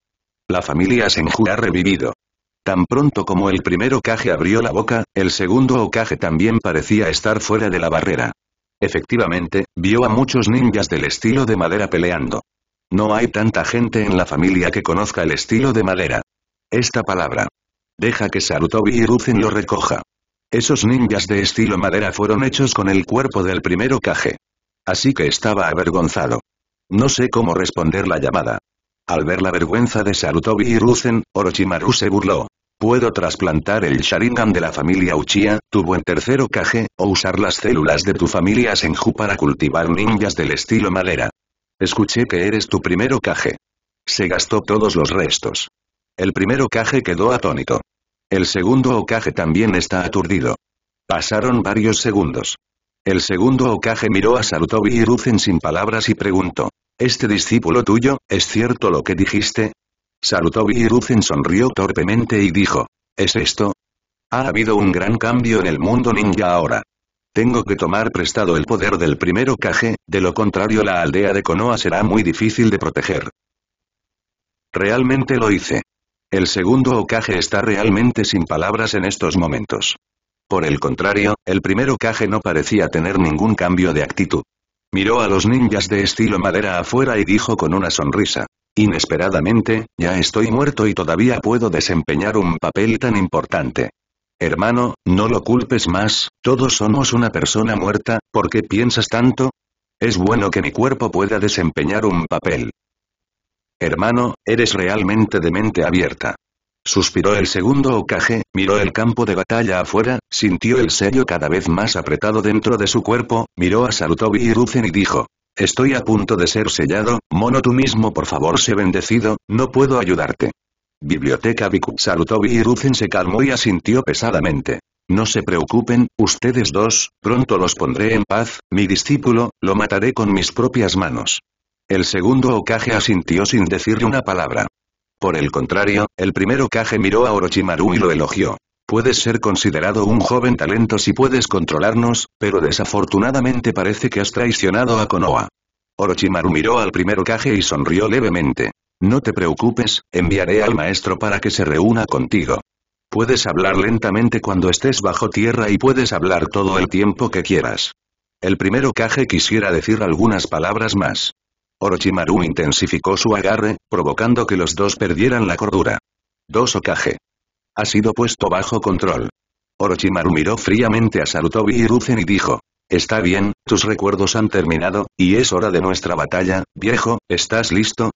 La familia Senju ha revivido. Tan pronto como el primer ocaje abrió la boca, el segundo ocaje también parecía estar fuera de la barrera. Efectivamente, vio a muchos ninjas del estilo de madera peleando. No hay tanta gente en la familia que conozca el estilo de madera. Esta palabra. Deja que Sarutobi y Ruzen lo recoja. Esos ninjas de estilo madera fueron hechos con el cuerpo del primero Kage. Así que estaba avergonzado. No sé cómo responder la llamada. Al ver la vergüenza de Sarutobi y Ruzen, Orochimaru se burló. Puedo trasplantar el Sharingan de la familia Uchiha, tu buen tercero Kage, o usar las células de tu familia Senju para cultivar ninjas del estilo madera. Escuché que eres tu primero caje. Se gastó todos los restos. El primer caje quedó atónito. El segundo ocaje también está aturdido. Pasaron varios segundos. El segundo ocaje miró a Sarutobi y sin palabras y preguntó. ¿Este discípulo tuyo, es cierto lo que dijiste? Sarutobi y sonrió torpemente y dijo. ¿Es esto? Ha habido un gran cambio en el mundo ninja ahora. Tengo que tomar prestado el poder del primero Kage, de lo contrario la aldea de Konoha será muy difícil de proteger. Realmente lo hice. El segundo ocaje está realmente sin palabras en estos momentos. Por el contrario, el primer Kage no parecía tener ningún cambio de actitud. Miró a los ninjas de estilo madera afuera y dijo con una sonrisa. Inesperadamente, ya estoy muerto y todavía puedo desempeñar un papel tan importante. Hermano, no lo culpes más, todos somos una persona muerta, ¿por qué piensas tanto? Es bueno que mi cuerpo pueda desempeñar un papel. Hermano, eres realmente de mente abierta. Suspiró el segundo ocaje, miró el campo de batalla afuera, sintió el sello cada vez más apretado dentro de su cuerpo, miró a Sarutobi y Ruzen y dijo. Estoy a punto de ser sellado, mono tú mismo por favor sé bendecido, no puedo ayudarte. Biblioteca Biku salutó, y se calmó y asintió pesadamente. No se preocupen, ustedes dos, pronto los pondré en paz, mi discípulo, lo mataré con mis propias manos. El segundo Okage asintió sin decirle una palabra. Por el contrario, el primer Okage miró a Orochimaru y lo elogió. Puedes ser considerado un joven talento si puedes controlarnos, pero desafortunadamente parece que has traicionado a Konoha. Orochimaru miró al primer Okage y sonrió levemente. No te preocupes, enviaré al maestro para que se reúna contigo. Puedes hablar lentamente cuando estés bajo tierra y puedes hablar todo el tiempo que quieras. El primero Kage quisiera decir algunas palabras más. Orochimaru intensificó su agarre, provocando que los dos perdieran la cordura. Dos Okage. Oh ha sido puesto bajo control. Orochimaru miró fríamente a Sarutobi y Ruzen y dijo. Está bien, tus recuerdos han terminado, y es hora de nuestra batalla, viejo, ¿estás listo?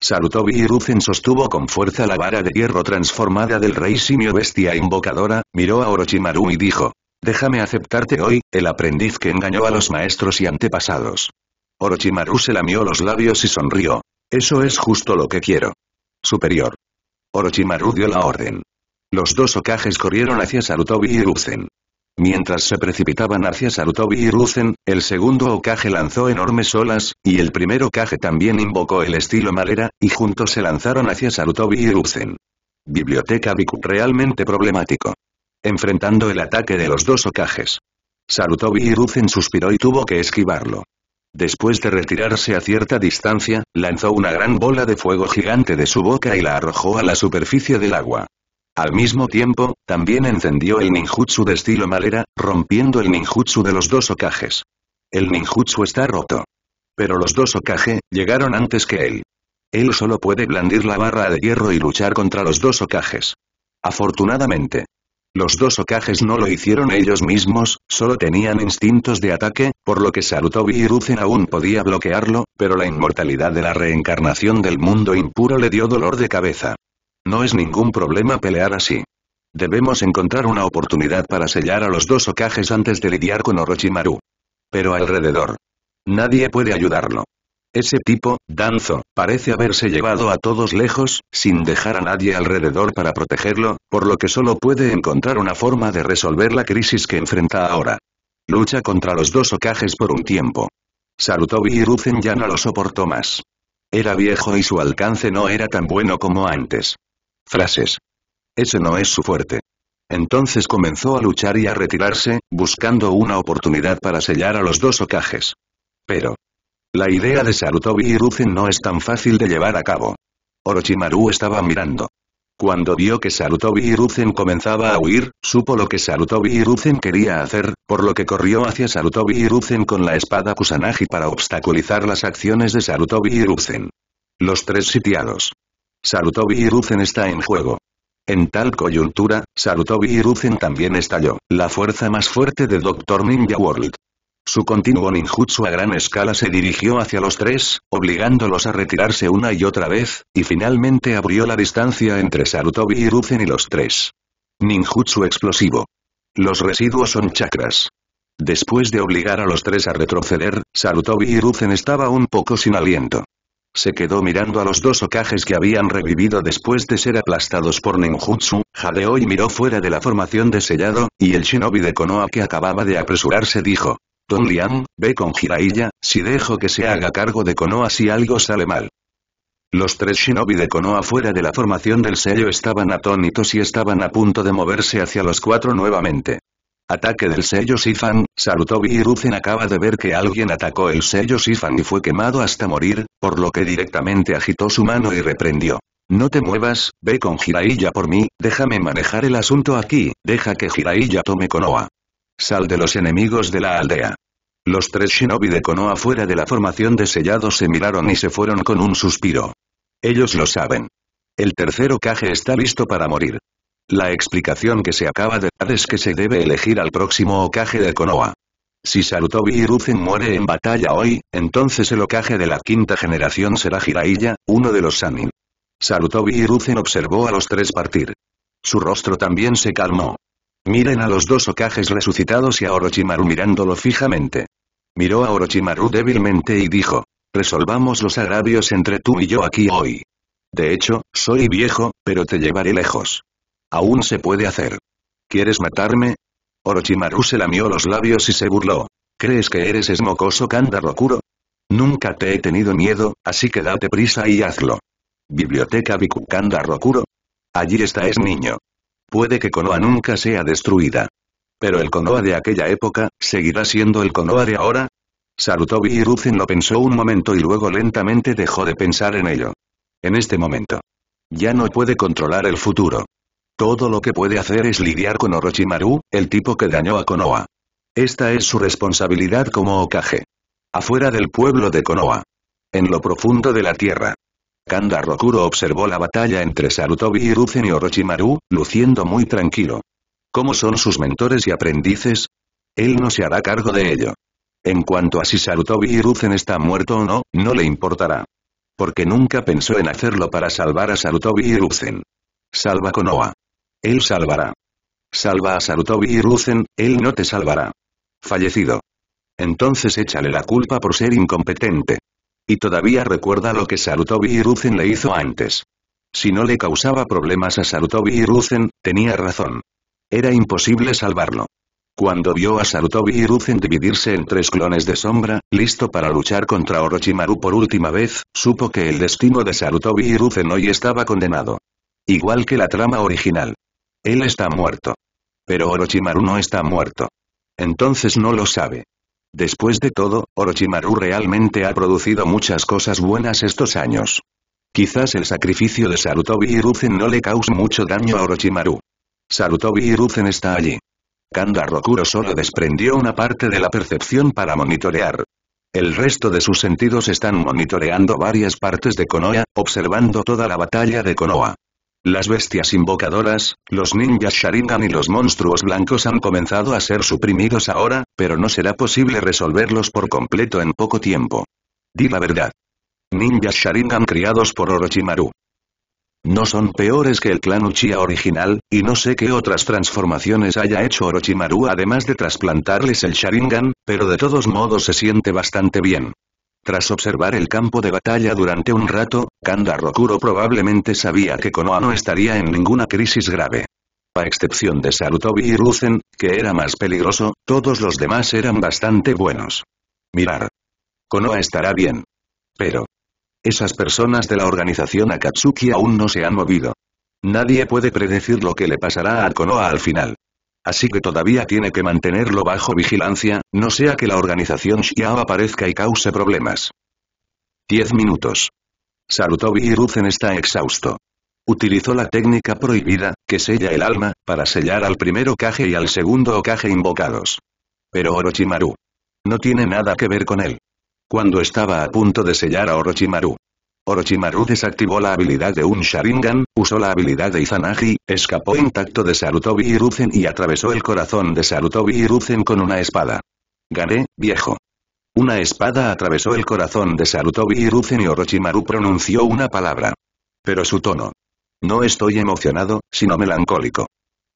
Sarutobi y sostuvo con fuerza la vara de hierro transformada del rey simio bestia invocadora, miró a Orochimaru y dijo. Déjame aceptarte hoy, el aprendiz que engañó a los maestros y antepasados. Orochimaru se lamió los labios y sonrió. Eso es justo lo que quiero. Superior. Orochimaru dio la orden. Los dos ocajes corrieron hacia Sarutobi y Mientras se precipitaban hacia Sarutobi y Ruzen, el segundo ocaje lanzó enormes olas, y el primer ocaje también invocó el estilo madera, y juntos se lanzaron hacia Sarutobi y Ruzen. Biblioteca Biku realmente problemático. Enfrentando el ataque de los dos Okages. Sarutobi y Ruzen suspiró y tuvo que esquivarlo. Después de retirarse a cierta distancia, lanzó una gran bola de fuego gigante de su boca y la arrojó a la superficie del agua. Al mismo tiempo, también encendió el ninjutsu de estilo madera, rompiendo el ninjutsu de los dos okajes. El ninjutsu está roto. Pero los dos Okage, llegaron antes que él. Él solo puede blandir la barra de hierro y luchar contra los dos okajes. Afortunadamente. Los dos okajes no lo hicieron ellos mismos, solo tenían instintos de ataque, por lo que Sarutobi y Ruzen aún podía bloquearlo, pero la inmortalidad de la reencarnación del mundo impuro le dio dolor de cabeza. No es ningún problema pelear así. Debemos encontrar una oportunidad para sellar a los dos ocajes antes de lidiar con Orochimaru. Pero alrededor. Nadie puede ayudarlo. Ese tipo, Danzo, parece haberse llevado a todos lejos, sin dejar a nadie alrededor para protegerlo, por lo que solo puede encontrar una forma de resolver la crisis que enfrenta ahora. Lucha contra los dos ocajes por un tiempo. Sarutobi y ya no lo soportó más. Era viejo y su alcance no era tan bueno como antes frases. Ese no es su fuerte. Entonces comenzó a luchar y a retirarse, buscando una oportunidad para sellar a los dos ocajes. Pero. La idea de Sarutobi y Ruzen no es tan fácil de llevar a cabo. Orochimaru estaba mirando. Cuando vio que Sarutobi y Ruzen comenzaba a huir, supo lo que Sarutobi y Ruzen quería hacer, por lo que corrió hacia Sarutobi y Ruzen con la espada Kusanagi para obstaculizar las acciones de Sarutobi y Ruzen. Los tres sitiados. Sarutobi y Ruzen está en juego. En tal coyuntura, Sarutobi y Ruzen también estalló, la fuerza más fuerte de Doctor Ninja World. Su continuo ninjutsu a gran escala se dirigió hacia los tres, obligándolos a retirarse una y otra vez, y finalmente abrió la distancia entre Sarutobi y Ruzen y los tres. Ninjutsu explosivo. Los residuos son chakras. Después de obligar a los tres a retroceder, Sarutobi y Ruzen estaba un poco sin aliento se quedó mirando a los dos ocajes que habían revivido después de ser aplastados por Nenjutsu, jadeó y miró fuera de la formación de sellado, y el shinobi de Konoha que acababa de apresurarse dijo. Don Liam, ve con Jiraiya, si dejo que se haga cargo de Konoha si algo sale mal. Los tres shinobi de Konoha fuera de la formación del sello estaban atónitos y estaban a punto de moverse hacia los cuatro nuevamente. Ataque del sello Sifan, Sarutobi Hiruzen acaba de ver que alguien atacó el sello Sifan y fue quemado hasta morir, por lo que directamente agitó su mano y reprendió. No te muevas, ve con Jiraiya por mí, déjame manejar el asunto aquí, deja que Jiraiya tome Konoha. Sal de los enemigos de la aldea. Los tres shinobi de Konoha fuera de la formación de sellados se miraron y se fueron con un suspiro. Ellos lo saben. El tercero Kage está listo para morir. La explicación que se acaba de dar es que se debe elegir al próximo ocaje de Konoha. Si Sarutobi Hiruzen muere en batalla hoy, entonces el ocaje de la quinta generación será Jiraiya, uno de los Sanin. Sarutobi Hiruzen observó a los tres partir. Su rostro también se calmó. Miren a los dos ocajes resucitados y a Orochimaru mirándolo fijamente. Miró a Orochimaru débilmente y dijo, resolvamos los agravios entre tú y yo aquí hoy. De hecho, soy viejo, pero te llevaré lejos. Aún se puede hacer. ¿Quieres matarme? Orochimaru se lamió los labios y se burló. ¿Crees que eres esmocoso Kandarokuro? Nunca te he tenido miedo, así que date prisa y hazlo. Biblioteca Kanda Rokuro. Allí está es niño. Puede que Konoha nunca sea destruida. Pero el Konoha de aquella época, ¿seguirá siendo el Konoha de ahora? Sarutobi Hiruzen lo pensó un momento y luego lentamente dejó de pensar en ello. En este momento. Ya no puede controlar el futuro. Todo lo que puede hacer es lidiar con Orochimaru, el tipo que dañó a Konoha. Esta es su responsabilidad como Okage. Afuera del pueblo de Konoha. En lo profundo de la tierra. Kanda Rokuro observó la batalla entre Sarutobi y y Orochimaru, luciendo muy tranquilo. ¿Cómo son sus mentores y aprendices? Él no se hará cargo de ello. En cuanto a si Sarutobi y está muerto o no, no le importará. Porque nunca pensó en hacerlo para salvar a Sarutobi y Ruzen. Salva Konoha. Él salvará. Salva a Sarutobi y Ruzen, él no te salvará. Fallecido. Entonces échale la culpa por ser incompetente. Y todavía recuerda lo que Sarutobi y Ruzen le hizo antes. Si no le causaba problemas a Sarutobi y Ruzen, tenía razón. Era imposible salvarlo. Cuando vio a Sarutobi y Ruzen dividirse en tres clones de sombra, listo para luchar contra Orochimaru por última vez, supo que el destino de Sarutobi y Ruzen hoy estaba condenado. Igual que la trama original. Él está muerto. Pero Orochimaru no está muerto. Entonces no lo sabe. Después de todo, Orochimaru realmente ha producido muchas cosas buenas estos años. Quizás el sacrificio de Sarutobi y no le cause mucho daño a Orochimaru. Sarutobi y está allí. Kanda Rokuro solo desprendió una parte de la percepción para monitorear. El resto de sus sentidos están monitoreando varias partes de Konoha, observando toda la batalla de Konoha. Las bestias invocadoras, los ninjas Sharingan y los monstruos blancos han comenzado a ser suprimidos ahora, pero no será posible resolverlos por completo en poco tiempo. Di la verdad. Ninjas Sharingan criados por Orochimaru. No son peores que el clan Uchiha original, y no sé qué otras transformaciones haya hecho Orochimaru además de trasplantarles el Sharingan, pero de todos modos se siente bastante bien. Tras observar el campo de batalla durante un rato, Kanda Rokuro probablemente sabía que Konoha no estaría en ninguna crisis grave. A excepción de Sarutobi y Ruzen, que era más peligroso, todos los demás eran bastante buenos. Mirar. Konoha estará bien. Pero. Esas personas de la organización Akatsuki aún no se han movido. Nadie puede predecir lo que le pasará a Konoha al final así que todavía tiene que mantenerlo bajo vigilancia, no sea que la organización Xiao aparezca y cause problemas. 10 minutos. Sarutobi Hiruzen está exhausto. Utilizó la técnica prohibida, que sella el alma, para sellar al primer Okage y al segundo Okage invocados. Pero Orochimaru. No tiene nada que ver con él. Cuando estaba a punto de sellar a Orochimaru, Orochimaru desactivó la habilidad de un Sharingan, usó la habilidad de Izanagi, escapó intacto de Sarutobi Hiruzen y atravesó el corazón de Sarutobi Hiruzen con una espada. Gané, viejo. Una espada atravesó el corazón de Sarutobi Hiruzen y Orochimaru pronunció una palabra. Pero su tono. No estoy emocionado, sino melancólico.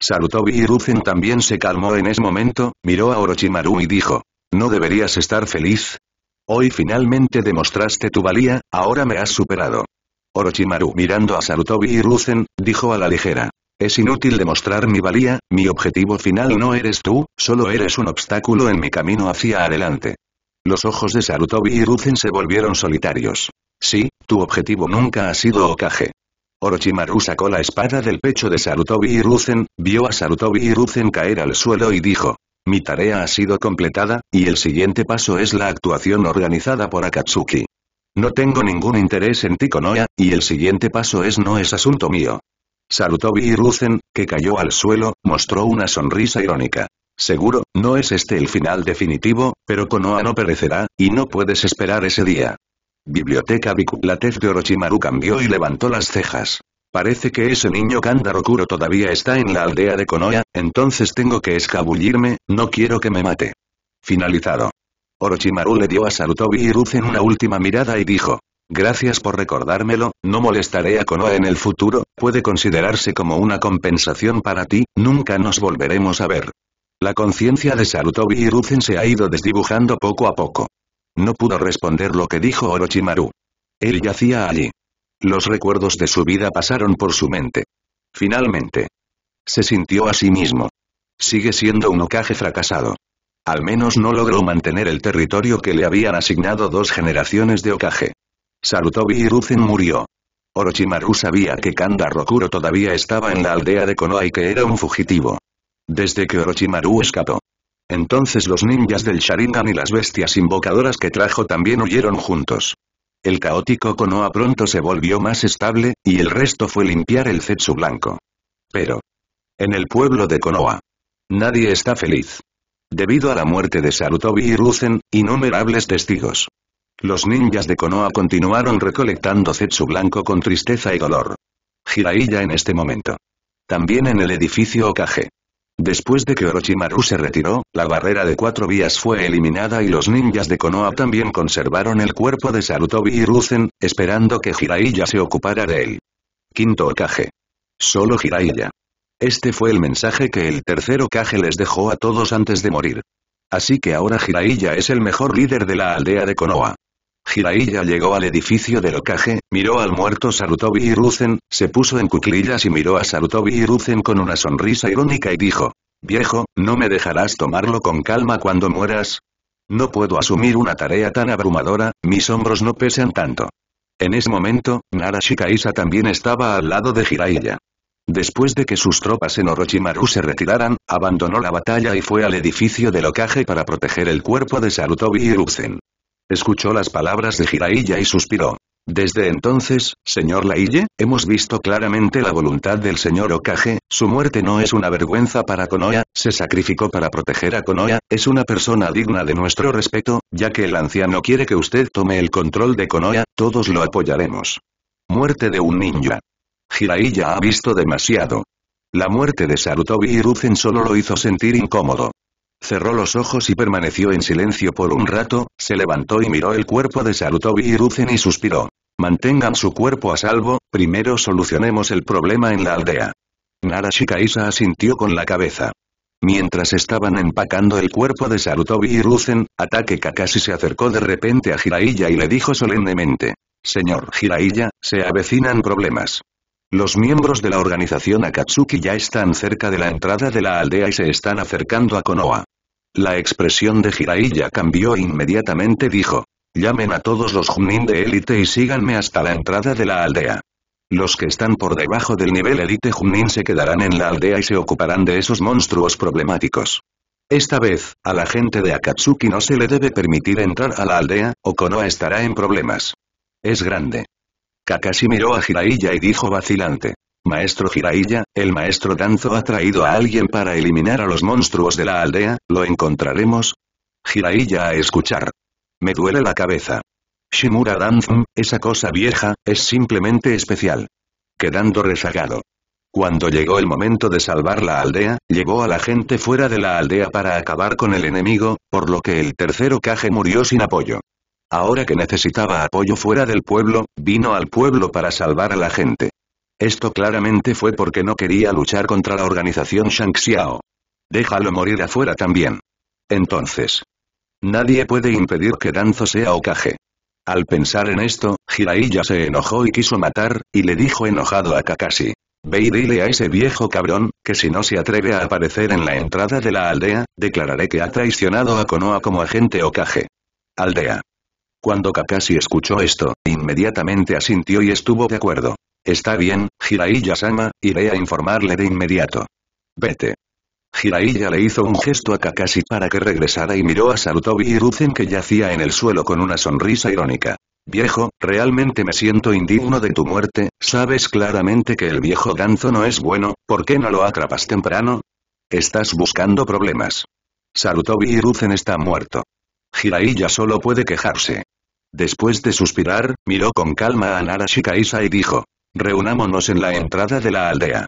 Sarutobi Hiruzen también se calmó en ese momento, miró a Orochimaru y dijo. ¿No deberías estar feliz? Hoy finalmente demostraste tu valía, ahora me has superado. Orochimaru mirando a Sarutobi y Ruzen, dijo a la ligera. Es inútil demostrar mi valía, mi objetivo final no eres tú, solo eres un obstáculo en mi camino hacia adelante. Los ojos de Sarutobi y Ruzen se volvieron solitarios. Sí, tu objetivo nunca ha sido Okage. Orochimaru sacó la espada del pecho de Sarutobi y Ruzen, vio a Sarutobi y Ruzen caer al suelo y dijo, mi tarea ha sido completada, y el siguiente paso es la actuación organizada por Akatsuki. No tengo ningún interés en Tikonoya, y el siguiente paso es no es asunto mío. Salutó Viruzen, que cayó al suelo, mostró una sonrisa irónica. Seguro, no es este el final definitivo, pero Konoha no perecerá, y no puedes esperar ese día. Biblioteca Biku. La tez de Orochimaru cambió y levantó las cejas. Parece que ese niño Kandarokuro todavía está en la aldea de Konoha, entonces tengo que escabullirme, no quiero que me mate. Finalizado. Orochimaru le dio a Sarutobi y una última mirada y dijo. Gracias por recordármelo, no molestaré a Konoha en el futuro, puede considerarse como una compensación para ti, nunca nos volveremos a ver. La conciencia de Sarutobi y se ha ido desdibujando poco a poco. No pudo responder lo que dijo Orochimaru. Él yacía allí. Los recuerdos de su vida pasaron por su mente. Finalmente. Se sintió a sí mismo. Sigue siendo un ocaje fracasado. Al menos no logró mantener el territorio que le habían asignado dos generaciones de Okage. Sarutobi Hiruzen murió. Orochimaru sabía que Kanda Rokuro todavía estaba en la aldea de Konoha y que era un fugitivo. Desde que Orochimaru escapó. Entonces los ninjas del Sharingan y las bestias invocadoras que trajo también huyeron juntos. El caótico Konoha pronto se volvió más estable, y el resto fue limpiar el Zetsu blanco. Pero. En el pueblo de Konoha. Nadie está feliz. Debido a la muerte de Sarutobi y Ruzen, innumerables testigos. Los ninjas de Konoha continuaron recolectando Zetsu blanco con tristeza y dolor. Jiraiya en este momento. También en el edificio Okage. Después de que Orochimaru se retiró, la barrera de cuatro vías fue eliminada y los ninjas de Konoha también conservaron el cuerpo de Sarutobi y Ruzen, esperando que Jiraiya se ocupara de él. Quinto Okage. Solo Jiraiya. Este fue el mensaje que el tercer Okage les dejó a todos antes de morir. Así que ahora Jiraiya es el mejor líder de la aldea de Konoha. Jiraiya llegó al edificio del Okage, miró al muerto Sarutobi y se puso en cuclillas y miró a Sarutobi y con una sonrisa irónica y dijo, «Viejo, ¿no me dejarás tomarlo con calma cuando mueras?» No puedo asumir una tarea tan abrumadora, mis hombros no pesan tanto. En ese momento, Narashikaisa también estaba al lado de Jiraiya. Después de que sus tropas en Orochimaru se retiraran, abandonó la batalla y fue al edificio del Okage para proteger el cuerpo de Sarutobi y Escuchó las palabras de Jiraiya y suspiró. Desde entonces, señor Laille, hemos visto claramente la voluntad del señor Okage, su muerte no es una vergüenza para Konoha, se sacrificó para proteger a Konoha, es una persona digna de nuestro respeto, ya que el anciano quiere que usted tome el control de Konoha, todos lo apoyaremos. Muerte de un ninja. Jiraiya ha visto demasiado. La muerte de Sarutobi Hiruzen solo lo hizo sentir incómodo. Cerró los ojos y permaneció en silencio por un rato, se levantó y miró el cuerpo de Sarutobi y Ruzen y suspiró. Mantengan su cuerpo a salvo, primero solucionemos el problema en la aldea. Narashikaisa asintió con la cabeza. Mientras estaban empacando el cuerpo de Sarutobi y Ruzen, Ataque Kakashi se acercó de repente a Jiraiya y le dijo solemnemente. Señor Jiraiya, se avecinan problemas. Los miembros de la organización Akatsuki ya están cerca de la entrada de la aldea y se están acercando a Konoha. La expresión de Jiraiya cambió inmediatamente dijo. Llamen a todos los Junin de élite y síganme hasta la entrada de la aldea. Los que están por debajo del nivel élite Junin se quedarán en la aldea y se ocuparán de esos monstruos problemáticos. Esta vez, a la gente de Akatsuki no se le debe permitir entrar a la aldea, o Konoha estará en problemas. Es grande. Kakashi miró a Jiraiya y dijo vacilante. Maestro Jiraiya, el maestro Danzo ha traído a alguien para eliminar a los monstruos de la aldea, ¿lo encontraremos? Jiraiya a escuchar. Me duele la cabeza. Shimura Danzo, esa cosa vieja, es simplemente especial. Quedando rezagado. Cuando llegó el momento de salvar la aldea, llegó a la gente fuera de la aldea para acabar con el enemigo, por lo que el tercero Kage murió sin apoyo. Ahora que necesitaba apoyo fuera del pueblo, vino al pueblo para salvar a la gente. Esto claramente fue porque no quería luchar contra la organización Shang Déjalo morir afuera también. Entonces. Nadie puede impedir que Danzo sea Okage. Al pensar en esto, Jiraiya se enojó y quiso matar, y le dijo enojado a Kakashi. Ve y dile a ese viejo cabrón, que si no se atreve a aparecer en la entrada de la aldea, declararé que ha traicionado a Konoha como agente Okage. Aldea. Cuando Kakashi escuchó esto, inmediatamente asintió y estuvo de acuerdo. Está bien, Jiraiya-sama, iré a informarle de inmediato. Vete. Jiraiya le hizo un gesto a Kakashi para que regresara y miró a Sarutobi y Ruzen que yacía en el suelo con una sonrisa irónica. Viejo, realmente me siento indigno de tu muerte, sabes claramente que el viejo Danzo no es bueno, ¿por qué no lo atrapas temprano? Estás buscando problemas. Sarutobi y está muerto. Jiraiya solo puede quejarse. Después de suspirar, miró con calma a Nara y dijo, Reunámonos en la entrada de la aldea.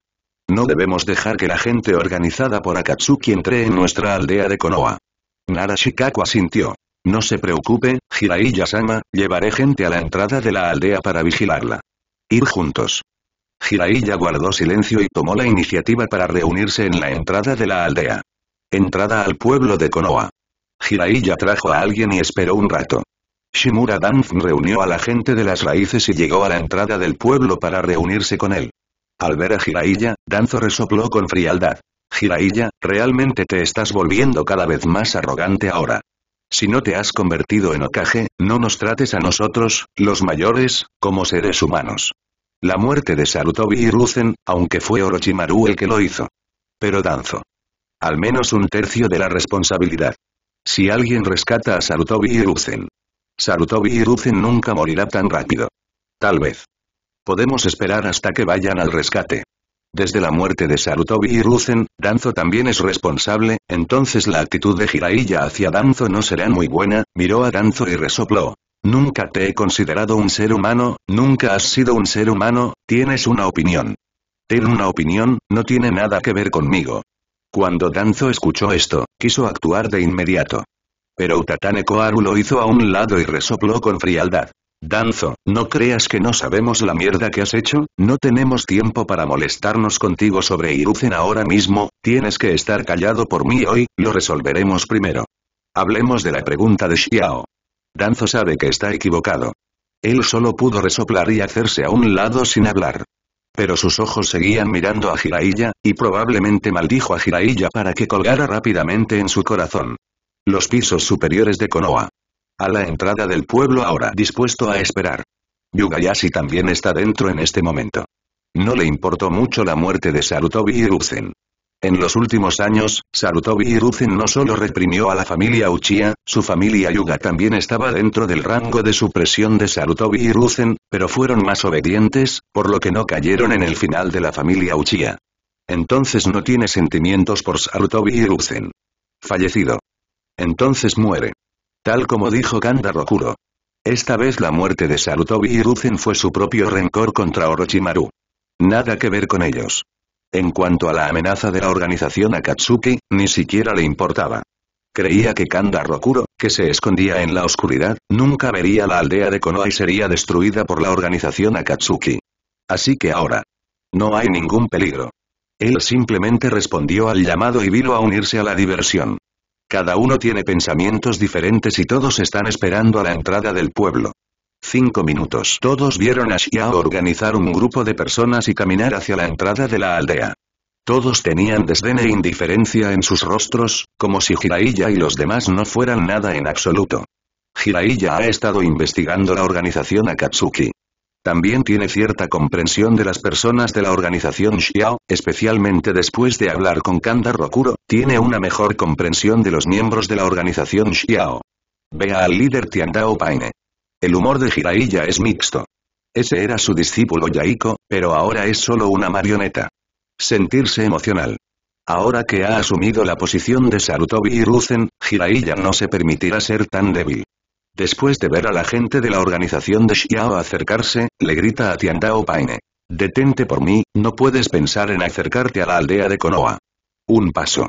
No debemos dejar que la gente organizada por Akatsuki entre en nuestra aldea de Konoha. Nara Shikaku asintió. No se preocupe, Jiraiya-sama, llevaré gente a la entrada de la aldea para vigilarla. Ir juntos. Jiraiya guardó silencio y tomó la iniciativa para reunirse en la entrada de la aldea. Entrada al pueblo de Konoha. Jiraiya trajo a alguien y esperó un rato. Shimura Danzo reunió a la gente de las raíces y llegó a la entrada del pueblo para reunirse con él. Al ver a Jiraiya, Danzo resopló con frialdad. Jiraiya, realmente te estás volviendo cada vez más arrogante ahora. Si no te has convertido en Okage, no nos trates a nosotros, los mayores, como seres humanos. La muerte de Sarutobi y Ruzen, aunque fue Orochimaru el que lo hizo. Pero Danzo. Al menos un tercio de la responsabilidad. Si alguien rescata a Sarutobi y Ruzen, Sarutobi y Ruzen nunca morirá tan rápido. Tal vez. Podemos esperar hasta que vayan al rescate. Desde la muerte de Sarutobi y Ruzen, Danzo también es responsable, entonces la actitud de Jiraiya hacia Danzo no será muy buena, miró a Danzo y resopló. Nunca te he considerado un ser humano, nunca has sido un ser humano, tienes una opinión. Ten una opinión, no tiene nada que ver conmigo. Cuando Danzo escuchó esto, quiso actuar de inmediato. Pero Utatane Koharu lo hizo a un lado y resopló con frialdad. Danzo, no creas que no sabemos la mierda que has hecho, no tenemos tiempo para molestarnos contigo sobre Iruzen ahora mismo, tienes que estar callado por mí hoy, lo resolveremos primero. Hablemos de la pregunta de Xiao. Danzo sabe que está equivocado. Él solo pudo resoplar y hacerse a un lado sin hablar. Pero sus ojos seguían mirando a Jiraiya, y probablemente maldijo a Jiraiya para que colgara rápidamente en su corazón. Los pisos superiores de Konoha. A la entrada del pueblo ahora dispuesto a esperar. Yugayashi también está dentro en este momento. No le importó mucho la muerte de Sarutobi y En los últimos años, Sarutobi y no solo reprimió a la familia Uchiha, su familia Yuga también estaba dentro del rango de supresión de Sarutobi y pero fueron más obedientes, por lo que no cayeron en el final de la familia Uchiha. Entonces no tiene sentimientos por Sarutobi y Fallecido. Entonces muere. Tal como dijo Kanda Rokuro. Esta vez la muerte de Sarutobi y fue su propio rencor contra Orochimaru. Nada que ver con ellos. En cuanto a la amenaza de la organización Akatsuki, ni siquiera le importaba. Creía que Kanda Rokuro, que se escondía en la oscuridad, nunca vería la aldea de Konoha y sería destruida por la organización Akatsuki. Así que ahora. No hay ningún peligro. Él simplemente respondió al llamado y vino a unirse a la diversión. Cada uno tiene pensamientos diferentes y todos están esperando a la entrada del pueblo. Cinco minutos. Todos vieron a Xiao organizar un grupo de personas y caminar hacia la entrada de la aldea. Todos tenían desdén e indiferencia en sus rostros, como si Jiraiya y los demás no fueran nada en absoluto. Jiraiya ha estado investigando la organización Akatsuki. También tiene cierta comprensión de las personas de la organización Xiao, especialmente después de hablar con Kanda Rokuro, tiene una mejor comprensión de los miembros de la organización Xiao. Vea al líder Tiandao Paine. El humor de Jiraiya es mixto. Ese era su discípulo Yaiko, pero ahora es solo una marioneta. Sentirse emocional. Ahora que ha asumido la posición de Sarutobi y Ruzen, Jiraiya no se permitirá ser tan débil. Después de ver a la gente de la organización de Xiao acercarse, le grita a Tiandao Paine. Detente por mí, no puedes pensar en acercarte a la aldea de Konoha. Un paso.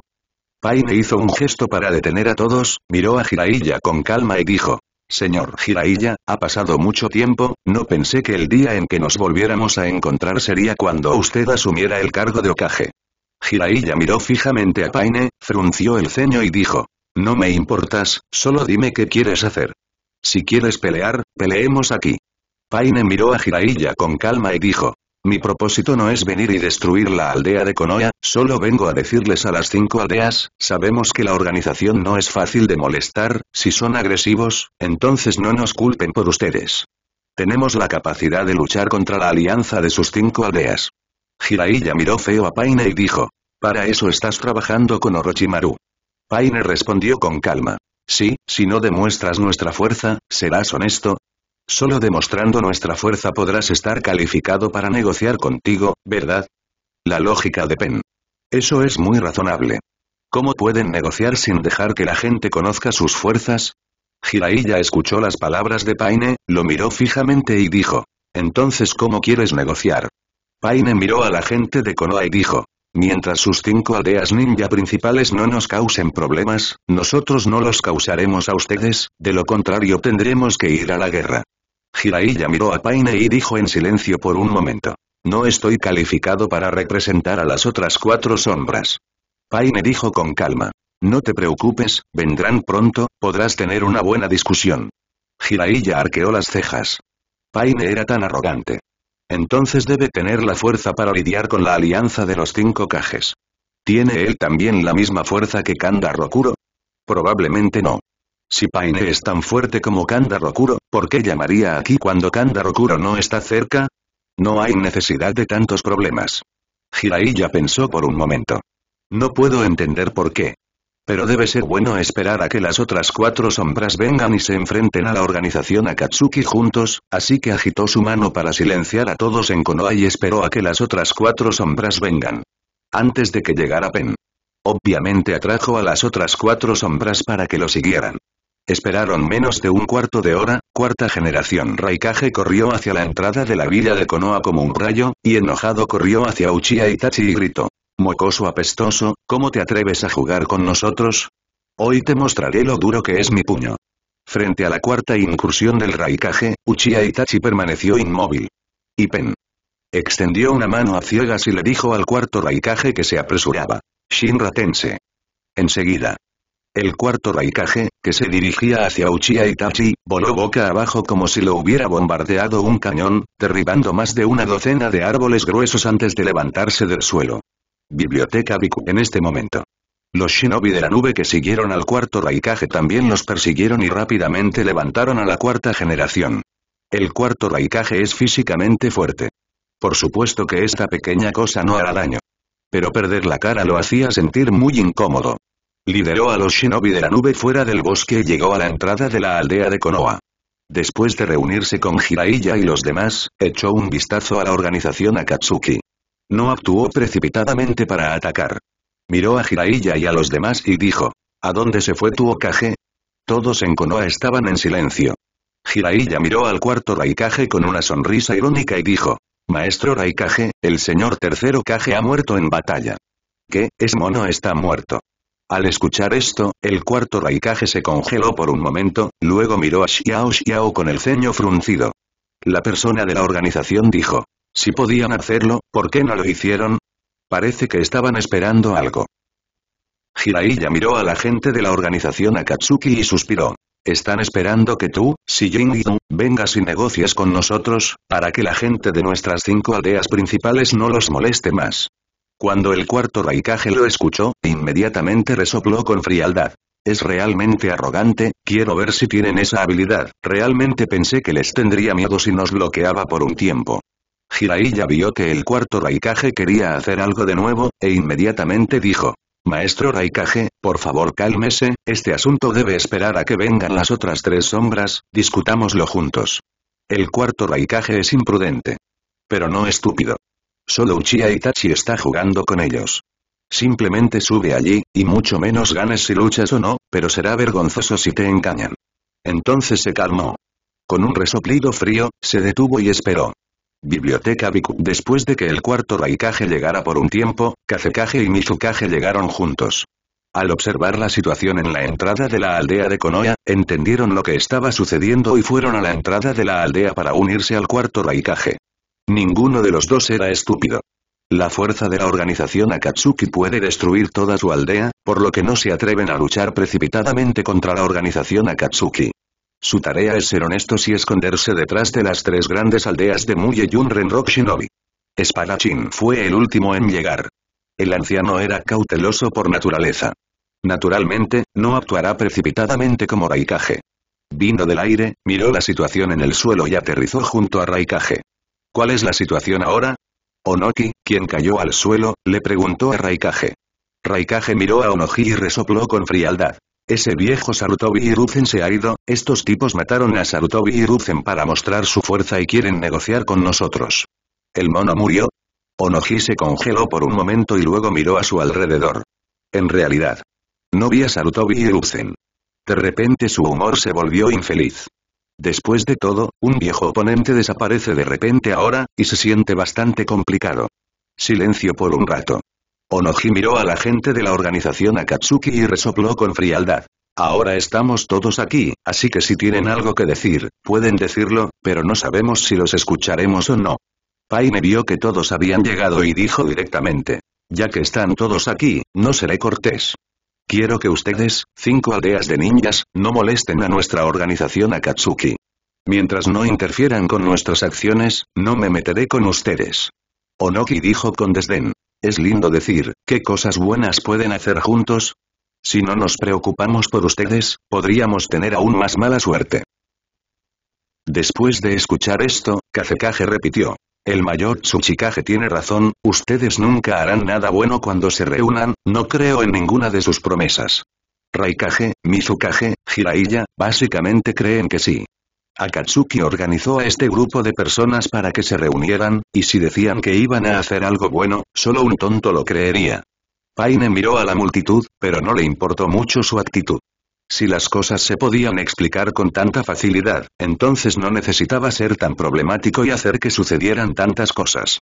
Paine hizo un gesto para detener a todos, miró a Jiraiya con calma y dijo. Señor Jiraiya, ha pasado mucho tiempo, no pensé que el día en que nos volviéramos a encontrar sería cuando usted asumiera el cargo de Okage. Jiraiya miró fijamente a Paine, frunció el ceño y dijo. No me importas, solo dime qué quieres hacer. Si quieres pelear, peleemos aquí. Paine miró a Jiraiya con calma y dijo. Mi propósito no es venir y destruir la aldea de Konoha, solo vengo a decirles a las cinco aldeas, sabemos que la organización no es fácil de molestar, si son agresivos, entonces no nos culpen por ustedes. Tenemos la capacidad de luchar contra la alianza de sus cinco aldeas. Jiraiya miró feo a Paine y dijo. Para eso estás trabajando con Orochimaru. Paine respondió con calma. Sí, si no demuestras nuestra fuerza, serás honesto. Solo demostrando nuestra fuerza podrás estar calificado para negociar contigo, ¿verdad? La lógica de Penn. Eso es muy razonable. ¿Cómo pueden negociar sin dejar que la gente conozca sus fuerzas? Jiraiya escuchó las palabras de Paine, lo miró fijamente y dijo. Entonces ¿cómo quieres negociar? Paine miró a la gente de Konoha y dijo. Mientras sus cinco aldeas ninja principales no nos causen problemas, nosotros no los causaremos a ustedes, de lo contrario tendremos que ir a la guerra. Jiraiya miró a Paine y dijo en silencio por un momento. No estoy calificado para representar a las otras cuatro sombras. Paine dijo con calma. No te preocupes, vendrán pronto, podrás tener una buena discusión. Jiraiya arqueó las cejas. Paine era tan arrogante entonces debe tener la fuerza para lidiar con la alianza de los cinco cajes. ¿Tiene él también la misma fuerza que Kanda Rokuro? Probablemente no. Si Paine es tan fuerte como Kanda Rokuro, ¿por qué llamaría aquí cuando Kanda Rokuro no está cerca? No hay necesidad de tantos problemas. ya pensó por un momento. No puedo entender por qué. Pero debe ser bueno esperar a que las otras cuatro sombras vengan y se enfrenten a la organización Akatsuki juntos, así que agitó su mano para silenciar a todos en Konoha y esperó a que las otras cuatro sombras vengan. Antes de que llegara Pen. Obviamente atrajo a las otras cuatro sombras para que lo siguieran. Esperaron menos de un cuarto de hora, cuarta generación Raikage corrió hacia la entrada de la villa de Konoha como un rayo, y enojado corrió hacia Uchiha Itachi y gritó. Mocoso apestoso, ¿cómo te atreves a jugar con nosotros? Hoy te mostraré lo duro que es mi puño. Frente a la cuarta incursión del Raikage, Uchiha Itachi permaneció inmóvil. Ipen. Extendió una mano a ciegas y le dijo al cuarto Raikage que se apresuraba. Shinratense. Enseguida. El cuarto Raikage, que se dirigía hacia Uchiha Itachi, voló boca abajo como si lo hubiera bombardeado un cañón, derribando más de una docena de árboles gruesos antes de levantarse del suelo. Biblioteca Biku en este momento. Los shinobi de la nube que siguieron al cuarto Raikage también los persiguieron y rápidamente levantaron a la cuarta generación. El cuarto Raikage es físicamente fuerte. Por supuesto que esta pequeña cosa no hará daño. Pero perder la cara lo hacía sentir muy incómodo. Lideró a los shinobi de la nube fuera del bosque y llegó a la entrada de la aldea de Konoha. Después de reunirse con Jiraiya y los demás, echó un vistazo a la organización Akatsuki. No actuó precipitadamente para atacar. Miró a Jiraiya y a los demás y dijo, ¿A dónde se fue tu Okage? Todos en Konoha estaban en silencio. Jiraiya miró al cuarto Raikage con una sonrisa irónica y dijo, Maestro Raikage, el señor tercero Kage ha muerto en batalla. ¿Qué, es mono está muerto? Al escuchar esto, el cuarto Raikage se congeló por un momento, luego miró a Xiao Xiao con el ceño fruncido. La persona de la organización dijo, si podían hacerlo, ¿por qué no lo hicieron? Parece que estaban esperando algo. Hiraiya miró a la gente de la organización Akatsuki y suspiró. Están esperando que tú, y vengas y negocies con nosotros, para que la gente de nuestras cinco aldeas principales no los moleste más. Cuando el cuarto Raikage lo escuchó, inmediatamente resopló con frialdad. Es realmente arrogante, quiero ver si tienen esa habilidad, realmente pensé que les tendría miedo si nos bloqueaba por un tiempo. Jiraiya vio que el cuarto Raikage quería hacer algo de nuevo, e inmediatamente dijo. Maestro Raikage, por favor cálmese, este asunto debe esperar a que vengan las otras tres sombras, discutámoslo juntos. El cuarto Raikage es imprudente. Pero no estúpido. Solo Uchiha Itachi está jugando con ellos. Simplemente sube allí, y mucho menos ganes si luchas o no, pero será vergonzoso si te engañan. Entonces se calmó. Con un resoplido frío, se detuvo y esperó. Biblioteca Biku. Después de que el cuarto Raikage llegara por un tiempo, Kazekage y Mizukage llegaron juntos. Al observar la situación en la entrada de la aldea de Konoya, entendieron lo que estaba sucediendo y fueron a la entrada de la aldea para unirse al cuarto Raikage. Ninguno de los dos era estúpido. La fuerza de la organización Akatsuki puede destruir toda su aldea, por lo que no se atreven a luchar precipitadamente contra la organización Akatsuki. Su tarea es ser honestos y esconderse detrás de las tres grandes aldeas de Muye y un Renrock Shinobi. fue el último en llegar. El anciano era cauteloso por naturaleza. Naturalmente, no actuará precipitadamente como Raikage. Vino del aire, miró la situación en el suelo y aterrizó junto a Raikage. ¿Cuál es la situación ahora? Onoki, quien cayó al suelo, le preguntó a Raikage. Raikage miró a Onoki y resopló con frialdad. Ese viejo Sarutobi y Ruzen se ha ido, estos tipos mataron a Sarutobi y para mostrar su fuerza y quieren negociar con nosotros. ¿El mono murió? Onoji se congeló por un momento y luego miró a su alrededor. En realidad. No vi a Sarutobi y De repente su humor se volvió infeliz. Después de todo, un viejo oponente desaparece de repente ahora, y se siente bastante complicado. Silencio por un rato. Onoji miró a la gente de la organización Akatsuki y resopló con frialdad. Ahora estamos todos aquí, así que si tienen algo que decir, pueden decirlo, pero no sabemos si los escucharemos o no. me vio que todos habían llegado y dijo directamente. Ya que están todos aquí, no seré cortés. Quiero que ustedes, cinco aldeas de ninjas, no molesten a nuestra organización Akatsuki. Mientras no interfieran con nuestras acciones, no me meteré con ustedes. Onoki dijo con desdén. Es lindo decir, ¿qué cosas buenas pueden hacer juntos? Si no nos preocupamos por ustedes, podríamos tener aún más mala suerte. Después de escuchar esto, Kazekage repitió. El mayor Tsuchikage tiene razón, ustedes nunca harán nada bueno cuando se reúnan, no creo en ninguna de sus promesas. Raikage, Mizukage, Jiraiya, básicamente creen que sí. Akatsuki organizó a este grupo de personas para que se reunieran, y si decían que iban a hacer algo bueno, solo un tonto lo creería. Paine miró a la multitud, pero no le importó mucho su actitud. Si las cosas se podían explicar con tanta facilidad, entonces no necesitaba ser tan problemático y hacer que sucedieran tantas cosas.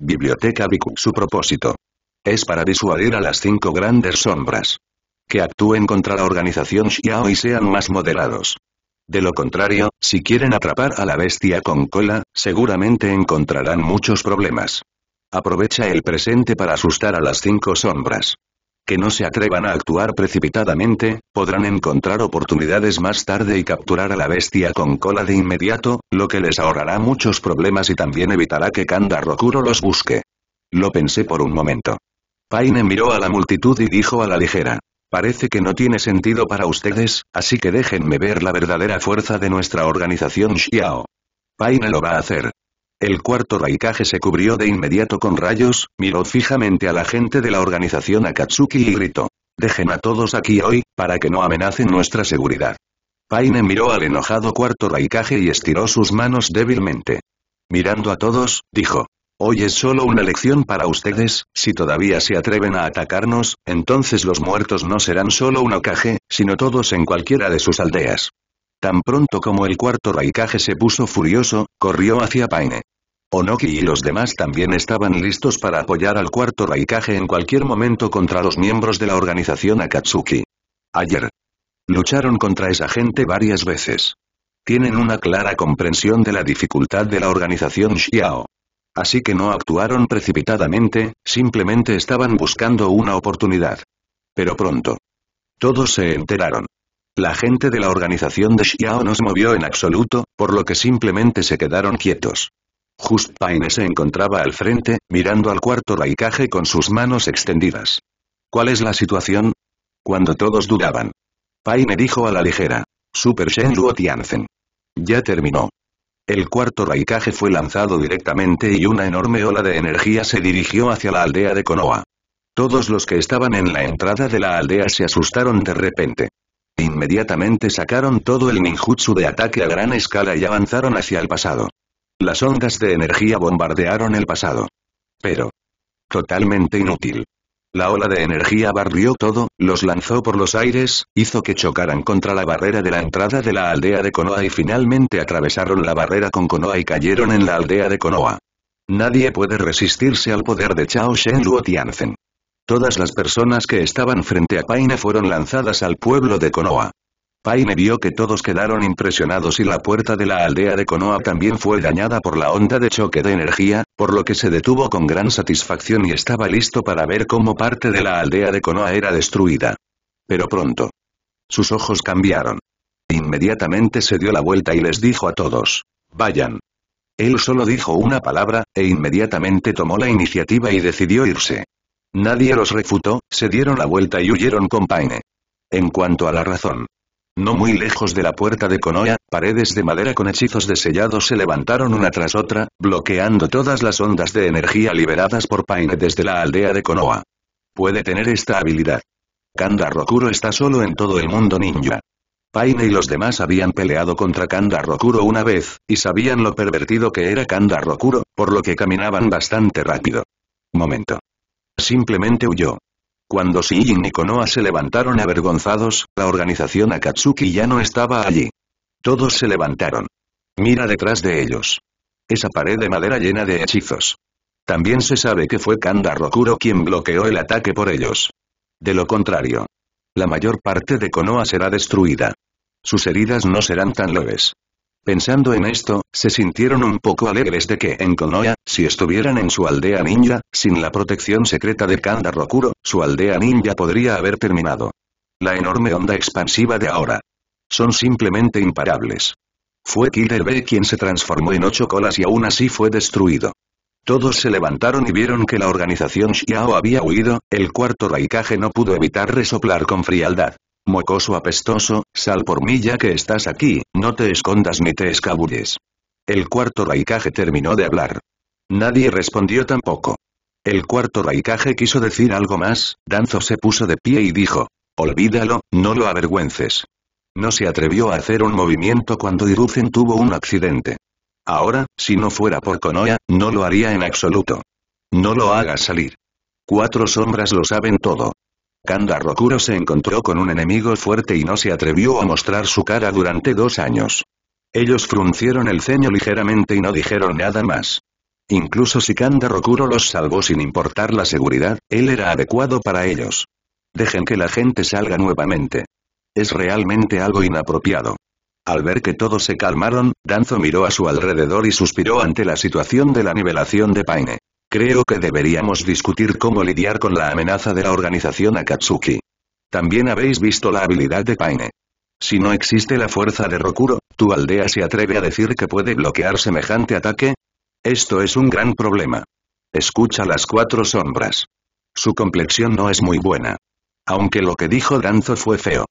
Biblioteca Biku. Su propósito. Es para disuadir a las cinco grandes sombras. Que actúen contra la organización Xiao y sean más moderados. De lo contrario, si quieren atrapar a la bestia con cola, seguramente encontrarán muchos problemas. Aprovecha el presente para asustar a las cinco sombras. Que no se atrevan a actuar precipitadamente, podrán encontrar oportunidades más tarde y capturar a la bestia con cola de inmediato, lo que les ahorrará muchos problemas y también evitará que Kanda Rokuro los busque. Lo pensé por un momento. Paine miró a la multitud y dijo a la ligera. Parece que no tiene sentido para ustedes, así que déjenme ver la verdadera fuerza de nuestra organización Xiao. Paine lo va a hacer. El cuarto raikage se cubrió de inmediato con rayos, miró fijamente a la gente de la organización Akatsuki y gritó. Dejen a todos aquí hoy, para que no amenacen nuestra seguridad. Paine miró al enojado cuarto raikage y estiró sus manos débilmente. Mirando a todos, dijo, Hoy es solo una lección para ustedes, si todavía se atreven a atacarnos, entonces los muertos no serán solo un ocaje, sino todos en cualquiera de sus aldeas. Tan pronto como el cuarto raikaje se puso furioso, corrió hacia Paine. Onoki y los demás también estaban listos para apoyar al cuarto raikaje en cualquier momento contra los miembros de la organización Akatsuki. Ayer. Lucharon contra esa gente varias veces. Tienen una clara comprensión de la dificultad de la organización Xiao. Así que no actuaron precipitadamente, simplemente estaban buscando una oportunidad. Pero pronto. Todos se enteraron. La gente de la organización de Xiao no se movió en absoluto, por lo que simplemente se quedaron quietos. Just Paine se encontraba al frente, mirando al cuarto raicaje con sus manos extendidas. ¿Cuál es la situación? Cuando todos dudaban. Paine dijo a la ligera. Super Shen Luo Tianzen. Ya terminó. El cuarto Raikage fue lanzado directamente y una enorme ola de energía se dirigió hacia la aldea de Konoha. Todos los que estaban en la entrada de la aldea se asustaron de repente. Inmediatamente sacaron todo el ninjutsu de ataque a gran escala y avanzaron hacia el pasado. Las ondas de energía bombardearon el pasado. Pero. Totalmente inútil. La ola de energía barrió todo, los lanzó por los aires, hizo que chocaran contra la barrera de la entrada de la aldea de Konoha y finalmente atravesaron la barrera con Konoha y cayeron en la aldea de Konoha. Nadie puede resistirse al poder de Chao Shen Luo Tianzen. Todas las personas que estaban frente a Paina fueron lanzadas al pueblo de Konoha. Paine vio que todos quedaron impresionados y la puerta de la aldea de Konoha también fue dañada por la onda de choque de energía, por lo que se detuvo con gran satisfacción y estaba listo para ver cómo parte de la aldea de Konoha era destruida. Pero pronto. Sus ojos cambiaron. Inmediatamente se dio la vuelta y les dijo a todos. Vayan. Él solo dijo una palabra, e inmediatamente tomó la iniciativa y decidió irse. Nadie los refutó, se dieron la vuelta y huyeron con Paine. En cuanto a la razón, no muy lejos de la puerta de Konoha, paredes de madera con hechizos de sellado se levantaron una tras otra, bloqueando todas las ondas de energía liberadas por Paine desde la aldea de Konoha. Puede tener esta habilidad. Kanda Rokuro está solo en todo el mundo ninja. Paine y los demás habían peleado contra Kanda Rokuro una vez, y sabían lo pervertido que era Kanda Rokuro, por lo que caminaban bastante rápido. Momento. Simplemente huyó. Cuando si y Konoha se levantaron avergonzados, la organización Akatsuki ya no estaba allí. Todos se levantaron. Mira detrás de ellos. Esa pared de madera llena de hechizos. También se sabe que fue Kanda Rokuro quien bloqueó el ataque por ellos. De lo contrario. La mayor parte de Konoha será destruida. Sus heridas no serán tan leves. Pensando en esto, se sintieron un poco alegres de que en Konoha, si estuvieran en su aldea ninja, sin la protección secreta de Kanda Rokuro, su aldea ninja podría haber terminado. La enorme onda expansiva de ahora. Son simplemente imparables. Fue Killer B quien se transformó en ocho colas y aún así fue destruido. Todos se levantaron y vieron que la organización Xiao había huido, el cuarto Raikage no pudo evitar resoplar con frialdad. Mocoso apestoso, sal por mí ya que estás aquí, no te escondas ni te escabulles. El cuarto raicaje terminó de hablar. Nadie respondió tampoco. El cuarto raicaje quiso decir algo más, Danzo se puso de pie y dijo. Olvídalo, no lo avergüences. No se atrevió a hacer un movimiento cuando irucen tuvo un accidente. Ahora, si no fuera por Konoha, no lo haría en absoluto. No lo hagas salir. Cuatro sombras lo saben todo. Kanda Rokuro se encontró con un enemigo fuerte y no se atrevió a mostrar su cara durante dos años. Ellos fruncieron el ceño ligeramente y no dijeron nada más. Incluso si Kanda Rokuro los salvó sin importar la seguridad, él era adecuado para ellos. Dejen que la gente salga nuevamente. Es realmente algo inapropiado. Al ver que todos se calmaron, Danzo miró a su alrededor y suspiró ante la situación de la nivelación de Paine. Creo que deberíamos discutir cómo lidiar con la amenaza de la organización Akatsuki. También habéis visto la habilidad de Paine. Si no existe la fuerza de Rokuro, ¿tu aldea se atreve a decir que puede bloquear semejante ataque? Esto es un gran problema. Escucha las cuatro sombras. Su complexión no es muy buena. Aunque lo que dijo Danzo fue feo.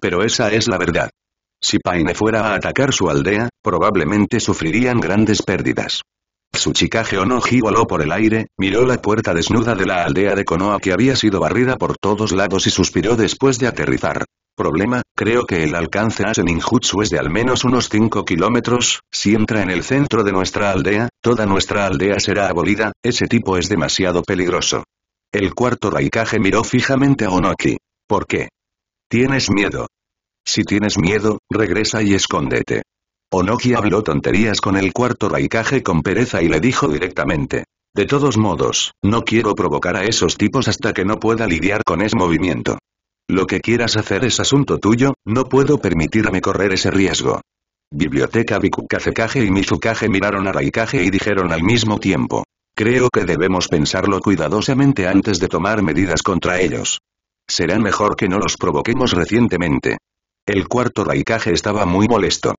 Pero esa es la verdad. Si Paine fuera a atacar su aldea, probablemente sufrirían grandes pérdidas. Tsuchikage Onoji voló por el aire, miró la puerta desnuda de la aldea de Konoha que había sido barrida por todos lados y suspiró después de aterrizar. Problema, creo que el alcance a Seninjutsu es de al menos unos 5 kilómetros, si entra en el centro de nuestra aldea, toda nuestra aldea será abolida, ese tipo es demasiado peligroso. El cuarto raikaje miró fijamente a Onoki. ¿Por qué? Tienes miedo. Si tienes miedo, regresa y escóndete. Onoki habló tonterías con el cuarto Raikaje con pereza y le dijo directamente. De todos modos, no quiero provocar a esos tipos hasta que no pueda lidiar con ese movimiento. Lo que quieras hacer es asunto tuyo, no puedo permitirme correr ese riesgo. Biblioteca Kage y Mizukage miraron a Raikage y dijeron al mismo tiempo. Creo que debemos pensarlo cuidadosamente antes de tomar medidas contra ellos. Será mejor que no los provoquemos recientemente. El cuarto Raikage estaba muy molesto.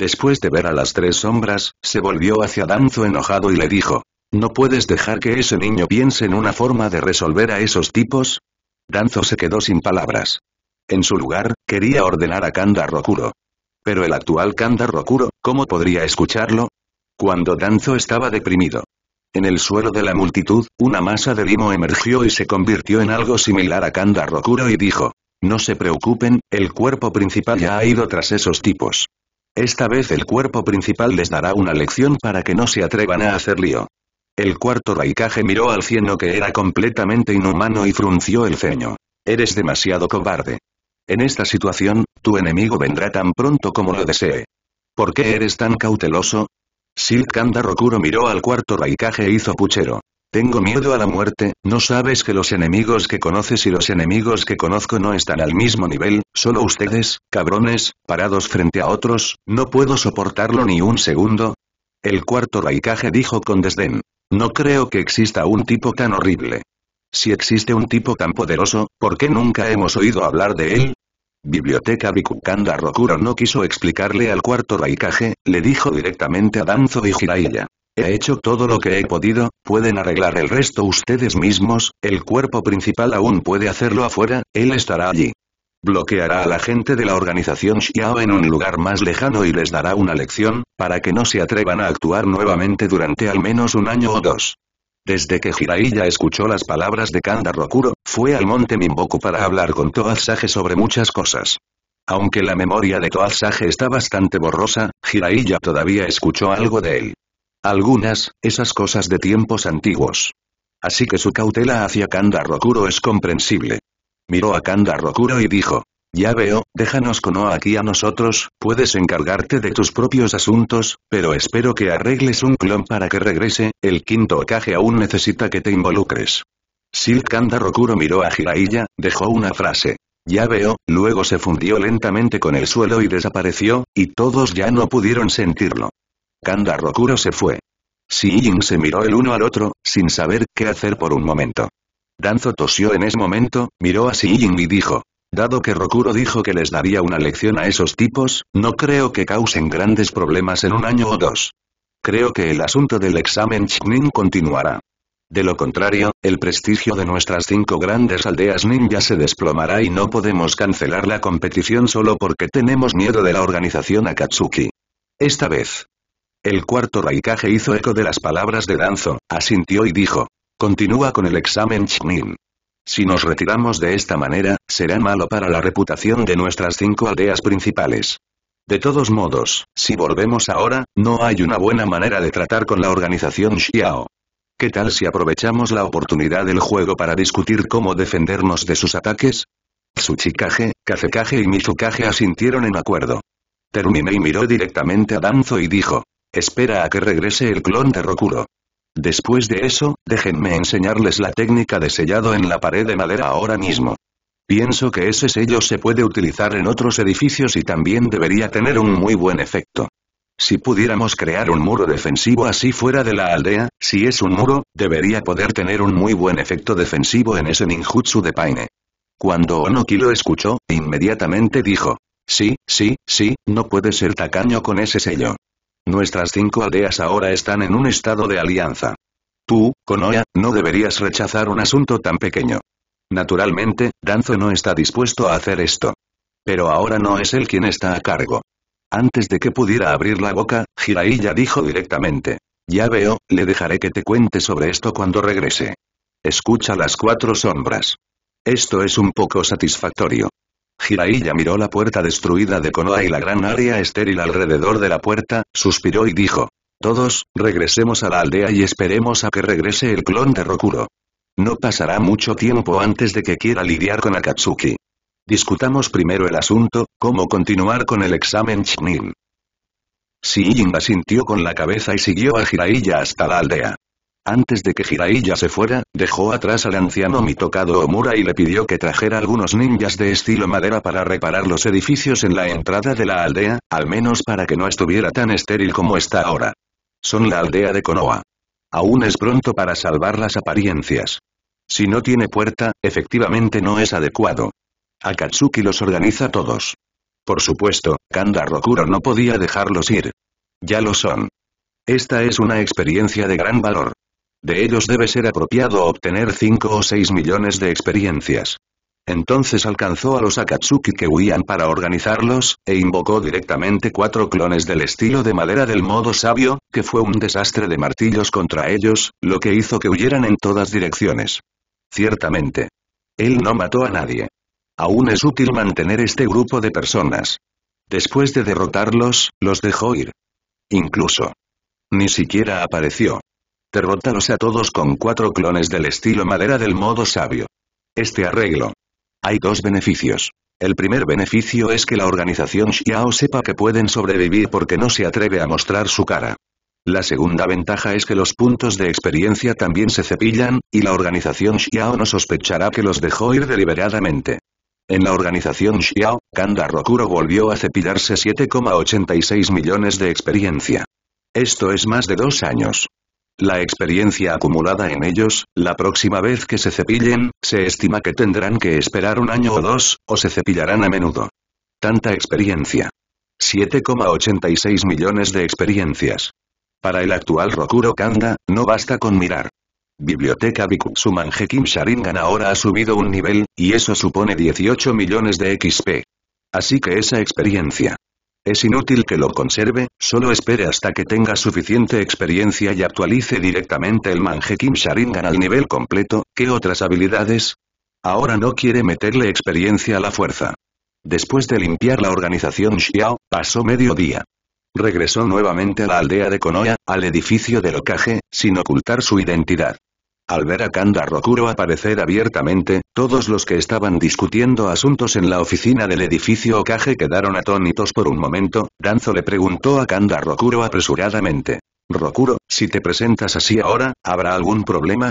Después de ver a las tres sombras, se volvió hacia Danzo enojado y le dijo. ¿No puedes dejar que ese niño piense en una forma de resolver a esos tipos? Danzo se quedó sin palabras. En su lugar, quería ordenar a Kanda Rokuro. Pero el actual Kanda Rokuro, ¿cómo podría escucharlo? Cuando Danzo estaba deprimido. En el suelo de la multitud, una masa de limo emergió y se convirtió en algo similar a Kanda Rokuro y dijo. No se preocupen, el cuerpo principal ya ha ido tras esos tipos. Esta vez el cuerpo principal les dará una lección para que no se atrevan a hacer lío. El cuarto Raikage miró al cieno que era completamente inhumano y frunció el ceño. Eres demasiado cobarde. En esta situación, tu enemigo vendrá tan pronto como lo desee. ¿Por qué eres tan cauteloso? Silkanda Rokuro miró al cuarto Raikage e hizo puchero. Tengo miedo a la muerte, no sabes que los enemigos que conoces y los enemigos que conozco no están al mismo nivel, solo ustedes, cabrones, parados frente a otros, no puedo soportarlo ni un segundo. El cuarto Raikage dijo con desdén. No creo que exista un tipo tan horrible. Si existe un tipo tan poderoso, ¿por qué nunca hemos oído hablar de él? Biblioteca Bikukanda Rokuro no quiso explicarle al cuarto Raikage, le dijo directamente a Danzo y Jiraiya. He hecho todo lo que he podido, pueden arreglar el resto ustedes mismos, el cuerpo principal aún puede hacerlo afuera, él estará allí. Bloqueará a la gente de la organización Xiao en un lugar más lejano y les dará una lección, para que no se atrevan a actuar nuevamente durante al menos un año o dos. Desde que Jiraiya escuchó las palabras de Kanda Rokuro, fue al monte Mimboku para hablar con Toazaje sobre muchas cosas. Aunque la memoria de Toazaje está bastante borrosa, Jiraiya todavía escuchó algo de él. Algunas, esas cosas de tiempos antiguos. Así que su cautela hacia Kanda Rokuro es comprensible. Miró a Kanda Rokuro y dijo, ya veo, déjanos cono aquí a nosotros, puedes encargarte de tus propios asuntos, pero espero que arregles un clon para que regrese, el quinto Okage aún necesita que te involucres. Silk Kanda Rokuro miró a Jiraiya, dejó una frase. Ya veo, luego se fundió lentamente con el suelo y desapareció, y todos ya no pudieron sentirlo. Kanda Rokuro se fue. Si se miró el uno al otro, sin saber qué hacer por un momento. Danzo tosió en ese momento, miró a Si y dijo. Dado que Rokuro dijo que les daría una lección a esos tipos, no creo que causen grandes problemas en un año o dos. Creo que el asunto del examen chunin continuará. De lo contrario, el prestigio de nuestras cinco grandes aldeas ninja se desplomará y no podemos cancelar la competición solo porque tenemos miedo de la organización Akatsuki. Esta vez, el cuarto Raikage hizo eco de las palabras de Danzo, asintió y dijo. Continúa con el examen Chinin. Si nos retiramos de esta manera, será malo para la reputación de nuestras cinco aldeas principales. De todos modos, si volvemos ahora, no hay una buena manera de tratar con la organización Xiao. ¿Qué tal si aprovechamos la oportunidad del juego para discutir cómo defendernos de sus ataques? Tsuchikage, Kazekage y Mizukage asintieron en acuerdo. Terminé y miró directamente a Danzo y dijo, Espera a que regrese el clon de Rokuro. Después de eso, déjenme enseñarles la técnica de sellado en la pared de madera ahora mismo. Pienso que ese sello se puede utilizar en otros edificios y también debería tener un muy buen efecto. Si pudiéramos crear un muro defensivo así fuera de la aldea, si es un muro, debería poder tener un muy buen efecto defensivo en ese ninjutsu de Paine. Cuando Onoki lo escuchó, inmediatamente dijo. Sí, sí, sí, no puede ser tacaño con ese sello. Nuestras cinco aldeas ahora están en un estado de alianza. Tú, Konoha, no deberías rechazar un asunto tan pequeño. Naturalmente, Danzo no está dispuesto a hacer esto. Pero ahora no es él quien está a cargo. Antes de que pudiera abrir la boca, Jiraiya dijo directamente. Ya veo, le dejaré que te cuente sobre esto cuando regrese. Escucha las cuatro sombras. Esto es un poco satisfactorio. Jiraiya miró la puerta destruida de Konoha y la gran área estéril alrededor de la puerta, suspiró y dijo. Todos, regresemos a la aldea y esperemos a que regrese el clon de Rokuro. No pasará mucho tiempo antes de que quiera lidiar con Akatsuki. Discutamos primero el asunto, cómo continuar con el examen Shinin". Shi asintió con la cabeza y siguió a Jiraiya hasta la aldea. Antes de que Jiraiya se fuera, dejó atrás al anciano Mitokado Omura y le pidió que trajera algunos ninjas de estilo madera para reparar los edificios en la entrada de la aldea, al menos para que no estuviera tan estéril como está ahora. Son la aldea de Konoha. Aún es pronto para salvar las apariencias. Si no tiene puerta, efectivamente no es adecuado. Akatsuki los organiza todos. Por supuesto, Kanda Rokuro no podía dejarlos ir. Ya lo son. Esta es una experiencia de gran valor. De ellos debe ser apropiado obtener 5 o 6 millones de experiencias. Entonces alcanzó a los Akatsuki que huían para organizarlos, e invocó directamente cuatro clones del estilo de madera del modo sabio, que fue un desastre de martillos contra ellos, lo que hizo que huyeran en todas direcciones. Ciertamente. Él no mató a nadie. Aún es útil mantener este grupo de personas. Después de derrotarlos, los dejó ir. Incluso. Ni siquiera apareció. Derrotaros a todos con cuatro clones del estilo madera del modo sabio. Este arreglo. Hay dos beneficios. El primer beneficio es que la organización Xiao sepa que pueden sobrevivir porque no se atreve a mostrar su cara. La segunda ventaja es que los puntos de experiencia también se cepillan, y la organización Xiao no sospechará que los dejó ir deliberadamente. En la organización Xiao, Kanda Rokuro volvió a cepillarse 7,86 millones de experiencia. Esto es más de dos años la experiencia acumulada en ellos, la próxima vez que se cepillen, se estima que tendrán que esperar un año o dos, o se cepillarán a menudo. Tanta experiencia. 7,86 millones de experiencias. Para el actual Rokuro Kanda, no basta con mirar. Biblioteca Biku Kim Sharingan ahora ha subido un nivel, y eso supone 18 millones de XP. Así que esa experiencia, es inútil que lo conserve, solo espere hasta que tenga suficiente experiencia y actualice directamente el Kim Sharingan al nivel completo, ¿qué otras habilidades? Ahora no quiere meterle experiencia a la fuerza. Después de limpiar la organización Xiao, pasó medio día. Regresó nuevamente a la aldea de Konoya, al edificio de Okage, sin ocultar su identidad. Al ver a Kanda Rokuro aparecer abiertamente, todos los que estaban discutiendo asuntos en la oficina del edificio Okage quedaron atónitos por un momento, Danzo le preguntó a Kanda Rokuro apresuradamente. Rokuro, si te presentas así ahora, ¿habrá algún problema?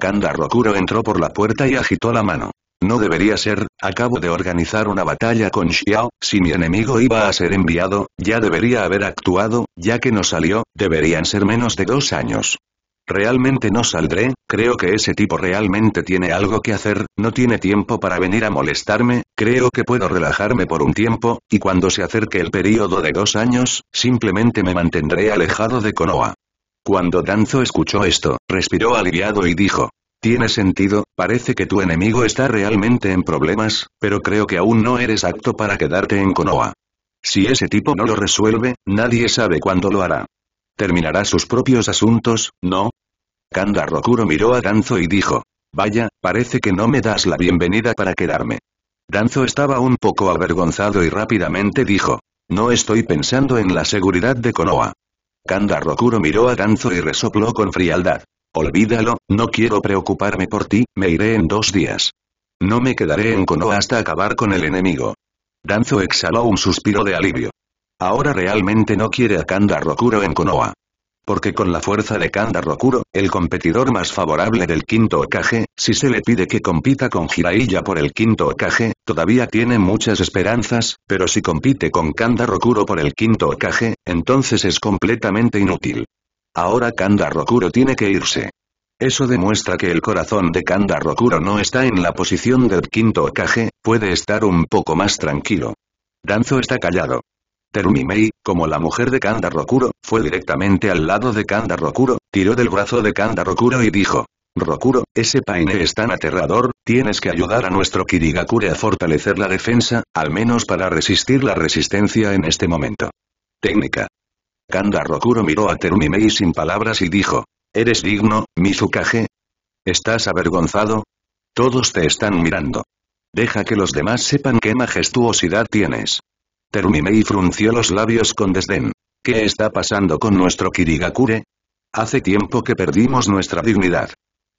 Kanda Rokuro entró por la puerta y agitó la mano. No debería ser, acabo de organizar una batalla con Xiao, si mi enemigo iba a ser enviado, ya debería haber actuado, ya que no salió, deberían ser menos de dos años. Realmente no saldré, creo que ese tipo realmente tiene algo que hacer, no tiene tiempo para venir a molestarme, creo que puedo relajarme por un tiempo, y cuando se acerque el periodo de dos años, simplemente me mantendré alejado de Konoha. Cuando Danzo escuchó esto, respiró aliviado y dijo, tiene sentido, parece que tu enemigo está realmente en problemas, pero creo que aún no eres apto para quedarte en Konoha. Si ese tipo no lo resuelve, nadie sabe cuándo lo hará. ¿Terminará sus propios asuntos, no? Kanda Rokuro miró a Danzo y dijo. Vaya, parece que no me das la bienvenida para quedarme. Danzo estaba un poco avergonzado y rápidamente dijo. No estoy pensando en la seguridad de Konoha. Kanda Rokuro miró a Danzo y resopló con frialdad. Olvídalo, no quiero preocuparme por ti, me iré en dos días. No me quedaré en Konoha hasta acabar con el enemigo. Danzo exhaló un suspiro de alivio ahora realmente no quiere a Kanda Rokuro en Konoha. Porque con la fuerza de Kanda Rokuro, el competidor más favorable del quinto Okage, si se le pide que compita con Jiraiya por el quinto Okage, todavía tiene muchas esperanzas, pero si compite con Kanda Rokuro por el quinto Okage, entonces es completamente inútil. Ahora Kanda Rokuro tiene que irse. Eso demuestra que el corazón de Kanda Rokuro no está en la posición del quinto Okage, puede estar un poco más tranquilo. Danzo está callado. Terumimei, como la mujer de Kanda Rokuro, fue directamente al lado de Kanda Rokuro, tiró del brazo de Kanda Rokuro y dijo. Rokuro, ese paine es tan aterrador, tienes que ayudar a nuestro Kirigakure a fortalecer la defensa, al menos para resistir la resistencia en este momento. Técnica. Kanda Rokuro miró a Terumimei sin palabras y dijo. ¿Eres digno, Mizukage? ¿Estás avergonzado? Todos te están mirando. Deja que los demás sepan qué majestuosidad tienes. Terumimei frunció los labios con desdén. ¿Qué está pasando con nuestro Kirigakure? Hace tiempo que perdimos nuestra dignidad.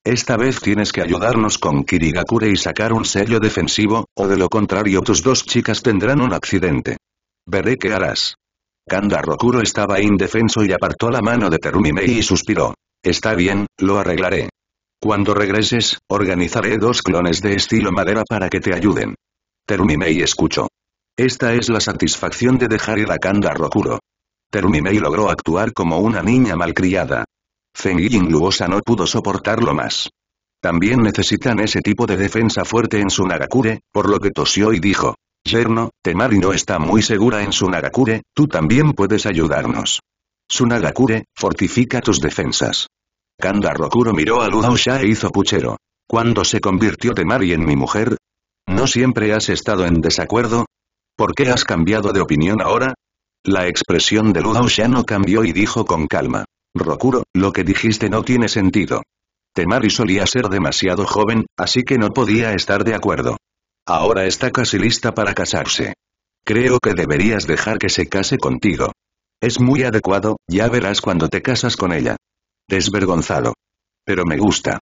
Esta vez tienes que ayudarnos con Kirigakure y sacar un sello defensivo, o de lo contrario tus dos chicas tendrán un accidente. Veré qué harás. Kanda Rokuro estaba indefenso y apartó la mano de Terumimei y suspiró. Está bien, lo arreglaré. Cuando regreses, organizaré dos clones de estilo madera para que te ayuden. Terumimei escuchó. Esta es la satisfacción de dejar ir a Kanda Rokuro. Terumimei logró actuar como una niña malcriada. Feng Luosa no pudo soportarlo más. También necesitan ese tipo de defensa fuerte en su Nagakure, por lo que tosió y dijo. Yerno, Temari no está muy segura en su Nagakure, tú también puedes ayudarnos. Su fortifica tus defensas. Kanda Rokuro miró a Ludaosha e hizo puchero. ¿Cuándo se convirtió Temari en mi mujer? ¿No siempre has estado en desacuerdo? ¿Por qué has cambiado de opinión ahora? La expresión de ya no cambió y dijo con calma. Rokuro, lo que dijiste no tiene sentido. Temari solía ser demasiado joven, así que no podía estar de acuerdo. Ahora está casi lista para casarse. Creo que deberías dejar que se case contigo. Es muy adecuado, ya verás cuando te casas con ella. Desvergonzado. Pero me gusta.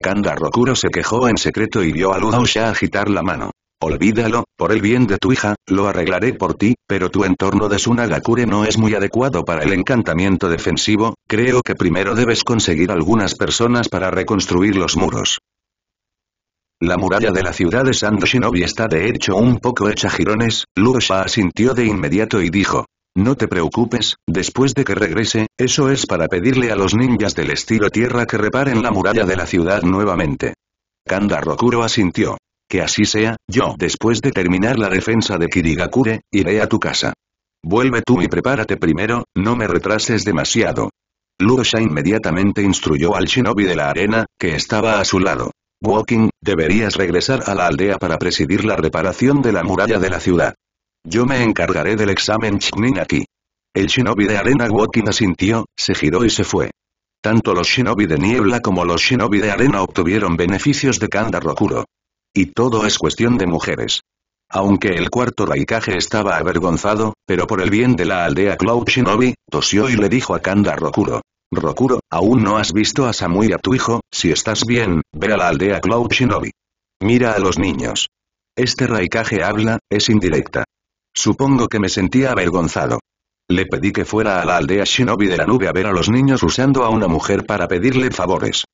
Kanda Rokuro se quejó en secreto y vio a ya agitar la mano. Olvídalo, por el bien de tu hija, lo arreglaré por ti, pero tu entorno de Sunagakure no es muy adecuado para el encantamiento defensivo, creo que primero debes conseguir algunas personas para reconstruir los muros. La muralla de la ciudad de Sando está de hecho un poco hecha jirones, Lusha asintió de inmediato y dijo. No te preocupes, después de que regrese, eso es para pedirle a los ninjas del estilo tierra que reparen la muralla de la ciudad nuevamente. Kanda Rokuro asintió. Que así sea, yo después de terminar la defensa de Kirigakure, iré a tu casa. Vuelve tú y prepárate primero, no me retrases demasiado. Lurusha inmediatamente instruyó al shinobi de la arena, que estaba a su lado. Walking, deberías regresar a la aldea para presidir la reparación de la muralla de la ciudad. Yo me encargaré del examen Chunin aquí. El shinobi de arena Walking asintió, se giró y se fue. Tanto los shinobi de niebla como los shinobi de arena obtuvieron beneficios de Kanda Rokuro. Y todo es cuestión de mujeres. Aunque el cuarto Raikage estaba avergonzado, pero por el bien de la aldea Cloud Shinobi, tosió y le dijo a Kanda Rokuro. Rokuro, aún no has visto a Samui a tu hijo, si estás bien, ve a la aldea Cloud Shinobi. Mira a los niños. Este Raikage habla, es indirecta. Supongo que me sentía avergonzado. Le pedí que fuera a la aldea Shinobi de la nube a ver a los niños usando a una mujer para pedirle favores.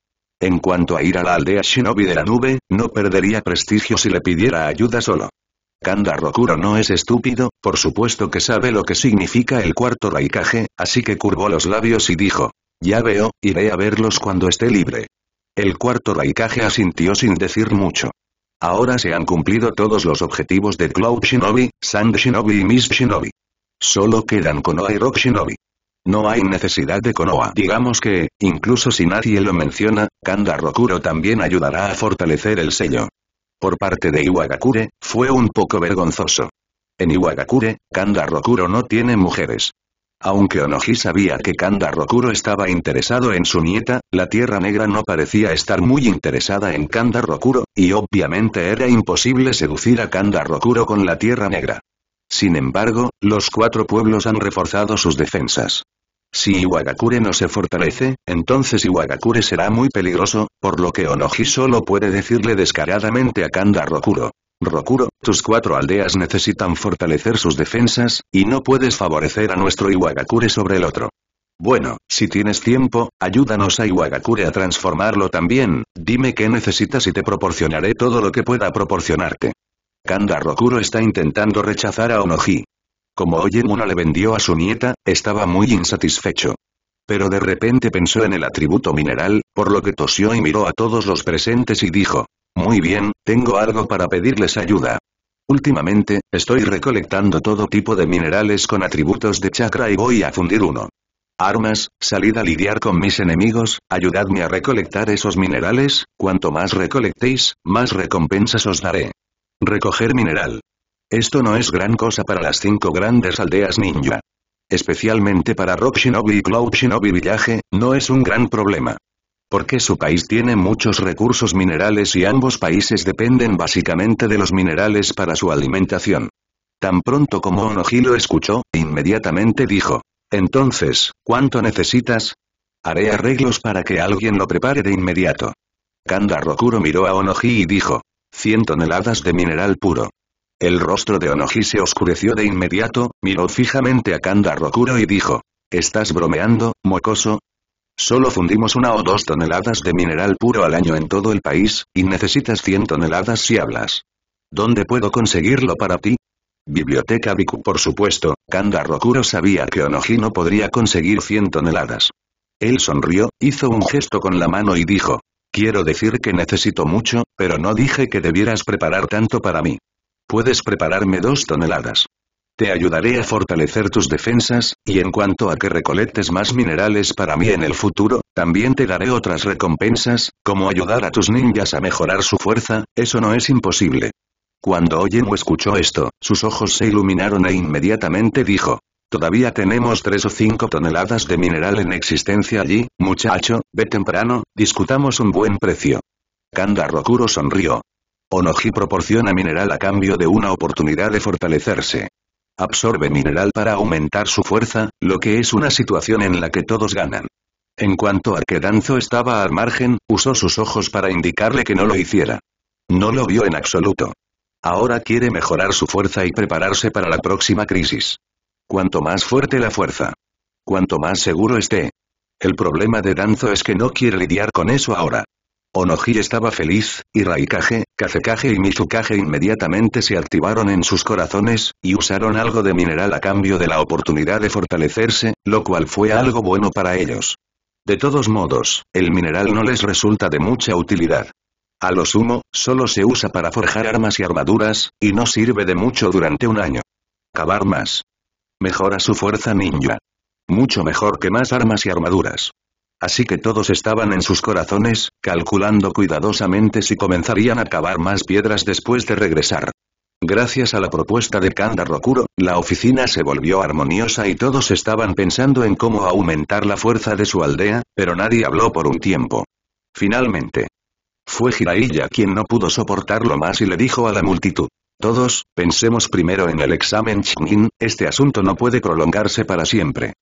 En cuanto a ir a la aldea Shinobi de la nube, no perdería prestigio si le pidiera ayuda solo. Kanda Rokuro no es estúpido, por supuesto que sabe lo que significa el cuarto Raikage, así que curvó los labios y dijo. Ya veo, iré a verlos cuando esté libre. El cuarto Raikage asintió sin decir mucho. Ahora se han cumplido todos los objetivos de Cloud Shinobi, Sand Shinobi y Miss Shinobi. Solo quedan Konoha y Rock Shinobi. No hay necesidad de Konoha. Digamos que, incluso si nadie lo menciona, Kanda Rokuro también ayudará a fortalecer el sello. Por parte de Iwagakure, fue un poco vergonzoso. En Iwagakure, Kanda Rokuro no tiene mujeres. Aunque Onoji sabía que Kanda Rokuro estaba interesado en su nieta, la Tierra Negra no parecía estar muy interesada en Kanda Rokuro, y obviamente era imposible seducir a Kanda Rokuro con la Tierra Negra. Sin embargo, los cuatro pueblos han reforzado sus defensas. Si Iwagakure no se fortalece, entonces Iwagakure será muy peligroso, por lo que Onoji solo puede decirle descaradamente a Kanda Rokuro. Rokuro, tus cuatro aldeas necesitan fortalecer sus defensas, y no puedes favorecer a nuestro Iwagakure sobre el otro. Bueno, si tienes tiempo, ayúdanos a Iwagakure a transformarlo también, dime qué necesitas y te proporcionaré todo lo que pueda proporcionarte. Kanda Rokuro está intentando rechazar a Onoji. Como Oyemuno le vendió a su nieta, estaba muy insatisfecho. Pero de repente pensó en el atributo mineral, por lo que tosió y miró a todos los presentes y dijo, «Muy bien, tengo algo para pedirles ayuda. Últimamente, estoy recolectando todo tipo de minerales con atributos de chakra y voy a fundir uno. Armas, salid a lidiar con mis enemigos, ayudadme a recolectar esos minerales, cuanto más recolectéis, más recompensas os daré. Recoger mineral. Esto no es gran cosa para las cinco grandes aldeas ninja. Especialmente para Rock Shinobi y Cloud Shinobi Village, no es un gran problema. Porque su país tiene muchos recursos minerales y ambos países dependen básicamente de los minerales para su alimentación. Tan pronto como Onoji lo escuchó, inmediatamente dijo. Entonces, ¿cuánto necesitas? Haré arreglos para que alguien lo prepare de inmediato. Kanda Rokuro miró a Onoji y dijo. 100 toneladas de mineral puro. El rostro de Onoji se oscureció de inmediato, miró fijamente a Kanda Rokuro y dijo, ¿Estás bromeando, mocoso? Solo fundimos una o dos toneladas de mineral puro al año en todo el país, y necesitas 100 toneladas si hablas. ¿Dónde puedo conseguirlo para ti? Biblioteca Biku Por supuesto, Kanda Rokuro sabía que Onoji no podría conseguir 100 toneladas. Él sonrió, hizo un gesto con la mano y dijo, Quiero decir que necesito mucho, pero no dije que debieras preparar tanto para mí. Puedes prepararme dos toneladas. Te ayudaré a fortalecer tus defensas, y en cuanto a que recolectes más minerales para mí en el futuro, también te daré otras recompensas, como ayudar a tus ninjas a mejorar su fuerza, eso no es imposible. Cuando Oyen escuchó esto, sus ojos se iluminaron e inmediatamente dijo, Todavía tenemos tres o cinco toneladas de mineral en existencia allí, muchacho, ve temprano, discutamos un buen precio. Kanda Rokuro sonrió. Onoji proporciona mineral a cambio de una oportunidad de fortalecerse. Absorbe mineral para aumentar su fuerza, lo que es una situación en la que todos ganan. En cuanto a que Danzo estaba al margen, usó sus ojos para indicarle que no lo hiciera. No lo vio en absoluto. Ahora quiere mejorar su fuerza y prepararse para la próxima crisis. Cuanto más fuerte la fuerza. Cuanto más seguro esté. El problema de Danzo es que no quiere lidiar con eso ahora. Onoji estaba feliz, y Raikage, Kazekage y Mizukage inmediatamente se activaron en sus corazones, y usaron algo de mineral a cambio de la oportunidad de fortalecerse, lo cual fue algo bueno para ellos. De todos modos, el mineral no les resulta de mucha utilidad. A lo sumo, solo se usa para forjar armas y armaduras, y no sirve de mucho durante un año. Cavar más. Mejora su fuerza ninja. Mucho mejor que más armas y armaduras. Así que todos estaban en sus corazones, calculando cuidadosamente si comenzarían a cavar más piedras después de regresar. Gracias a la propuesta de Kanda Rokuro, la oficina se volvió armoniosa y todos estaban pensando en cómo aumentar la fuerza de su aldea, pero nadie habló por un tiempo. Finalmente. Fue Jiraiya quien no pudo soportarlo más y le dijo a la multitud. Todos, pensemos primero en el examen Ch'nin, este asunto no puede prolongarse para siempre.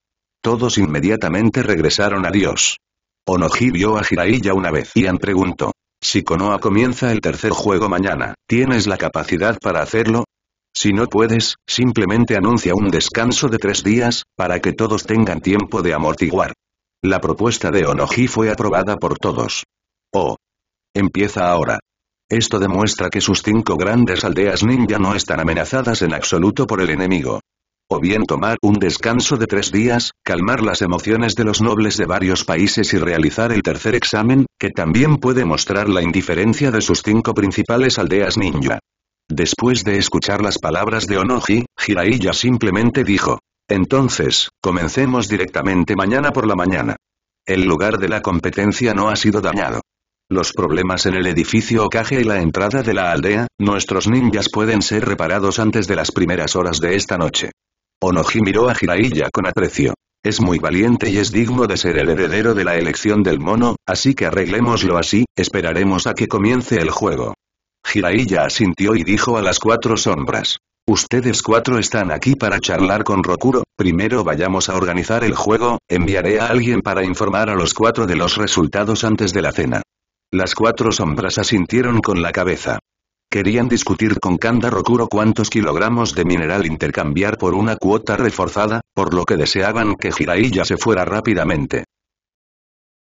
Todos inmediatamente regresaron a Dios. Onoji vio a Jiraiya una vez. Ian preguntó. Si Konoha comienza el tercer juego mañana, ¿tienes la capacidad para hacerlo? Si no puedes, simplemente anuncia un descanso de tres días, para que todos tengan tiempo de amortiguar. La propuesta de Onoji fue aprobada por todos. Oh. Empieza ahora. Esto demuestra que sus cinco grandes aldeas ninja no están amenazadas en absoluto por el enemigo. O bien tomar un descanso de tres días, calmar las emociones de los nobles de varios países y realizar el tercer examen, que también puede mostrar la indiferencia de sus cinco principales aldeas ninja. Después de escuchar las palabras de Onoji, Hiraiya simplemente dijo. Entonces, comencemos directamente mañana por la mañana. El lugar de la competencia no ha sido dañado los problemas en el edificio ocaje y la entrada de la aldea, nuestros ninjas pueden ser reparados antes de las primeras horas de esta noche. Onoji miró a Jiraiya con aprecio. Es muy valiente y es digno de ser el heredero de la elección del mono, así que arreglémoslo así, esperaremos a que comience el juego. Jiraiya asintió y dijo a las cuatro sombras. Ustedes cuatro están aquí para charlar con Rokuro, primero vayamos a organizar el juego, enviaré a alguien para informar a los cuatro de los resultados antes de la cena. Las cuatro sombras asintieron con la cabeza. Querían discutir con Kanda Rokuro cuántos kilogramos de mineral intercambiar por una cuota reforzada, por lo que deseaban que Jiraiya se fuera rápidamente.